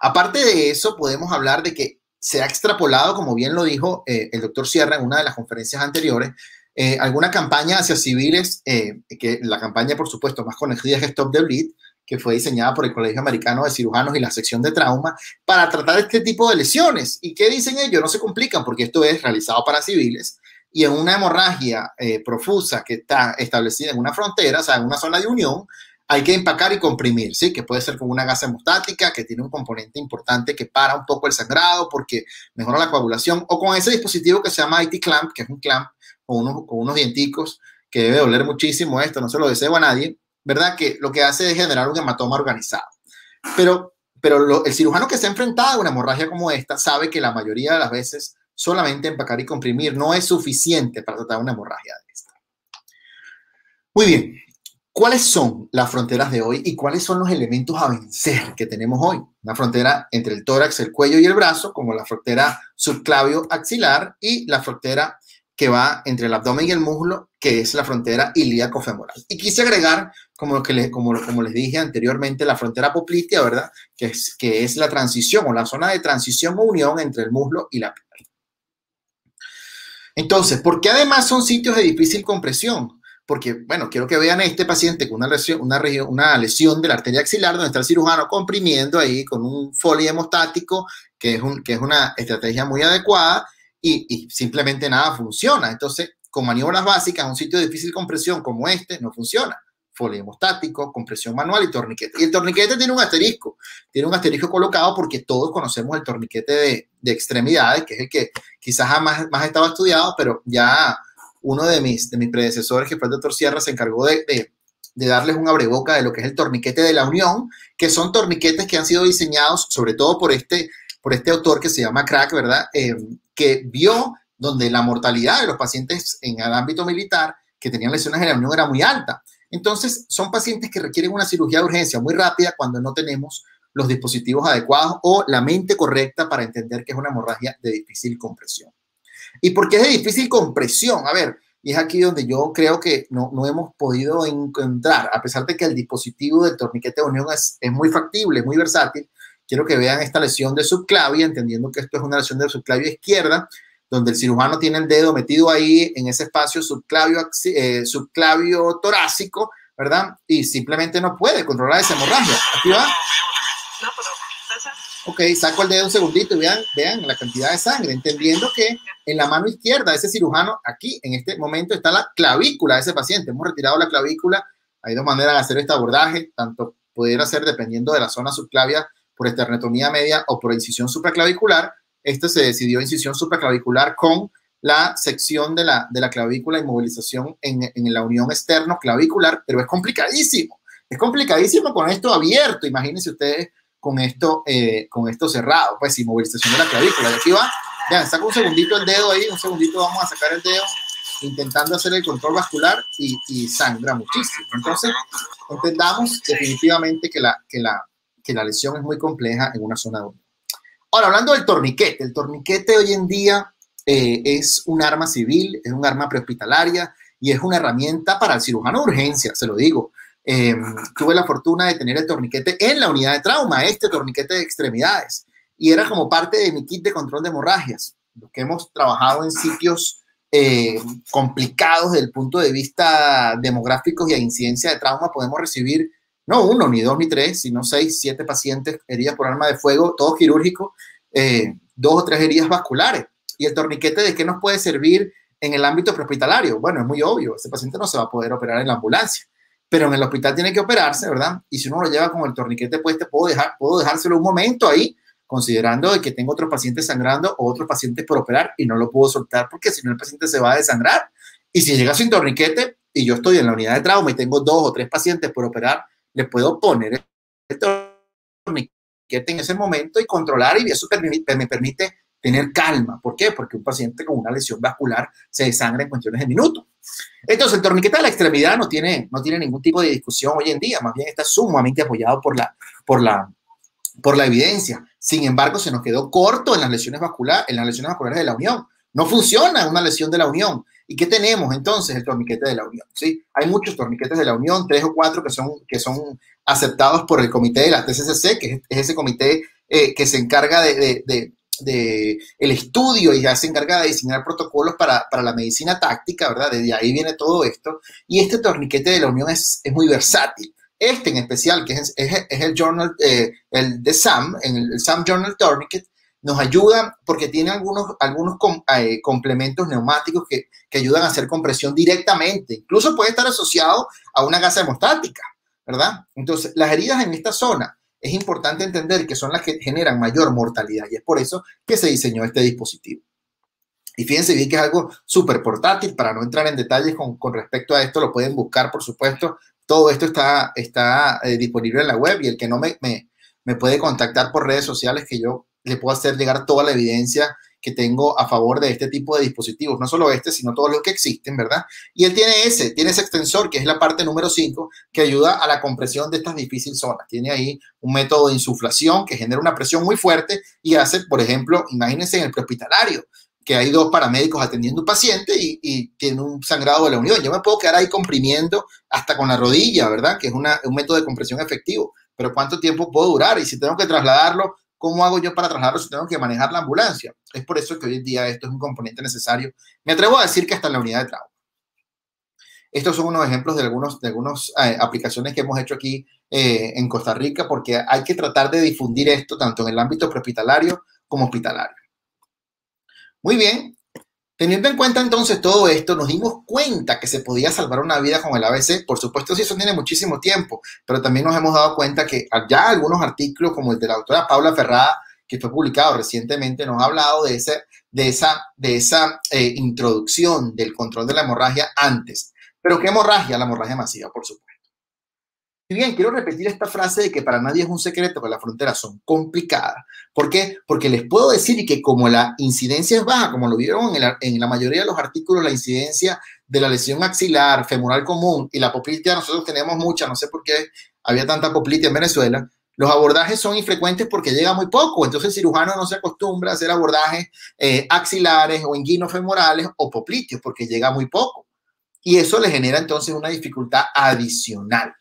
Speaker 5: Aparte de eso, podemos hablar de que se ha extrapolado, como bien lo dijo eh, el doctor Sierra en una de las conferencias anteriores, eh, alguna campaña hacia civiles, eh, que la campaña, por supuesto, más conocida es Stop the Bleed, que fue diseñada por el Colegio Americano de Cirujanos y la sección de trauma, para tratar este tipo de lesiones. ¿Y qué dicen ellos? No se complican, porque esto es realizado para civiles y en una hemorragia profusa que está establecida en una frontera, o sea, en una zona de unión, hay que empacar y comprimir, ¿sí? Que puede ser con una gasa hemostática, que tiene un componente importante que para un poco el sangrado porque mejora la coagulación, o con ese dispositivo que se llama IT Clamp, que es un clamp o unos, dienticos, que debe doler muchísimo esto, no se lo deseo a nadie, ¿verdad? Que lo que hace es generar un hematoma organizado. Pero, pero el cirujano que se ha enfrentado a una hemorragia como esta sabe que la mayoría de las veces solamente empacar y comprimir no es suficiente para tratar una hemorragia de esta. Muy bien, ¿Cuáles son las fronteras de hoy y cuáles son los elementos a vencer que tenemos hoy? Una frontera entre el tórax, el cuello y el brazo, como la frontera subclavio axilar y la frontera que va entre el abdomen y el muslo, que es la frontera ilíaco-femoral. Y quise agregar, como, que les, como, como les dije anteriormente, la frontera poplitea, ¿verdad? Que es, que es la transición o la zona de transición o unión entre el muslo y la pierna. Entonces, ¿por qué además son sitios de difícil compresión? porque, bueno, quiero que vean a este paciente con una lesión, una, región, una lesión de la arteria axilar, donde está el cirujano comprimiendo ahí con un folio hemostático, que es, un, que es una estrategia muy adecuada, y, simplemente nada funciona. Entonces, con maniobras básicas, un sitio de difícil compresión como este no funciona. Folio hemostático, compresión manual y torniquete. Y el torniquete tiene un asterisco, tiene un asterisco colocado porque todos conocemos el torniquete de, extremidades, que es el que quizás más más estado estudiado, pero ya uno de mis, de predecesores, que fue el doctor Sierra, se encargó de, darles un abreboca de lo que es el torniquete de la unión, que son torniquetes que han sido diseñados sobre todo por este, por este autor que se llama Crack, ¿verdad? Eh, que vio donde la mortalidad de los pacientes en el ámbito militar que tenían lesiones en la unión era muy alta. Entonces, son pacientes que requieren una cirugía de urgencia muy rápida cuando no tenemos los dispositivos adecuados o la mente correcta para entender que es una hemorragia de difícil compresión y porque es de difícil compresión. A ver, y es aquí donde yo creo que no, no hemos podido encontrar, a pesar de que el dispositivo del torniquete de unión es, muy factible, muy versátil. Quiero que vean esta lesión de subclavia, entendiendo que esto es una lesión de subclavia izquierda, donde el cirujano tiene el dedo metido ahí en ese espacio subclavio, eh, subclavio torácico, ¿verdad? Y simplemente no puede controlar ese hemorragia. Aquí va. Pues Ok, saco el dedo un segundito y vean, vean la cantidad de sangre, entendiendo que en la mano izquierda de ese cirujano, aquí en este momento está la clavícula de ese paciente. Hemos retirado la clavícula. Hay dos maneras de hacer este abordaje, tanto pudiera ser dependiendo de la zona subclavia por esternotomía media o por incisión supraclavicular. esto se decidió incisión supraclavicular con la sección de la, de la clavícula y movilización en, en la unión externo clavicular, pero es complicadísimo. Es complicadísimo con esto abierto. Imagínense ustedes con esto, eh, con esto cerrado, pues sin movilización de la clavícula. Y aquí va, ya, saca un segundito el dedo ahí, un segundito vamos a sacar el dedo, intentando hacer el control vascular y, sangra muchísimo. Entonces, entendamos definitivamente que la, que la, que la lesión es muy compleja en una zona Ahora, hablando del torniquete, el torniquete hoy en día eh, es un arma civil, es un arma prehospitalaria y es una herramienta para el cirujano de urgencia, se lo digo. Em, tuve la fortuna de tener el torniquete en la unidad de trauma, este torniquete de extremidades, y era como parte de mi kit de control de hemorragias, los que hemos trabajado en sitios eh, complicados desde el punto de vista demográfico y a incidencia de trauma, podemos recibir no uno, ni dos, ni tres, sino seis, siete pacientes heridas por arma de fuego, todo quirúrgico, eh, dos o tres heridas vasculares. ¿Y el torniquete de qué nos puede servir en el ámbito prehospitalario? Bueno, es muy obvio, ese paciente no se va a poder operar en la ambulancia pero en el hospital tiene que operarse, ¿verdad? Y si uno lo lleva con el torniquete puesto, puedo, dejar, puedo dejárselo un momento ahí, considerando que tengo otros pacientes sangrando o otros pacientes por operar y no lo puedo soltar porque si no el paciente se va a desangrar. Y si llega sin torniquete y yo estoy en la unidad de trauma y tengo dos o tres pacientes por operar, le puedo poner el torniquete en ese momento y controlar y eso me permite tener calma. ¿Por qué? Porque un paciente con una lesión vascular se desangra en cuestiones de minutos. Entonces, el torniquete de la extremidad no tiene, no tiene ningún tipo de discusión hoy en día, más bien está sumamente apoyado por la, por la, por la evidencia. Sin embargo, se nos quedó corto en las lesiones vasculares, en las lesiones vasculares de la unión. No funciona una lesión de la unión. ¿Y qué tenemos entonces el torniquete de la unión? ¿sí? Hay muchos torniquetes de la unión, tres o cuatro que son, que son aceptados por el comité de la TCCC, que es, ese comité eh, que se encarga de de el estudio y ya se encarga de diseñar protocolos para, para la medicina táctica, ¿verdad? Desde ahí viene todo esto. Y este torniquete de la Unión es, muy versátil. Este en especial, que es, el journal, eh, el de SAM, el, SAM Journal Tourniquet, nos ayuda porque tiene algunos, algunos eh, complementos neumáticos que, que, ayudan a hacer compresión directamente. Incluso puede estar asociado a una gasa hemostática, ¿verdad? Entonces, las heridas en esta zona es importante entender que son las que generan mayor mortalidad y es por eso que se diseñó este dispositivo. Y fíjense bien que es algo súper portátil, para no entrar en detalles con, respecto a esto, lo pueden buscar, por supuesto. Todo esto está, está eh, disponible en la web y el que no me, me, me puede contactar por redes sociales que yo le puedo hacer llegar toda la evidencia que tengo a favor de este tipo de dispositivos, no solo este, sino todos los que existen, ¿verdad? Y él tiene ese, tiene ese extensor, que es la parte número 5, que ayuda a la compresión de estas difíciles zonas. Tiene ahí un método de insuflación que genera una presión muy fuerte y hace, por ejemplo, imagínense en el prehospitalario, que hay dos paramédicos atendiendo un paciente y, tiene un sangrado de la unión. Yo me puedo quedar ahí comprimiendo hasta con la rodilla, ¿verdad? Que es un método de compresión efectivo. Pero ¿cuánto tiempo puedo durar? Y si tengo que trasladarlo ¿Cómo hago yo para trabajarlo si tengo que manejar la ambulancia? Es por eso que hoy en día esto es un componente necesario. Me atrevo a decir que hasta en la unidad de trabajo. Estos son unos ejemplos de algunas de eh, aplicaciones que hemos hecho aquí eh, en Costa Rica, porque hay que tratar de difundir esto tanto en el ámbito prehospitalario como hospitalario. Muy bien, Teniendo en cuenta entonces todo esto, nos dimos cuenta que se podía salvar una vida con el ABC. Por supuesto, si sí, eso tiene muchísimo tiempo, pero también nos hemos dado cuenta que ya algunos artículos, como el de la doctora Paula Ferrada, que fue publicado recientemente, nos ha hablado de, ese, de esa, de esa eh, introducción del control de la hemorragia antes. Pero ¿qué hemorragia? La hemorragia masiva, por supuesto bien quiero repetir esta frase de que para nadie es un secreto que las fronteras son complicadas. ¿Por qué? Porque les puedo decir que como la incidencia es baja, como lo vieron en la, mayoría de los artículos, la incidencia de la lesión axilar, femoral común y la poplitea, nosotros tenemos mucha, no sé por qué había tanta poplitea en Venezuela, los abordajes son infrecuentes porque llega muy poco, entonces el cirujano no se acostumbra a hacer abordajes eh, axilares o femorales o popliteos porque llega muy poco. Y eso le genera entonces una dificultad adicional.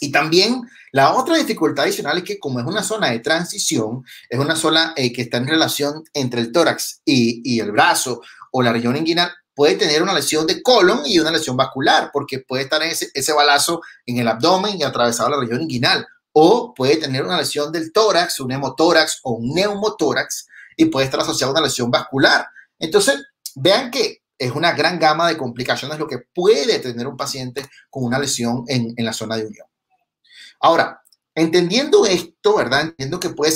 Speaker 5: Y también la otra dificultad adicional es que como es una zona de transición, es una zona eh, que está en relación entre el tórax y, el brazo o la región inguinal, puede tener una lesión de colon y una lesión vascular, porque puede estar ese, balazo en el abdomen y atravesado la región inguinal, o puede tener una lesión del tórax, un hemotórax o un neumotórax, y puede estar asociado a una lesión vascular. Entonces, vean que es una gran gama de complicaciones lo que puede tener un paciente con una lesión en la zona de unión. Ahora, entendiendo esto, ¿verdad? Entiendo que puede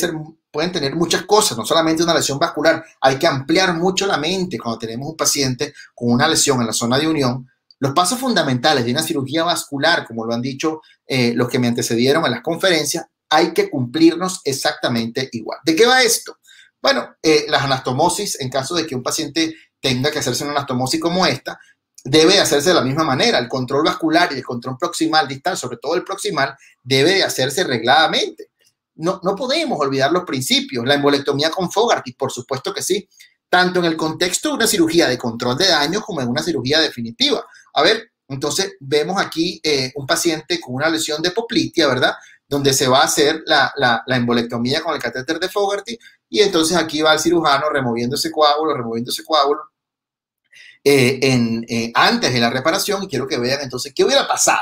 Speaker 5: pueden tener muchas cosas, no solamente una lesión vascular, hay que ampliar mucho la mente cuando tenemos un paciente con una lesión en la zona de unión. Los pasos fundamentales de una cirugía vascular, como lo han dicho eh, los que me antecedieron en las conferencias, hay que cumplirnos exactamente igual. ¿De qué va esto? Bueno, eh, las anastomosis, en caso de que un paciente tenga que hacerse una anastomosis como esta, debe hacerse de la misma manera. El control vascular y el control proximal distal, sobre todo el proximal, debe de hacerse regladamente. No, no podemos olvidar los principios. La embolectomía con Fogarty, por supuesto que sí, tanto en el contexto de una cirugía de control de daño como en una cirugía definitiva. A ver, entonces vemos aquí eh, un paciente con una lesión de poplitia, ¿verdad? Donde se va a hacer la, la embolectomía con el catéter de Fogarty y entonces aquí va el cirujano removiendo ese coágulo, removiendo ese coágulo eh, en, eh, antes de la reparación y quiero que vean entonces qué hubiera pasado.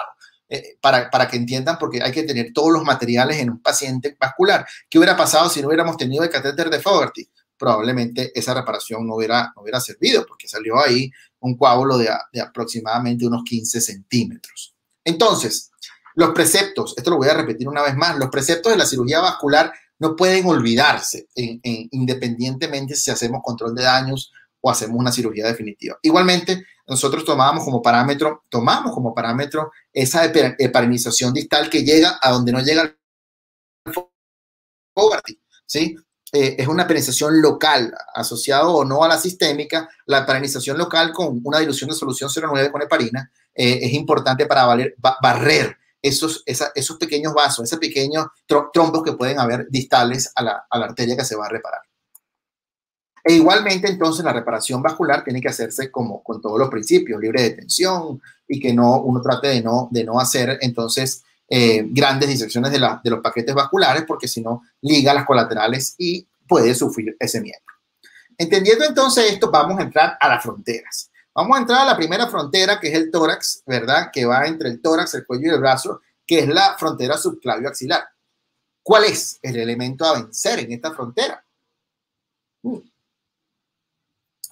Speaker 5: Eh, para, que entiendan, porque hay que tener todos los materiales en un paciente vascular. ¿Qué hubiera pasado si no hubiéramos tenido el catéter de Fogarty? Probablemente esa reparación no hubiera, no hubiera servido, porque salió ahí un coágulo de, aproximadamente unos 15 centímetros. Entonces, los preceptos, esto lo voy a repetir una vez más, los preceptos de la cirugía vascular no pueden olvidarse, independientemente si hacemos control de daños o hacemos una cirugía definitiva. Igualmente, nosotros tomábamos como parámetro, tomamos como parámetro esa heparinización distal que llega a donde no llega el Fogarty, ¿sí? Eh, es una heparinización local, asociado o no a la sistémica, la heparinización local con una dilución de solución 0,9 con heparina eh, es importante para barrer esos, esos pequeños vasos, esos pequeños trombos que pueden haber distales a la arteria que se va a reparar. E igualmente, entonces, la reparación vascular tiene que hacerse como con todos los principios, libre de tensión y que no uno trate de no, de no hacer entonces eh, grandes disecciones de, los paquetes vasculares porque si no liga las colaterales y puede sufrir ese miedo. Entendiendo entonces esto, vamos a entrar a las fronteras. Vamos a entrar a la primera frontera que es el tórax, ¿verdad? Que va entre el tórax, el cuello y el brazo, que es la frontera subclavio axilar. ¿Cuál es el elemento a vencer en esta frontera?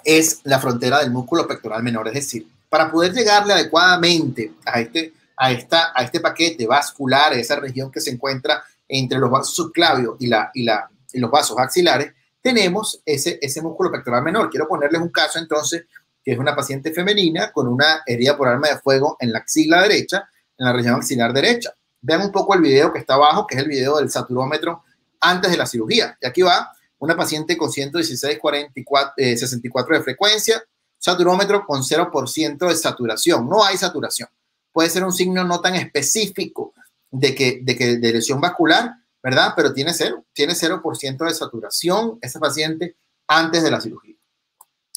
Speaker 5: es la frontera del músculo pectoral menor. Es decir, para poder llegarle adecuadamente a este, a esta, a este paquete vascular, esa región que se encuentra entre los vasos subclavios y, la, y, los vasos axilares, tenemos ese, ese músculo pectoral menor. Quiero ponerles un caso entonces, que es una paciente femenina con una herida por arma de fuego en la axila derecha, en la región axilar derecha. Vean un poco el video que está abajo, que es el video del saturómetro antes de la cirugía. Y aquí va una paciente con 116, 64 eh, de frecuencia, saturómetro con 0% de saturación. No hay saturación. Puede ser un signo no tan específico de que de, que, de lesión vascular, ¿verdad? Pero tiene cero, tiene 0% de saturación esa paciente antes de la cirugía.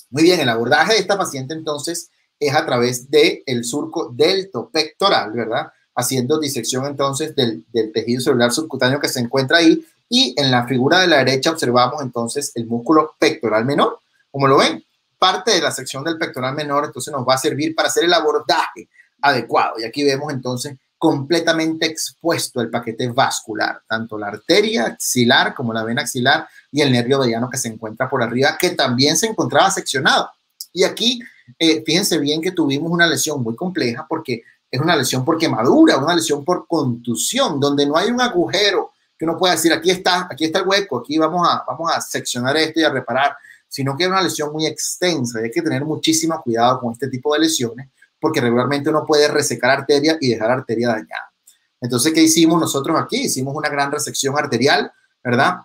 Speaker 5: Muy bien, el abordaje de esta paciente entonces es a través del el surco deltopectoral, ¿verdad? Haciendo disección entonces del, del tejido celular subcutáneo que se encuentra ahí y en la figura de la derecha observamos entonces el músculo pectoral menor. Como lo ven, parte de la sección del pectoral menor entonces nos va a servir para hacer el abordaje adecuado. Y aquí vemos entonces completamente expuesto el paquete vascular, tanto la arteria axilar como la vena axilar y el nervio mediano que se encuentra por arriba, que también se encontraba seccionado. Y aquí, eh, fíjense bien que tuvimos una lesión muy compleja porque es una lesión por quemadura, una lesión por contusión, donde no hay un agujero que uno pueda decir, aquí está, aquí está el hueco, aquí vamos a, vamos a seccionar esto y a reparar, sino que es una lesión muy extensa y hay que tener muchísimo cuidado con este tipo de lesiones porque regularmente uno puede resecar arteria y dejar arteria dañada. Entonces, ¿qué hicimos nosotros aquí? Hicimos una gran resección arterial, ¿verdad?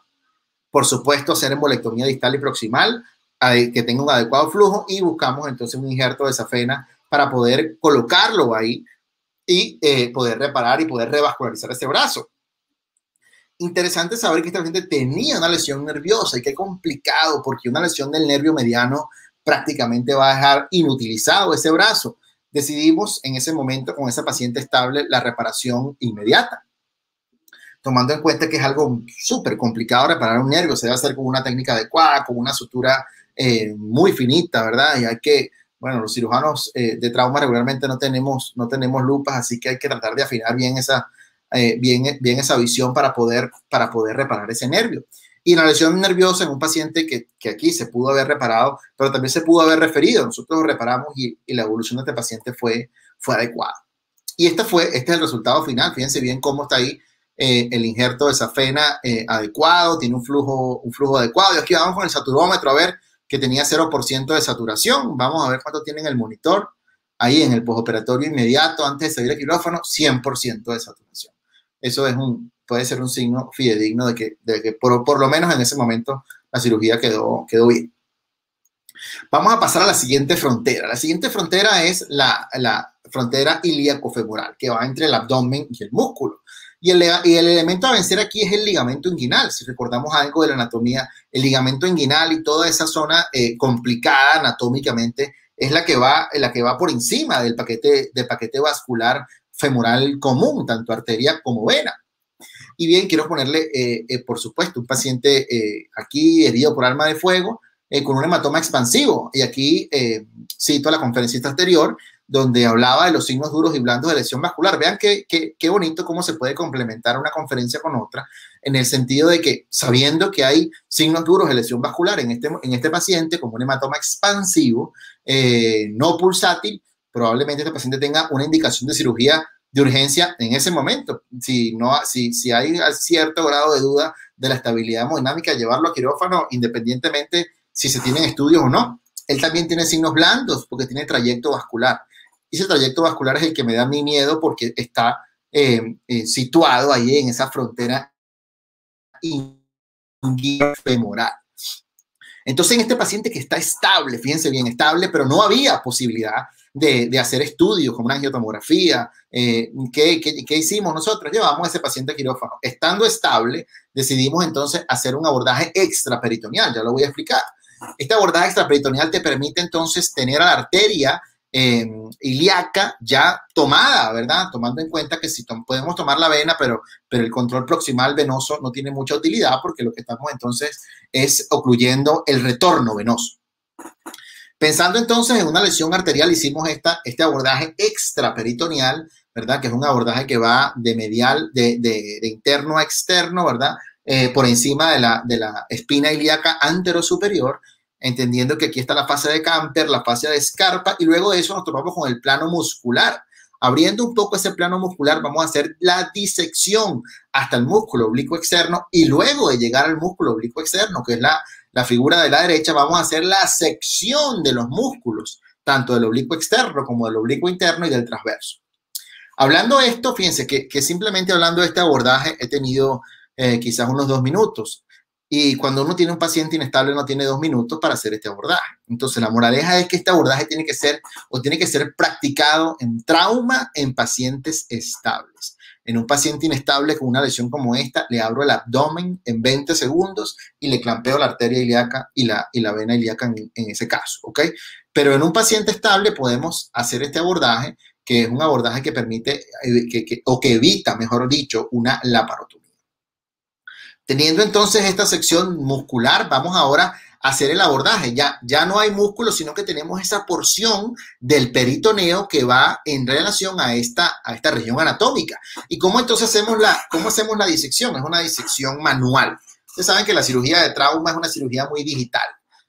Speaker 5: Por supuesto, hacer embolectomía distal y proximal, que tenga un adecuado flujo y buscamos entonces un injerto de safena para poder colocarlo ahí y eh, poder reparar y poder revascularizar ese brazo interesante saber que esta gente tenía una lesión nerviosa y qué complicado, porque una lesión del nervio mediano prácticamente va a dejar inutilizado ese brazo. Decidimos en ese momento con esa paciente estable la reparación inmediata, tomando en cuenta que es algo súper complicado reparar un nervio, se debe hacer con una técnica adecuada, con una sutura eh, muy finita, ¿verdad? Y hay que, bueno, los cirujanos eh, de trauma regularmente no tenemos, no tenemos lupas, así que hay que tratar de afinar bien esa, eh, bien, bien esa visión para poder, para poder reparar ese nervio. Y la lesión nerviosa en un paciente que, aquí se pudo haber reparado, pero también se pudo haber referido. Nosotros lo reparamos y, la evolución de este paciente fue, fue adecuada. Y este fue, este es el resultado final. Fíjense bien cómo está ahí eh, el injerto de safena eh, adecuado, tiene un flujo, un flujo adecuado. Y aquí vamos con el saturómetro a ver que tenía 0% de saturación. Vamos a ver cuánto tiene en el monitor. Ahí en el postoperatorio inmediato, antes de salir al quirófano, 100% de saturación eso es un, puede ser un signo fidedigno de que, por, lo menos en ese momento la cirugía quedó, quedó bien. Vamos a pasar a la siguiente frontera. La siguiente frontera es la, frontera ilíaco-femoral, que va entre el abdomen y el músculo. Y el, y el, elemento a vencer aquí es el ligamento inguinal. Si recordamos algo de la anatomía, el ligamento inguinal y toda esa zona eh, complicada anatómicamente es la que, va, la que va por encima del paquete, del paquete vascular femoral común, tanto arteria como vena. Y bien, quiero ponerle, eh, eh, por supuesto, un paciente eh, aquí herido por arma de fuego con un hematoma expansivo. Y aquí cito a la conferencista anterior, donde hablaba de los signos duros y blandos de lesión vascular. Vean qué, qué, bonito cómo se puede complementar una conferencia con otra, en el sentido de que sabiendo que hay signos duros de lesión vascular en este, en este paciente, con un hematoma expansivo, no pulsátil, probablemente este paciente tenga una indicación de cirugía de urgencia en ese momento. Si, no, si, si hay cierto grado de duda de la estabilidad hemodinámica, llevarlo a quirófano independientemente si se tienen estudios o no. Él también tiene signos blandos porque tiene trayecto vascular. Y ese trayecto vascular es el que me da mi miedo porque está eh, eh, situado ahí en esa frontera femoral. Entonces, en este paciente que está estable, fíjense bien, estable, pero no había posibilidad de, hacer estudios como una angiotomografía. Eh, ¿qué, hicimos nosotros? Llevamos a ese paciente a quirófano. Estando estable, decidimos entonces hacer un abordaje extraperitoneal, ya lo voy a explicar. Este abordaje extraperitoneal te permite entonces tener a la arteria em, ilíaca ya tomada, ¿verdad? Tomando en cuenta que si podemos tomar la vena, pero, pero el control proximal venoso no tiene mucha utilidad porque lo que estamos entonces es ocluyendo el retorno venoso. Pensando entonces en una lesión arterial, hicimos esta, este abordaje extraperitoneal, ¿verdad? Que es un abordaje que va de medial, de, interno a externo, ¿verdad? Eh, por encima de la, de la espina ilíaca anterosuperior, entendiendo que aquí está la fase de camper, la fase de escarpa, y luego de eso nos tomamos con el plano muscular. Abriendo un poco ese plano muscular, vamos a hacer la disección hasta el músculo oblicuo externo y luego de llegar al músculo oblicuo externo, que es la, la figura de la derecha, vamos a hacer la sección de los músculos, tanto del oblicuo externo como del oblicuo interno y del transverso. Hablando esto, fíjense que, simplemente hablando de este abordaje he tenido eh, quizás unos dos minutos. Y cuando uno tiene un paciente inestable no tiene dos minutos para hacer este abordaje. Entonces la moraleja es que este abordaje tiene que ser o tiene que ser practicado en trauma en pacientes estables. En un paciente inestable con una lesión como esta, le abro el abdomen en 20 segundos y le clampeo la arteria ilíaca y la, la vena ilíaca en, ese caso, ¿ok? Pero en un paciente estable podemos hacer este abordaje, que es un abordaje que permite, eh, que, o que evita, mejor dicho, una laparotomía. Teniendo entonces esta sección muscular, vamos ahora hacer el abordaje. Ya, ya no hay músculo, sino que tenemos esa porción del peritoneo que va en relación a esta, a esta región anatómica. ¿Y cómo entonces hacemos la, cómo hacemos la disección? Es una disección manual. Ustedes saben que la cirugía de trauma es una cirugía muy digital.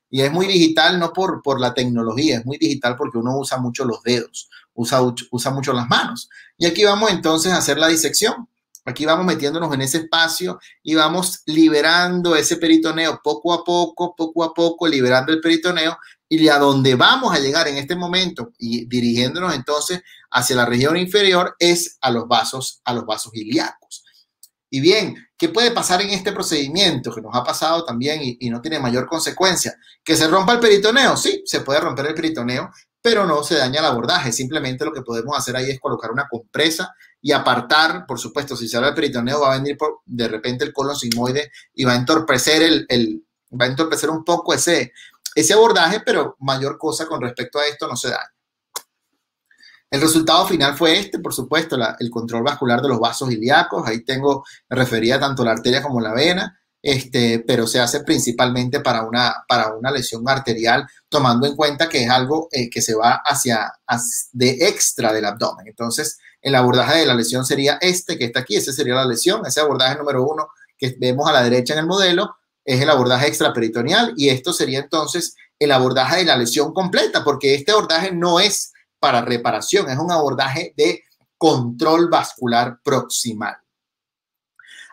Speaker 5: Y es muy digital no por, por la tecnología, es muy digital porque uno usa mucho los dedos, usa, usa mucho las manos. Y aquí vamos entonces a hacer la disección. Aquí vamos metiéndonos en ese espacio y vamos liberando ese peritoneo poco a poco, poco a poco, liberando el peritoneo y a donde vamos a llegar en este momento y dirigiéndonos entonces hacia la región inferior es a los vasos, a los vasos ilíacos. Y bien, ¿qué puede pasar en este procedimiento que nos ha pasado también y, y no tiene mayor consecuencia? Que se rompa el peritoneo, sí, se puede romper el peritoneo, pero no se daña el abordaje. Simplemente lo que podemos hacer ahí es colocar una compresa y apartar, por supuesto, si se el peritoneo, va a venir de repente el colon sigmoide y va a entorpecer, el, va a entorpecer un poco ese, ese abordaje, pero mayor cosa con respecto a esto no se da. El resultado final fue este, por supuesto, el control vascular de los vasos ilíacos. Ahí tengo referida tanto la arteria como la vena, este, pero se hace principalmente para una, para una lesión arterial, tomando en cuenta que es algo eh, que se va hacia, hacia, de extra del abdomen. Entonces, el abordaje de la lesión sería este que está aquí, ese sería la lesión, ese abordaje número uno que vemos a la derecha en el modelo es el abordaje extraperitoneal y esto sería entonces el abordaje de la lesión completa, porque este abordaje no es para reparación, es un abordaje de control vascular proximal.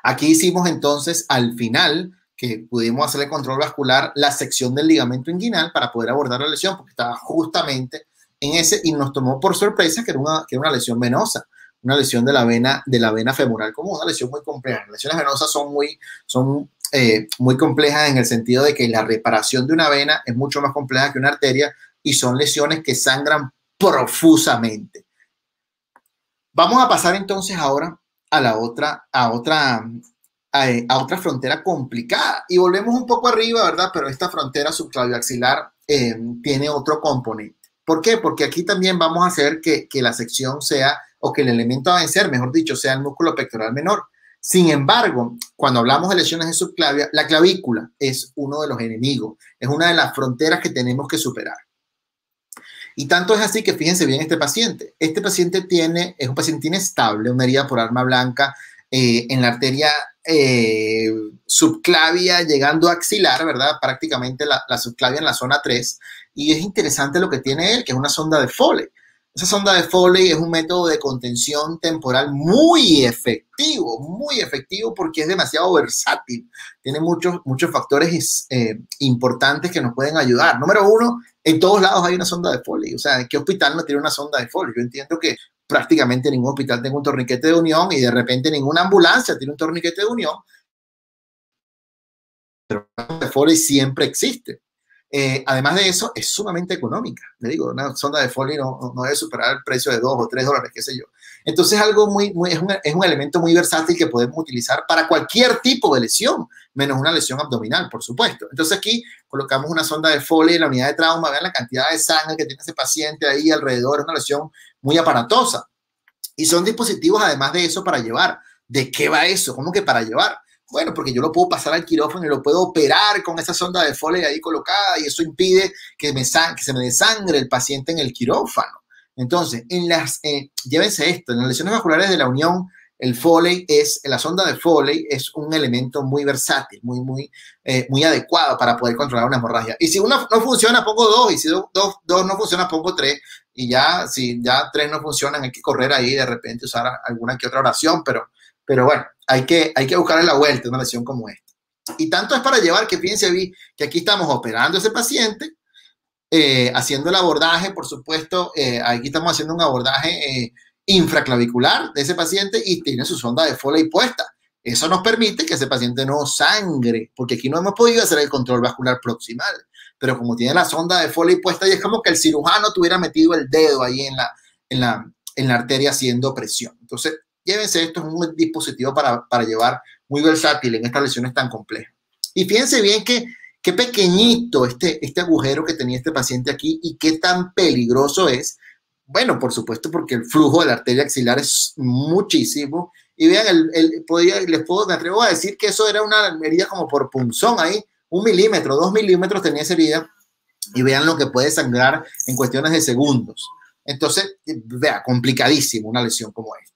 Speaker 5: Aquí hicimos entonces al final que pudimos hacerle control vascular la sección del ligamento inguinal para poder abordar la lesión, porque estaba justamente ese y nos tomó por sorpresa que era una, que una lesión venosa, una lesión de la vena, de la vena femoral común, una lesión muy compleja. Las lesiones venosas son muy, son, eh, muy complejas en el sentido de que la reparación de una vena es mucho más compleja que una arteria y son lesiones que sangran profusamente. Vamos a pasar entonces ahora a la otra, a otra, otra frontera complicada y volvemos un poco arriba, ¿verdad? Pero esta frontera subclavioaxilar eh, tiene otro componente. ¿Por qué? Porque aquí también vamos a hacer que, la sección sea, o que el elemento a vencer, mejor dicho, sea el músculo pectoral menor. Sin embargo, cuando hablamos de lesiones en subclavia, la clavícula es uno de los enemigos, es una de las fronteras que tenemos que superar. Y tanto es así que fíjense bien este paciente. Este paciente tiene, es un paciente inestable, una herida por arma blanca eh, en la arteria eh, subclavia llegando a axilar, ¿verdad? Prácticamente la, la subclavia en la zona 3. Y es interesante lo que tiene él, que es una sonda de Foley. Esa sonda de Foley es un método de contención temporal muy efectivo, muy efectivo porque es demasiado versátil. Tiene muchos, muchos factores eh, importantes que nos pueden ayudar. Número uno, en todos lados hay una sonda de Foley. O sea, qué hospital no tiene una sonda de Foley? Yo entiendo que prácticamente ningún hospital tenga un torniquete de unión y de repente ninguna ambulancia tiene un torniquete de unión. Pero la sonda de Foley siempre existe. Eh, además de eso, es sumamente económica. Le digo, una sonda de Foley no, debe superar el precio de 2 o 3 dólares, qué sé yo. Entonces, algo muy, es, un, es, un, elemento muy versátil que podemos utilizar para cualquier tipo de lesión, menos una lesión abdominal, por supuesto. Entonces, aquí colocamos una sonda de Foley en la unidad de trauma, vean la cantidad de sangre que tiene ese paciente ahí alrededor, es una lesión muy aparatosa. Y son dispositivos, además de eso, para llevar. ¿De qué va eso? ¿Cómo que para llevar? Bueno, porque yo lo puedo pasar al quirófano y lo puedo operar con esa sonda de Foley ahí colocada y eso impide que, me que se me desangre el paciente en el quirófano. Entonces, en las, eh, llévense esto, en las lesiones vasculares de la unión, el Foley es, la sonda de Foley es un elemento muy versátil, muy, muy, eh, muy adecuado para poder controlar una hemorragia. Y si uno no funciona, pongo dos, y si dos, no funciona, pongo tres, y ya, si ya tres no funcionan, hay que correr ahí de repente usar alguna que otra oración, pero pero bueno, hay que, hay que buscarle la vuelta a una lesión como esta. Y tanto es para llevar que fíjense que aquí estamos operando a ese paciente, eh, haciendo el abordaje, por supuesto, eh, aquí estamos haciendo un abordaje eh, infraclavicular de ese paciente y tiene su sonda de Foley puesta. Eso nos permite que ese paciente no sangre, porque aquí no hemos podido hacer el control vascular proximal, pero como tiene la sonda de Foley puesta y es como que el cirujano tuviera metido el dedo ahí en la, en la, en la arteria haciendo presión. Entonces, llévense esto, es un dispositivo para, llevar muy versátil en estas lesiones tan complejas. Y fíjense bien que qué pequeñito este, este agujero que tenía este paciente aquí y qué tan peligroso es. Bueno, por supuesto, porque el flujo de la arteria axilar es muchísimo. Y vean, el, podía, les puedo, me atrevo a decir que eso era una herida como por punzón ahí, un milímetro, dos milímetros tenía esa herida. Y vean lo que puede sangrar en cuestiones de segundos. Entonces, vea, complicadísimo una lesión como esta.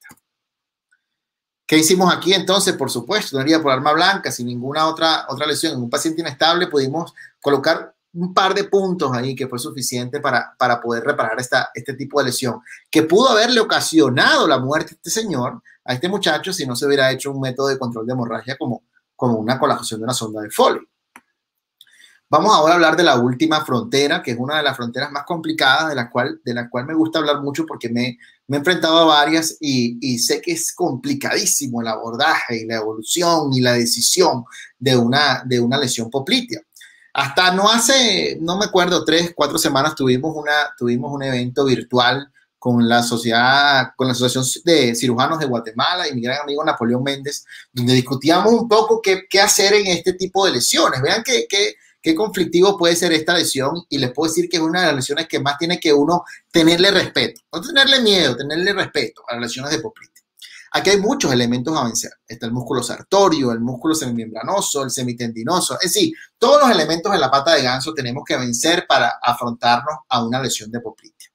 Speaker 5: ¿Qué hicimos aquí entonces? Por supuesto, no herida por arma blanca, sin ninguna otra, otra lesión, en un paciente inestable pudimos colocar un par de puntos ahí que fue suficiente para, para poder reparar esta, este tipo de lesión, que pudo haberle ocasionado la muerte a este señor, a este muchacho, si no se hubiera hecho un método de control de hemorragia como, como una colación de una sonda de Foley. Vamos ahora a hablar de la última frontera, que es una de las fronteras más complicadas, de la cual, de la cual me gusta hablar mucho porque me, me he enfrentado a varias y, sé que es complicadísimo el abordaje y la evolución y la decisión de una, de una lesión poplitea. Hasta no hace, no me acuerdo, tres, cuatro semanas tuvimos, una, tuvimos un evento virtual con la sociedad, con la Asociación de Cirujanos de Guatemala y mi gran amigo Napoleón Méndez, donde discutíamos un poco qué, hacer en este tipo de lesiones. Vean que qué conflictivo puede ser esta lesión y les puedo decir que es una de las lesiones que más tiene que uno tenerle respeto, no tenerle miedo, tenerle respeto a las lesiones de poplite. Aquí hay muchos elementos a vencer. Está el músculo sartorio, el músculo semimembranoso, el semitendinoso. Es decir, todos los elementos de la pata de ganso tenemos que vencer para afrontarnos a una lesión de poplite.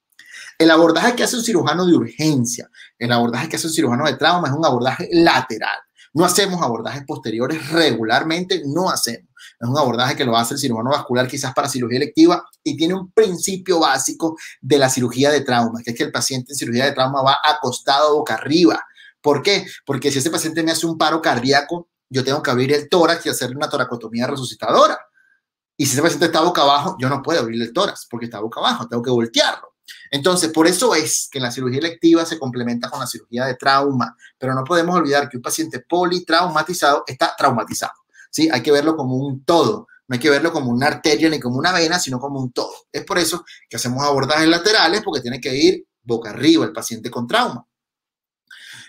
Speaker 5: El abordaje que hace un cirujano de urgencia, el abordaje que hace un cirujano de trauma es un abordaje lateral. No hacemos abordajes posteriores regularmente, no hacemos. Es un abordaje que lo hace el cirujano vascular quizás para cirugía electiva y tiene un principio básico de la cirugía de trauma, que es que el paciente en cirugía de trauma va acostado boca arriba. ¿Por qué? Porque si ese paciente me hace un paro cardíaco, yo tengo que abrir el tórax y hacer una toracotomía resucitadora. Y si ese paciente está boca abajo, yo no puedo abrirle el tórax porque está boca abajo, tengo que voltearlo. Entonces, por eso es que la cirugía electiva se complementa con la cirugía de trauma, pero no podemos olvidar que un paciente politraumatizado está traumatizado. ¿sí? Hay que verlo como un todo, no hay que verlo como una arteria ni como una vena, sino como un todo. Es por eso que hacemos abordajes laterales porque tiene que ir boca arriba el paciente con trauma.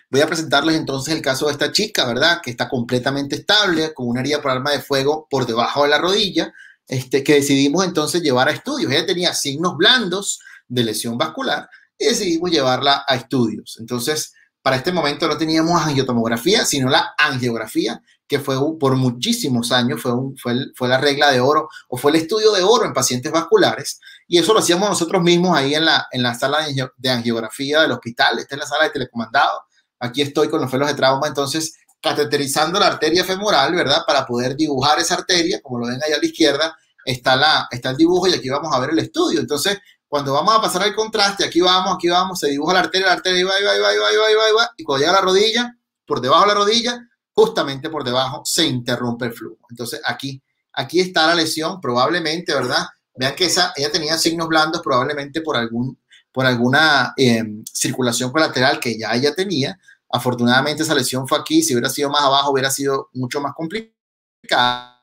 Speaker 5: Voy a presentarles entonces el caso de esta chica, ¿verdad? Que está completamente estable, con una herida por arma de fuego por debajo de la rodilla, este, que decidimos entonces llevar a estudios. Ella tenía signos blandos de lesión vascular y decidimos llevarla a estudios. Entonces, para este momento no teníamos angiotomografía, sino la angiografía, que fue por muchísimos años, fue, un, fue, la regla de oro o fue el estudio de oro en pacientes vasculares. Y eso lo hacíamos nosotros mismos ahí en la, en la sala de, angiografía del hospital. está en la sala de telecomandado. Aquí estoy con los felos de trauma. Entonces, cateterizando la arteria femoral, ¿verdad? Para poder dibujar esa arteria, como lo ven ahí a la izquierda, está, la, está el dibujo y aquí vamos a ver el estudio. Entonces, cuando vamos a pasar al contraste, aquí vamos, aquí vamos, se dibuja la arteria, la arteria, y va, y va, y va, y va, y va, y va, y cuando llega a la rodilla, por debajo de la rodilla, justamente por debajo se interrumpe el flujo. Entonces aquí, aquí está la lesión, probablemente, ¿verdad? Vean que esa, ella tenía signos blandos probablemente por, algún, por alguna em, circulación colateral que ya ella tenía. Afortunadamente esa lesión fue aquí, si hubiera sido más abajo hubiera sido mucho más complicada.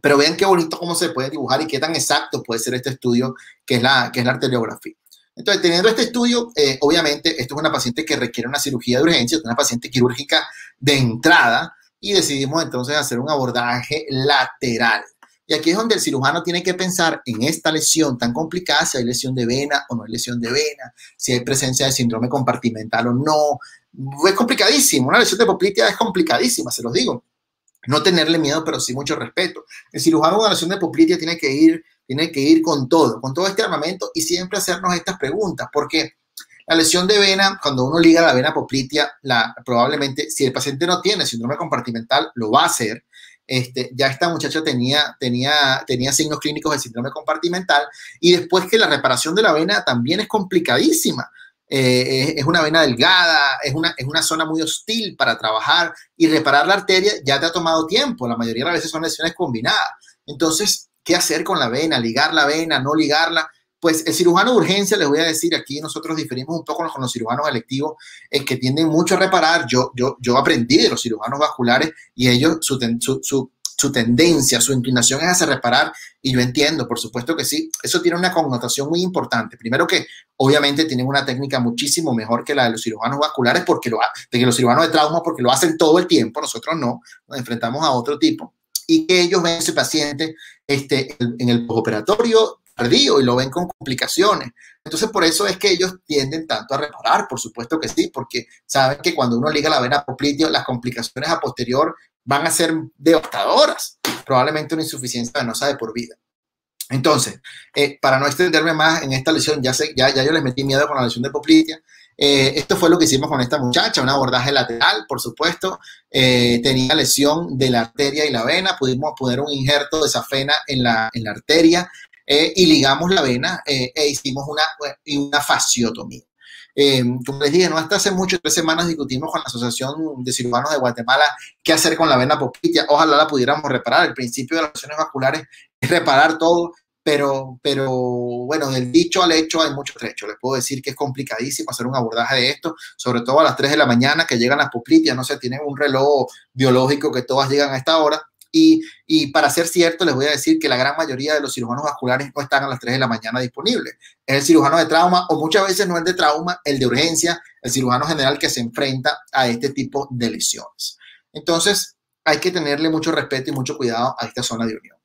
Speaker 5: Pero vean qué bonito cómo se puede dibujar y qué tan exacto puede ser este estudio que es la, que es la arteriografía. Entonces, teniendo este estudio, eh, obviamente, esto es una paciente que requiere una cirugía de urgencia, es una paciente quirúrgica de entrada, y decidimos entonces hacer un abordaje lateral. Y aquí es donde el cirujano tiene que pensar en esta lesión tan complicada, si hay lesión de vena o no hay lesión de vena, si hay presencia de síndrome compartimental o no. Es complicadísimo, una lesión de poplitea es complicadísima, se los digo. No tenerle miedo, pero sí mucho respeto. El cirujano con una lesión de poplitea tiene que ir tiene que ir con todo, con todo este armamento y siempre hacernos estas preguntas, porque la lesión de vena, cuando uno liga la vena poplitia, la, probablemente si el paciente no tiene síndrome compartimental, lo va a hacer. Este, ya esta muchacha tenía, tenía, tenía signos clínicos de síndrome compartimental y después que la reparación de la vena también es complicadísima. Eh, es, una vena delgada, es una, es una zona muy hostil para trabajar y reparar la arteria ya te ha tomado tiempo. La mayoría de las veces son lesiones combinadas. Entonces, qué hacer con la vena, ligar la vena, no ligarla. Pues el cirujano de urgencia, les voy a decir, aquí nosotros diferimos un poco con los cirujanos electivos, es que tienden mucho a reparar. Yo, yo, yo aprendí de los cirujanos vasculares y ellos, su, tendencia, su inclinación es hacer reparar, y yo entiendo, por supuesto que sí, eso tiene una connotación muy importante. Primero que obviamente tienen una técnica muchísimo mejor que la de los cirujanos vasculares, porque lo, de que los cirujanos de trauma, porque lo hacen todo el tiempo, nosotros no, nos enfrentamos a otro tipo y que ellos ven a ese paciente este, en el posoperatorio tardío y lo ven con complicaciones. Entonces, por eso es que ellos tienden tanto a reparar, por supuesto que sí, porque saben que cuando uno liga la vena popliteo, las complicaciones a posterior van a ser devastadoras, probablemente una insuficiencia venosa de por vida. Entonces, eh, para no extenderme más en esta lesión, ya, sé, ya, ya yo les metí miedo con la lesión de poplitea, eh, esto fue lo que hicimos con esta muchacha, un abordaje lateral, por supuesto. Eh, tenía lesión de la arteria y la vena, pudimos poner un injerto de safena en la, en la arteria eh, y ligamos la vena e hicimos una, una fasciotomía. como les dije, no hasta hace mucho, tres semanas discutimos con la Asociación de Cirujanos de Guatemala qué hacer con la vena popitia, Ojalá la pudiéramos reparar. El principio de las lesiones vasculares es *laughs* reparar todo pero, bueno, del dicho al hecho hay mucho trecho. Les puedo decir que es complicadísimo hacer un abordaje de esto, sobre todo a las 3 de la mañana que llegan las poplitas, no se tienen un reloj biológico que todas llegan a esta hora. Y, y, para ser cierto, les voy a decir que la gran mayoría de los cirujanos vasculares no están a las 3 de la mañana disponibles. Es el cirujano de trauma o muchas veces no el de trauma, el de urgencia, el cirujano general que se enfrenta a este tipo de lesiones. Entonces, hay que tenerle mucho respeto y mucho cuidado a esta zona de unión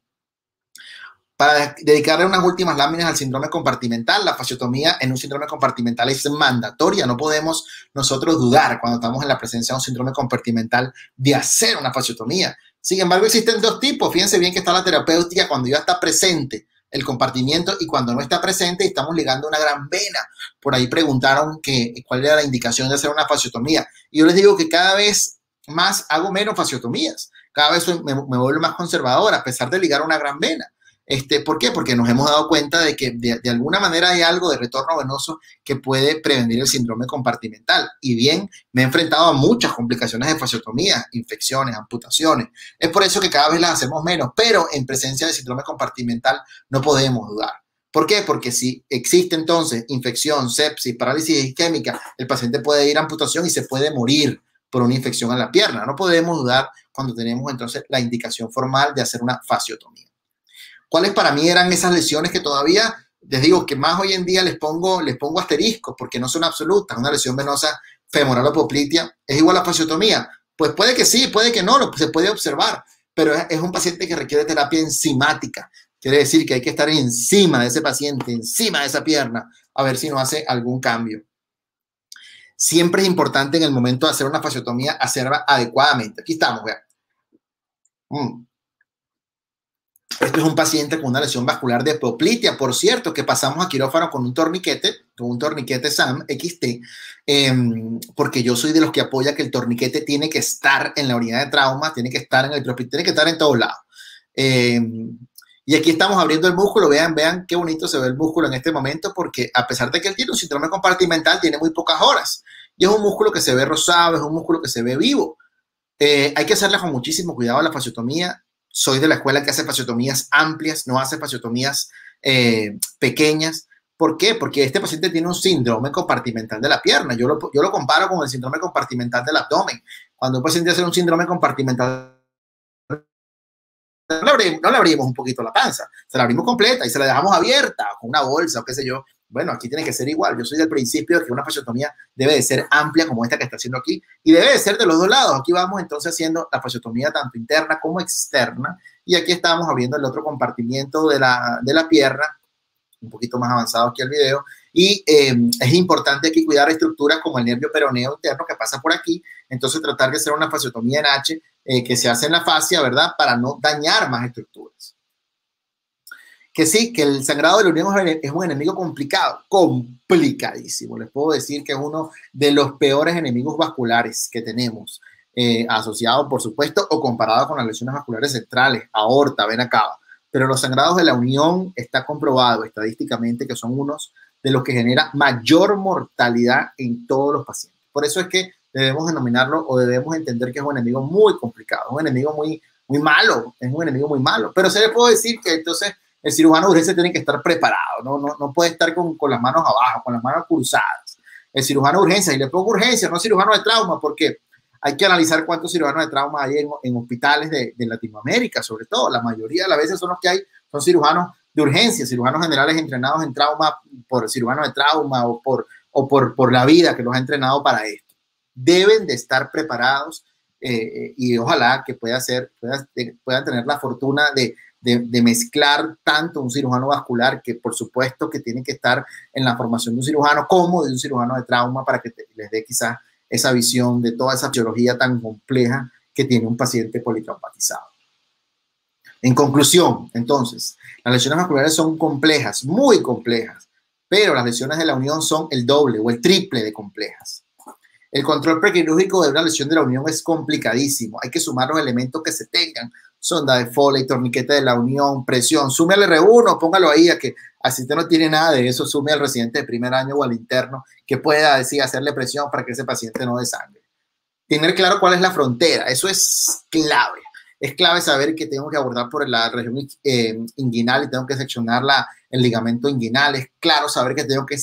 Speaker 5: dedicarle unas últimas láminas al síndrome compartimental. La fasciotomía en un síndrome compartimental es mandatoria, no podemos nosotros dudar cuando estamos en la presencia de un síndrome compartimental de hacer una fasciotomía. Sin embargo, existen dos tipos. Fíjense bien que está la terapéutica cuando ya está presente el compartimiento y cuando no está presente estamos ligando una gran vena. Por ahí preguntaron que, cuál era la indicación de hacer una fasciotomía. Y yo les digo que cada vez más hago menos fasciotomías. Cada vez me, me vuelvo más conservadora a pesar de ligar una gran vena. Este, ¿Por qué? Porque nos hemos dado cuenta de que de, alguna manera hay algo de retorno venoso que puede prevenir el síndrome compartimental. Y bien, me he enfrentado a muchas complicaciones de fasciotomía, infecciones, amputaciones. Es por eso que cada vez las hacemos menos, pero en presencia de síndrome compartimental no podemos dudar. ¿Por qué? Porque si existe entonces infección, sepsis, parálisis isquémica, el paciente puede ir a amputación y se puede morir por una infección a la pierna. No podemos dudar cuando tenemos entonces la indicación formal de hacer una fasciotomía cuáles para mí eran esas lesiones que todavía, les digo, que más hoy en día les pongo, les pongo asteriscos porque no son absolutas. Una lesión venosa femoral o poplitea es igual a fasciotomía. Pues puede que sí, puede que no, se puede observar, pero es, un paciente que requiere terapia enzimática. Quiere decir que hay que estar encima de ese paciente, encima de esa pierna, a ver si no hace algún cambio. Siempre es importante en el momento de hacer una fasciotomía hacerla adecuadamente. Aquí estamos, vean. Mm. Este es un paciente con una lesión vascular de poplitea, por cierto, que pasamos a quirófano con un torniquete, con un torniquete SAM XT, em, porque yo soy de los que apoya que el torniquete tiene que estar en la unidad de trauma, tiene que estar en el hospital, tiene que estar en todos lados. Em, y aquí estamos abriendo el músculo, vean, vean qué bonito se ve el músculo en este momento, porque a pesar de que él tiene un síndrome compartimental, tiene muy pocas horas. Y es un músculo que se ve rosado, es un músculo que se ve vivo. Eh, hay que hacerle con muchísimo cuidado la fasciotomía soy de la escuela que hace espaciotomías amplias, no hace espaciotomías eh, pequeñas. ¿Por qué? Porque este paciente tiene un síndrome compartimental de la pierna. Yo lo, yo lo comparo con el síndrome compartimental del abdomen. Cuando un paciente hace un síndrome compartimental, no le, abrimos, no le abrimos un poquito la panza, se la abrimos completa y se la dejamos abierta con una bolsa o qué sé yo, bueno, aquí tiene que ser igual. Yo soy del principio de que una fasciotomía debe de ser amplia como esta que está haciendo aquí y debe de ser de los dos lados. Aquí vamos entonces haciendo la fasciotomía tanto interna como externa y aquí estamos abriendo el otro compartimiento de la, de la pierna, un poquito más avanzado aquí el video, y em, es importante aquí cuidar estructuras como el nervio peroneo interno que pasa por aquí. Entonces, tratar de hacer una fasciotomía en H eh, que se hace en la fascia, ¿verdad? Para no dañar más estructuras que sí, que el sangrado de la unión es un enemigo complicado, complicadísimo. Les puedo decir que es uno de los peores enemigos vasculares que tenemos, eh, asociado, por supuesto, o comparado con las lesiones vasculares centrales, aorta, ven acá Pero los sangrados de la unión está comprobado estadísticamente que son unos de los que genera mayor mortalidad en todos los pacientes. Por eso es que debemos denominarlo o debemos entender que es un enemigo muy complicado, un enemigo muy, muy malo, es un enemigo muy malo. Pero se le puede decir que entonces el cirujano de urgencia tiene que estar preparado, no, puede estar con, las manos abajo, con las manos cruzadas. El cirujano de urgencia, y le pongo urgencia, no cirujano de trauma, porque hay que analizar cuántos cirujanos de trauma hay en, hospitales de, Latinoamérica, sobre todo. La mayoría de las veces son los que hay, son cirujanos de urgencia, cirujanos generales entrenados en trauma por cirujanos de trauma o por, o por, por la vida que los ha entrenado para esto. Deben de estar preparados eh, eh, y ojalá que pueda ser, eh, puedan tener la fortuna de, de, mezclar tanto un cirujano vascular, que por supuesto que tiene que estar en la formación de un cirujano, como de un cirujano de trauma, para que les dé quizás esa visión de toda esa fisiología tan compleja que tiene un paciente politraumatizado. En conclusión, entonces, las lesiones vasculares son complejas, muy complejas, pero las lesiones de la unión son el doble o el triple de complejas. El control prequirúrgico de una lesión de la unión es complicadísimo. Hay que sumar los elementos que se tengan sonda de Foley, torniquete de la unión, presión, sume al R1, póngalo ahí, a que así usted no tiene nada de eso, sume al residente de primer año o al interno que pueda decir hacerle presión para que ese paciente no desangre. Tener claro cuál es la frontera, eso es clave. Es clave saber que tengo que abordar por la región eh, inguinal y tengo que seccionar la, el ligamento inguinal. Es claro saber que tengo que,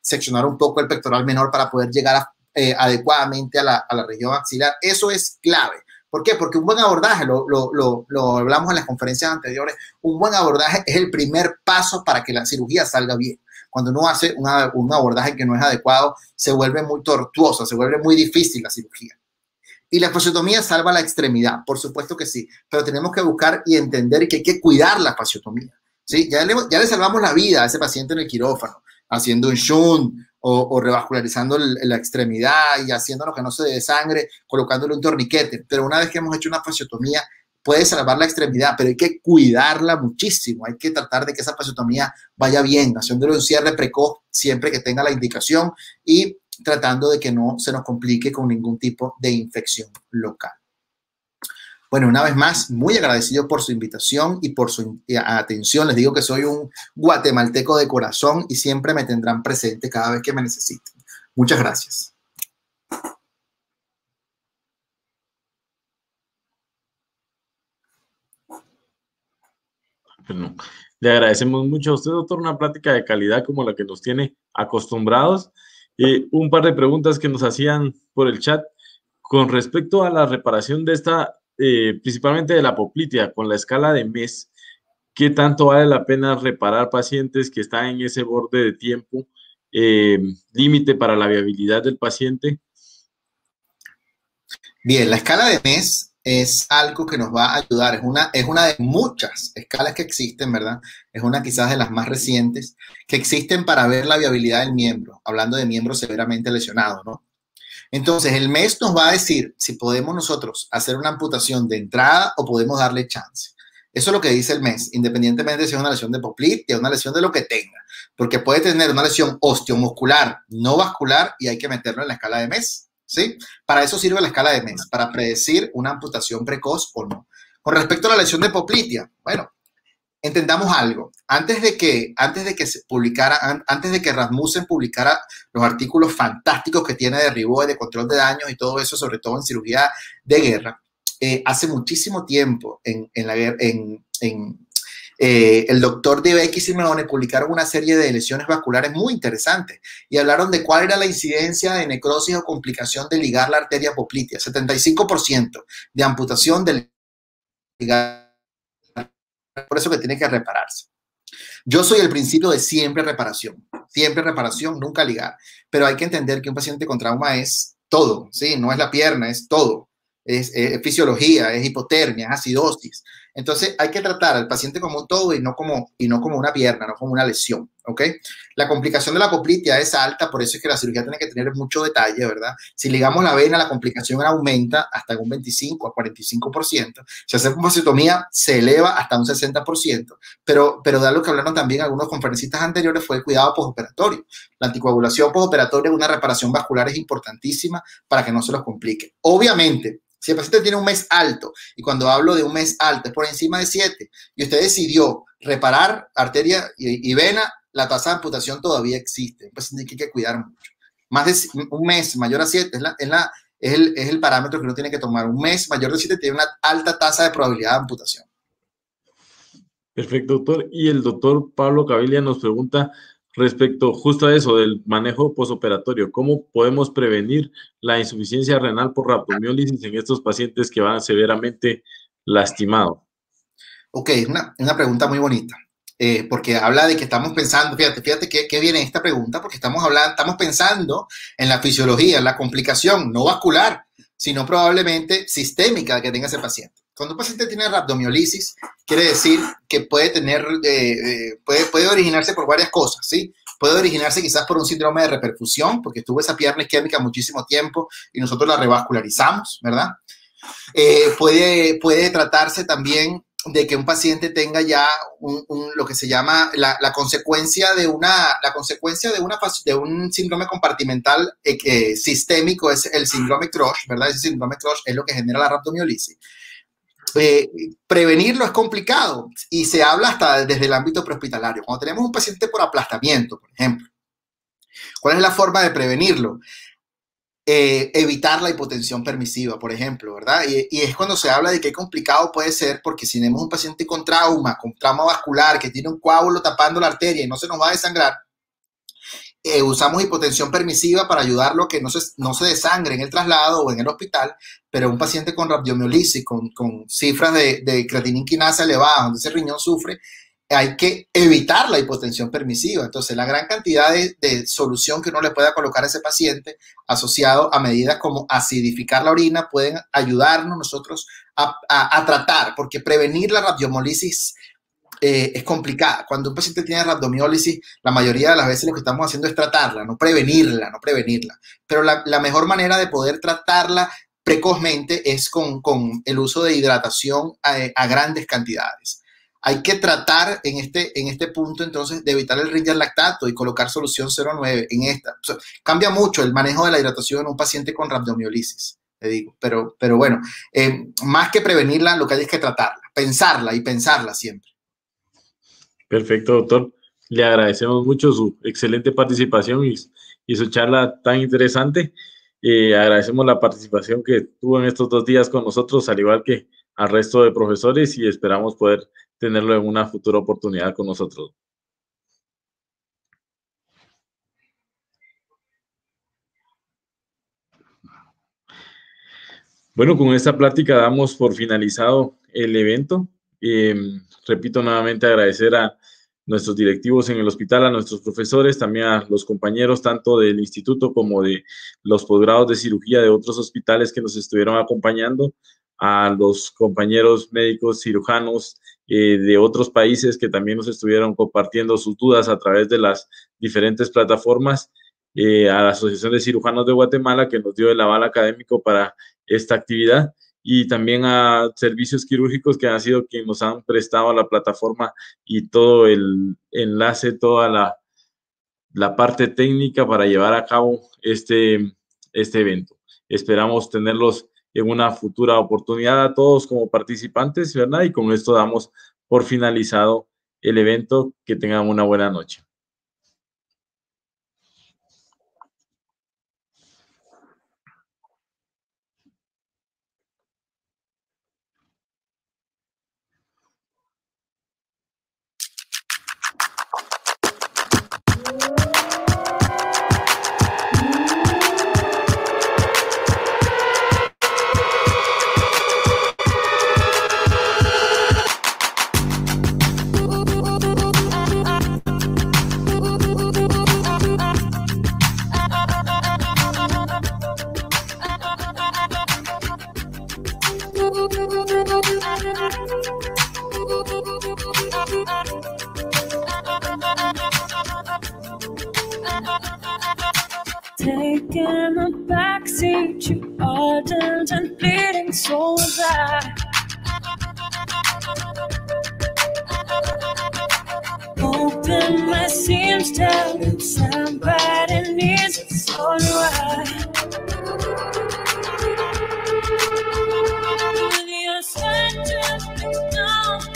Speaker 5: seccionar un poco el pectoral menor para poder llegar eh, adecuadamente a la región axilar. Eso es clave ¿Por qué? Porque un buen abordaje, lo, hablamos en las conferencias anteriores, un buen abordaje es el primer paso para que la cirugía salga bien. Cuando uno hace un abordaje que no es adecuado, se vuelve muy tortuoso, se vuelve muy difícil la cirugía. Y la fasciotomía salva la extremidad, por supuesto que sí, pero tenemos que buscar y entender que hay que cuidar la fasciotomía. ¿sí? Ya, ya le salvamos la vida a ese paciente en el quirófano, haciendo un shunt o, revascularizando la extremidad y haciéndolo que no se dé sangre, colocándole un torniquete. Pero una vez que hemos hecho una fasciotomía, puede salvar la extremidad, pero hay que cuidarla muchísimo. Hay que tratar de que esa fasciotomía vaya bien, haciéndole un cierre precoz siempre que tenga la indicación y tratando de que no se nos complique con ningún tipo de infección local. Bueno, una vez más, muy agradecido por su invitación y por su atención. Les digo que soy un guatemalteco de corazón y siempre me tendrán presente cada vez que me necesiten. Muchas gracias.
Speaker 1: Le agradecemos mucho a usted, doctor, una plática de calidad como la que nos tiene acostumbrados. y eh, un par de preguntas que nos hacían por el chat con respecto a la reparación de esta eh, principalmente de la poplitea, con la escala de mes, qué tanto vale la pena reparar pacientes que están en ese borde de tiempo, eh, límite para la viabilidad del paciente. Bien, la
Speaker 5: escala de mes es algo que nos va a ayudar, es una, es una de muchas escalas que existen, ¿verdad? Es una quizás de las más recientes que existen para ver la viabilidad del miembro, hablando de miembros severamente lesionados, ¿no? Entonces, el mes nos va a decir si podemos nosotros hacer una amputación de entrada o podemos darle chance. Eso es lo que dice el mes, independientemente si es una lesión de poplitea, una lesión de lo que tenga, porque puede tener una lesión osteomuscular, no vascular, y hay que meterlo en la escala de mes, ¿sí? Para eso sirve la escala de mes, para predecir una amputación precoz o no. Con respecto a la lesión de poplitea, bueno, entendamos algo. Antes de que, antes de que se publicara, antes de que Rasmussen publicara los artículos fantásticos que tiene de Riboy, de control de daños y todo eso, sobre todo en cirugía de guerra, eh, hace muchísimo tiempo en, eh, el doctor X y Simeone publicaron una serie de lesiones vasculares muy interesantes y hablaron de cuál era la incidencia de necrosis o complicación de ligar la arteria poplitea, 75% de amputación del ligar por eso que tiene que repararse. Yo soy el principio de siempre reparación, siempre reparación, nunca ligar. Pero hay que entender que un paciente con trauma es todo, ¿sí? No es la pierna, es todo. Es, es eh, fisiología, es hipotermia, es acidosis, entonces hay que tratar al paciente como un todo y no como, y no como una pierna, no como una lesión, ¿ok? La complicación de la coplitia es alta, por eso es que la cirugía tiene que tener mucho detalle, ¿verdad? Si ligamos la vena, la complicación aumenta hasta un 25 a 45%. Si hacemos bocetomía, se eleva hasta un 60%. Pero, pero de lo que hablaron también algunos conferencistas anteriores fue el cuidado postoperatorio. La anticoagulación postoperatoria, una reparación vascular es importantísima para que no se los complique. Obviamente, si el paciente tiene un mes alto, y cuando hablo de un mes alto es por encima de 7, y usted decidió reparar arteria y, vena, la tasa de amputación todavía existe. Un paciente que que cuidar mucho. Más de un mes mayor a 7 es, la, la, es, el, es el parámetro que uno tiene que tomar. Un mes mayor de 7 tiene una alta tasa de probabilidad de amputación.
Speaker 1: Perfecto, doctor. Y el doctor Pablo Cabilia nos pregunta, respecto justo a eso del manejo posoperatorio, ¿cómo podemos prevenir la insuficiencia renal por rhabdomiólisis en estos pacientes que van severamente lastimados? Ok, es una, pregunta muy bonita, eh, porque habla de que estamos pensando, fíjate, fíjate que
Speaker 5: viene esta pregunta, porque estamos, hablando, estamos pensando en la fisiología, la complicación no vascular, sino probablemente sistémica que tenga ese paciente. Cuando un paciente tiene rabdomiolisis, quiere decir que puede tener, eh, eh, puede, puede originarse por varias cosas, ¿sí? Puede originarse quizás por un síndrome de reperfusión, porque estuvo esa pierna isquémica muchísimo tiempo y nosotros la revascularizamos, ¿verdad? Eh, puede, puede tratarse también de que un paciente tenga ya lo que se llama la, consecuencia de una la consecuencia de una de un síndrome compartimental sistémico es el síndrome crush, ¿verdad? Ese síndrome crush es lo que genera la rabdomiolisis. Eh, prevenirlo es complicado y se habla hasta desde el ámbito prehospitalario. Cuando tenemos un paciente por aplastamiento, por ejemplo, ¿cuál es la forma de prevenirlo? Eh, evitar la hipotensión permisiva, por ejemplo, ¿verdad? Y, y, es cuando se habla de qué complicado puede ser, porque si tenemos un paciente con trauma, con trauma vascular, que tiene un coágulo tapando la arteria y no se nos va a desangrar, eh, usamos hipotensión permisiva para ayudarlo a que no se, no se desangre en el traslado o en el hospital, pero un paciente con rabdomiolisis, con, cifras de, de creatinina elevadas, donde ese riñón sufre, hay que evitar la hipotensión permisiva. Entonces, la gran cantidad de, solución que uno le pueda colocar a ese paciente asociado a medidas como acidificar la orina pueden ayudarnos nosotros a, tratar, porque prevenir la radiomolisis eh, es complicada. Cuando un paciente tiene rhabdomiólisis, la mayoría de las veces lo que estamos haciendo es tratarla, no prevenirla, no prevenirla. Pero la, mejor manera de poder tratarla precozmente es con, con el uso de hidratación a, grandes cantidades. Hay que tratar en este, en este punto entonces de evitar el ringer lactato y colocar solución 09 en esta. cambia mucho el manejo de la hidratación en un paciente con rhabdomiólisis le digo. Pero, pero bueno, eh, más que prevenirla, lo que hay es que tratarla, pensarla y pensarla siempre.
Speaker 1: Perfecto, doctor. Le agradecemos mucho su excelente participación y, su charla tan interesante. Eh, agradecemos la participación que tuvo en estos dos días con nosotros, al igual que al resto de profesores, y esperamos poder tenerlo en una futura oportunidad con nosotros. Bueno, con esta plática damos por finalizado el evento. Em, repito nuevamente, agradecer a nuestros directivos en el hospital, a nuestros profesores, también a los compañeros tanto del instituto como de los posgrados de cirugía de otros hospitales que nos estuvieron acompañando, a los compañeros médicos cirujanos eh, de otros países que también nos estuvieron compartiendo sus dudas a través de las diferentes plataformas, eh, a la Asociación de Cirujanos de Guatemala que nos dio el aval académico para esta actividad y también a servicios quirúrgicos que han sido quienes nos han prestado la plataforma y todo el enlace, toda la, la parte técnica para llevar a cabo este, este evento. Esperamos tenerlos en una futura oportunidad a todos como participantes, ¿verdad? Y con esto damos por finalizado el evento. Que tengan una buena noche. need you ardent and bleeding so I. Open my seams down and
Speaker 2: somebody needs it so do I
Speaker 1: When you're such
Speaker 3: a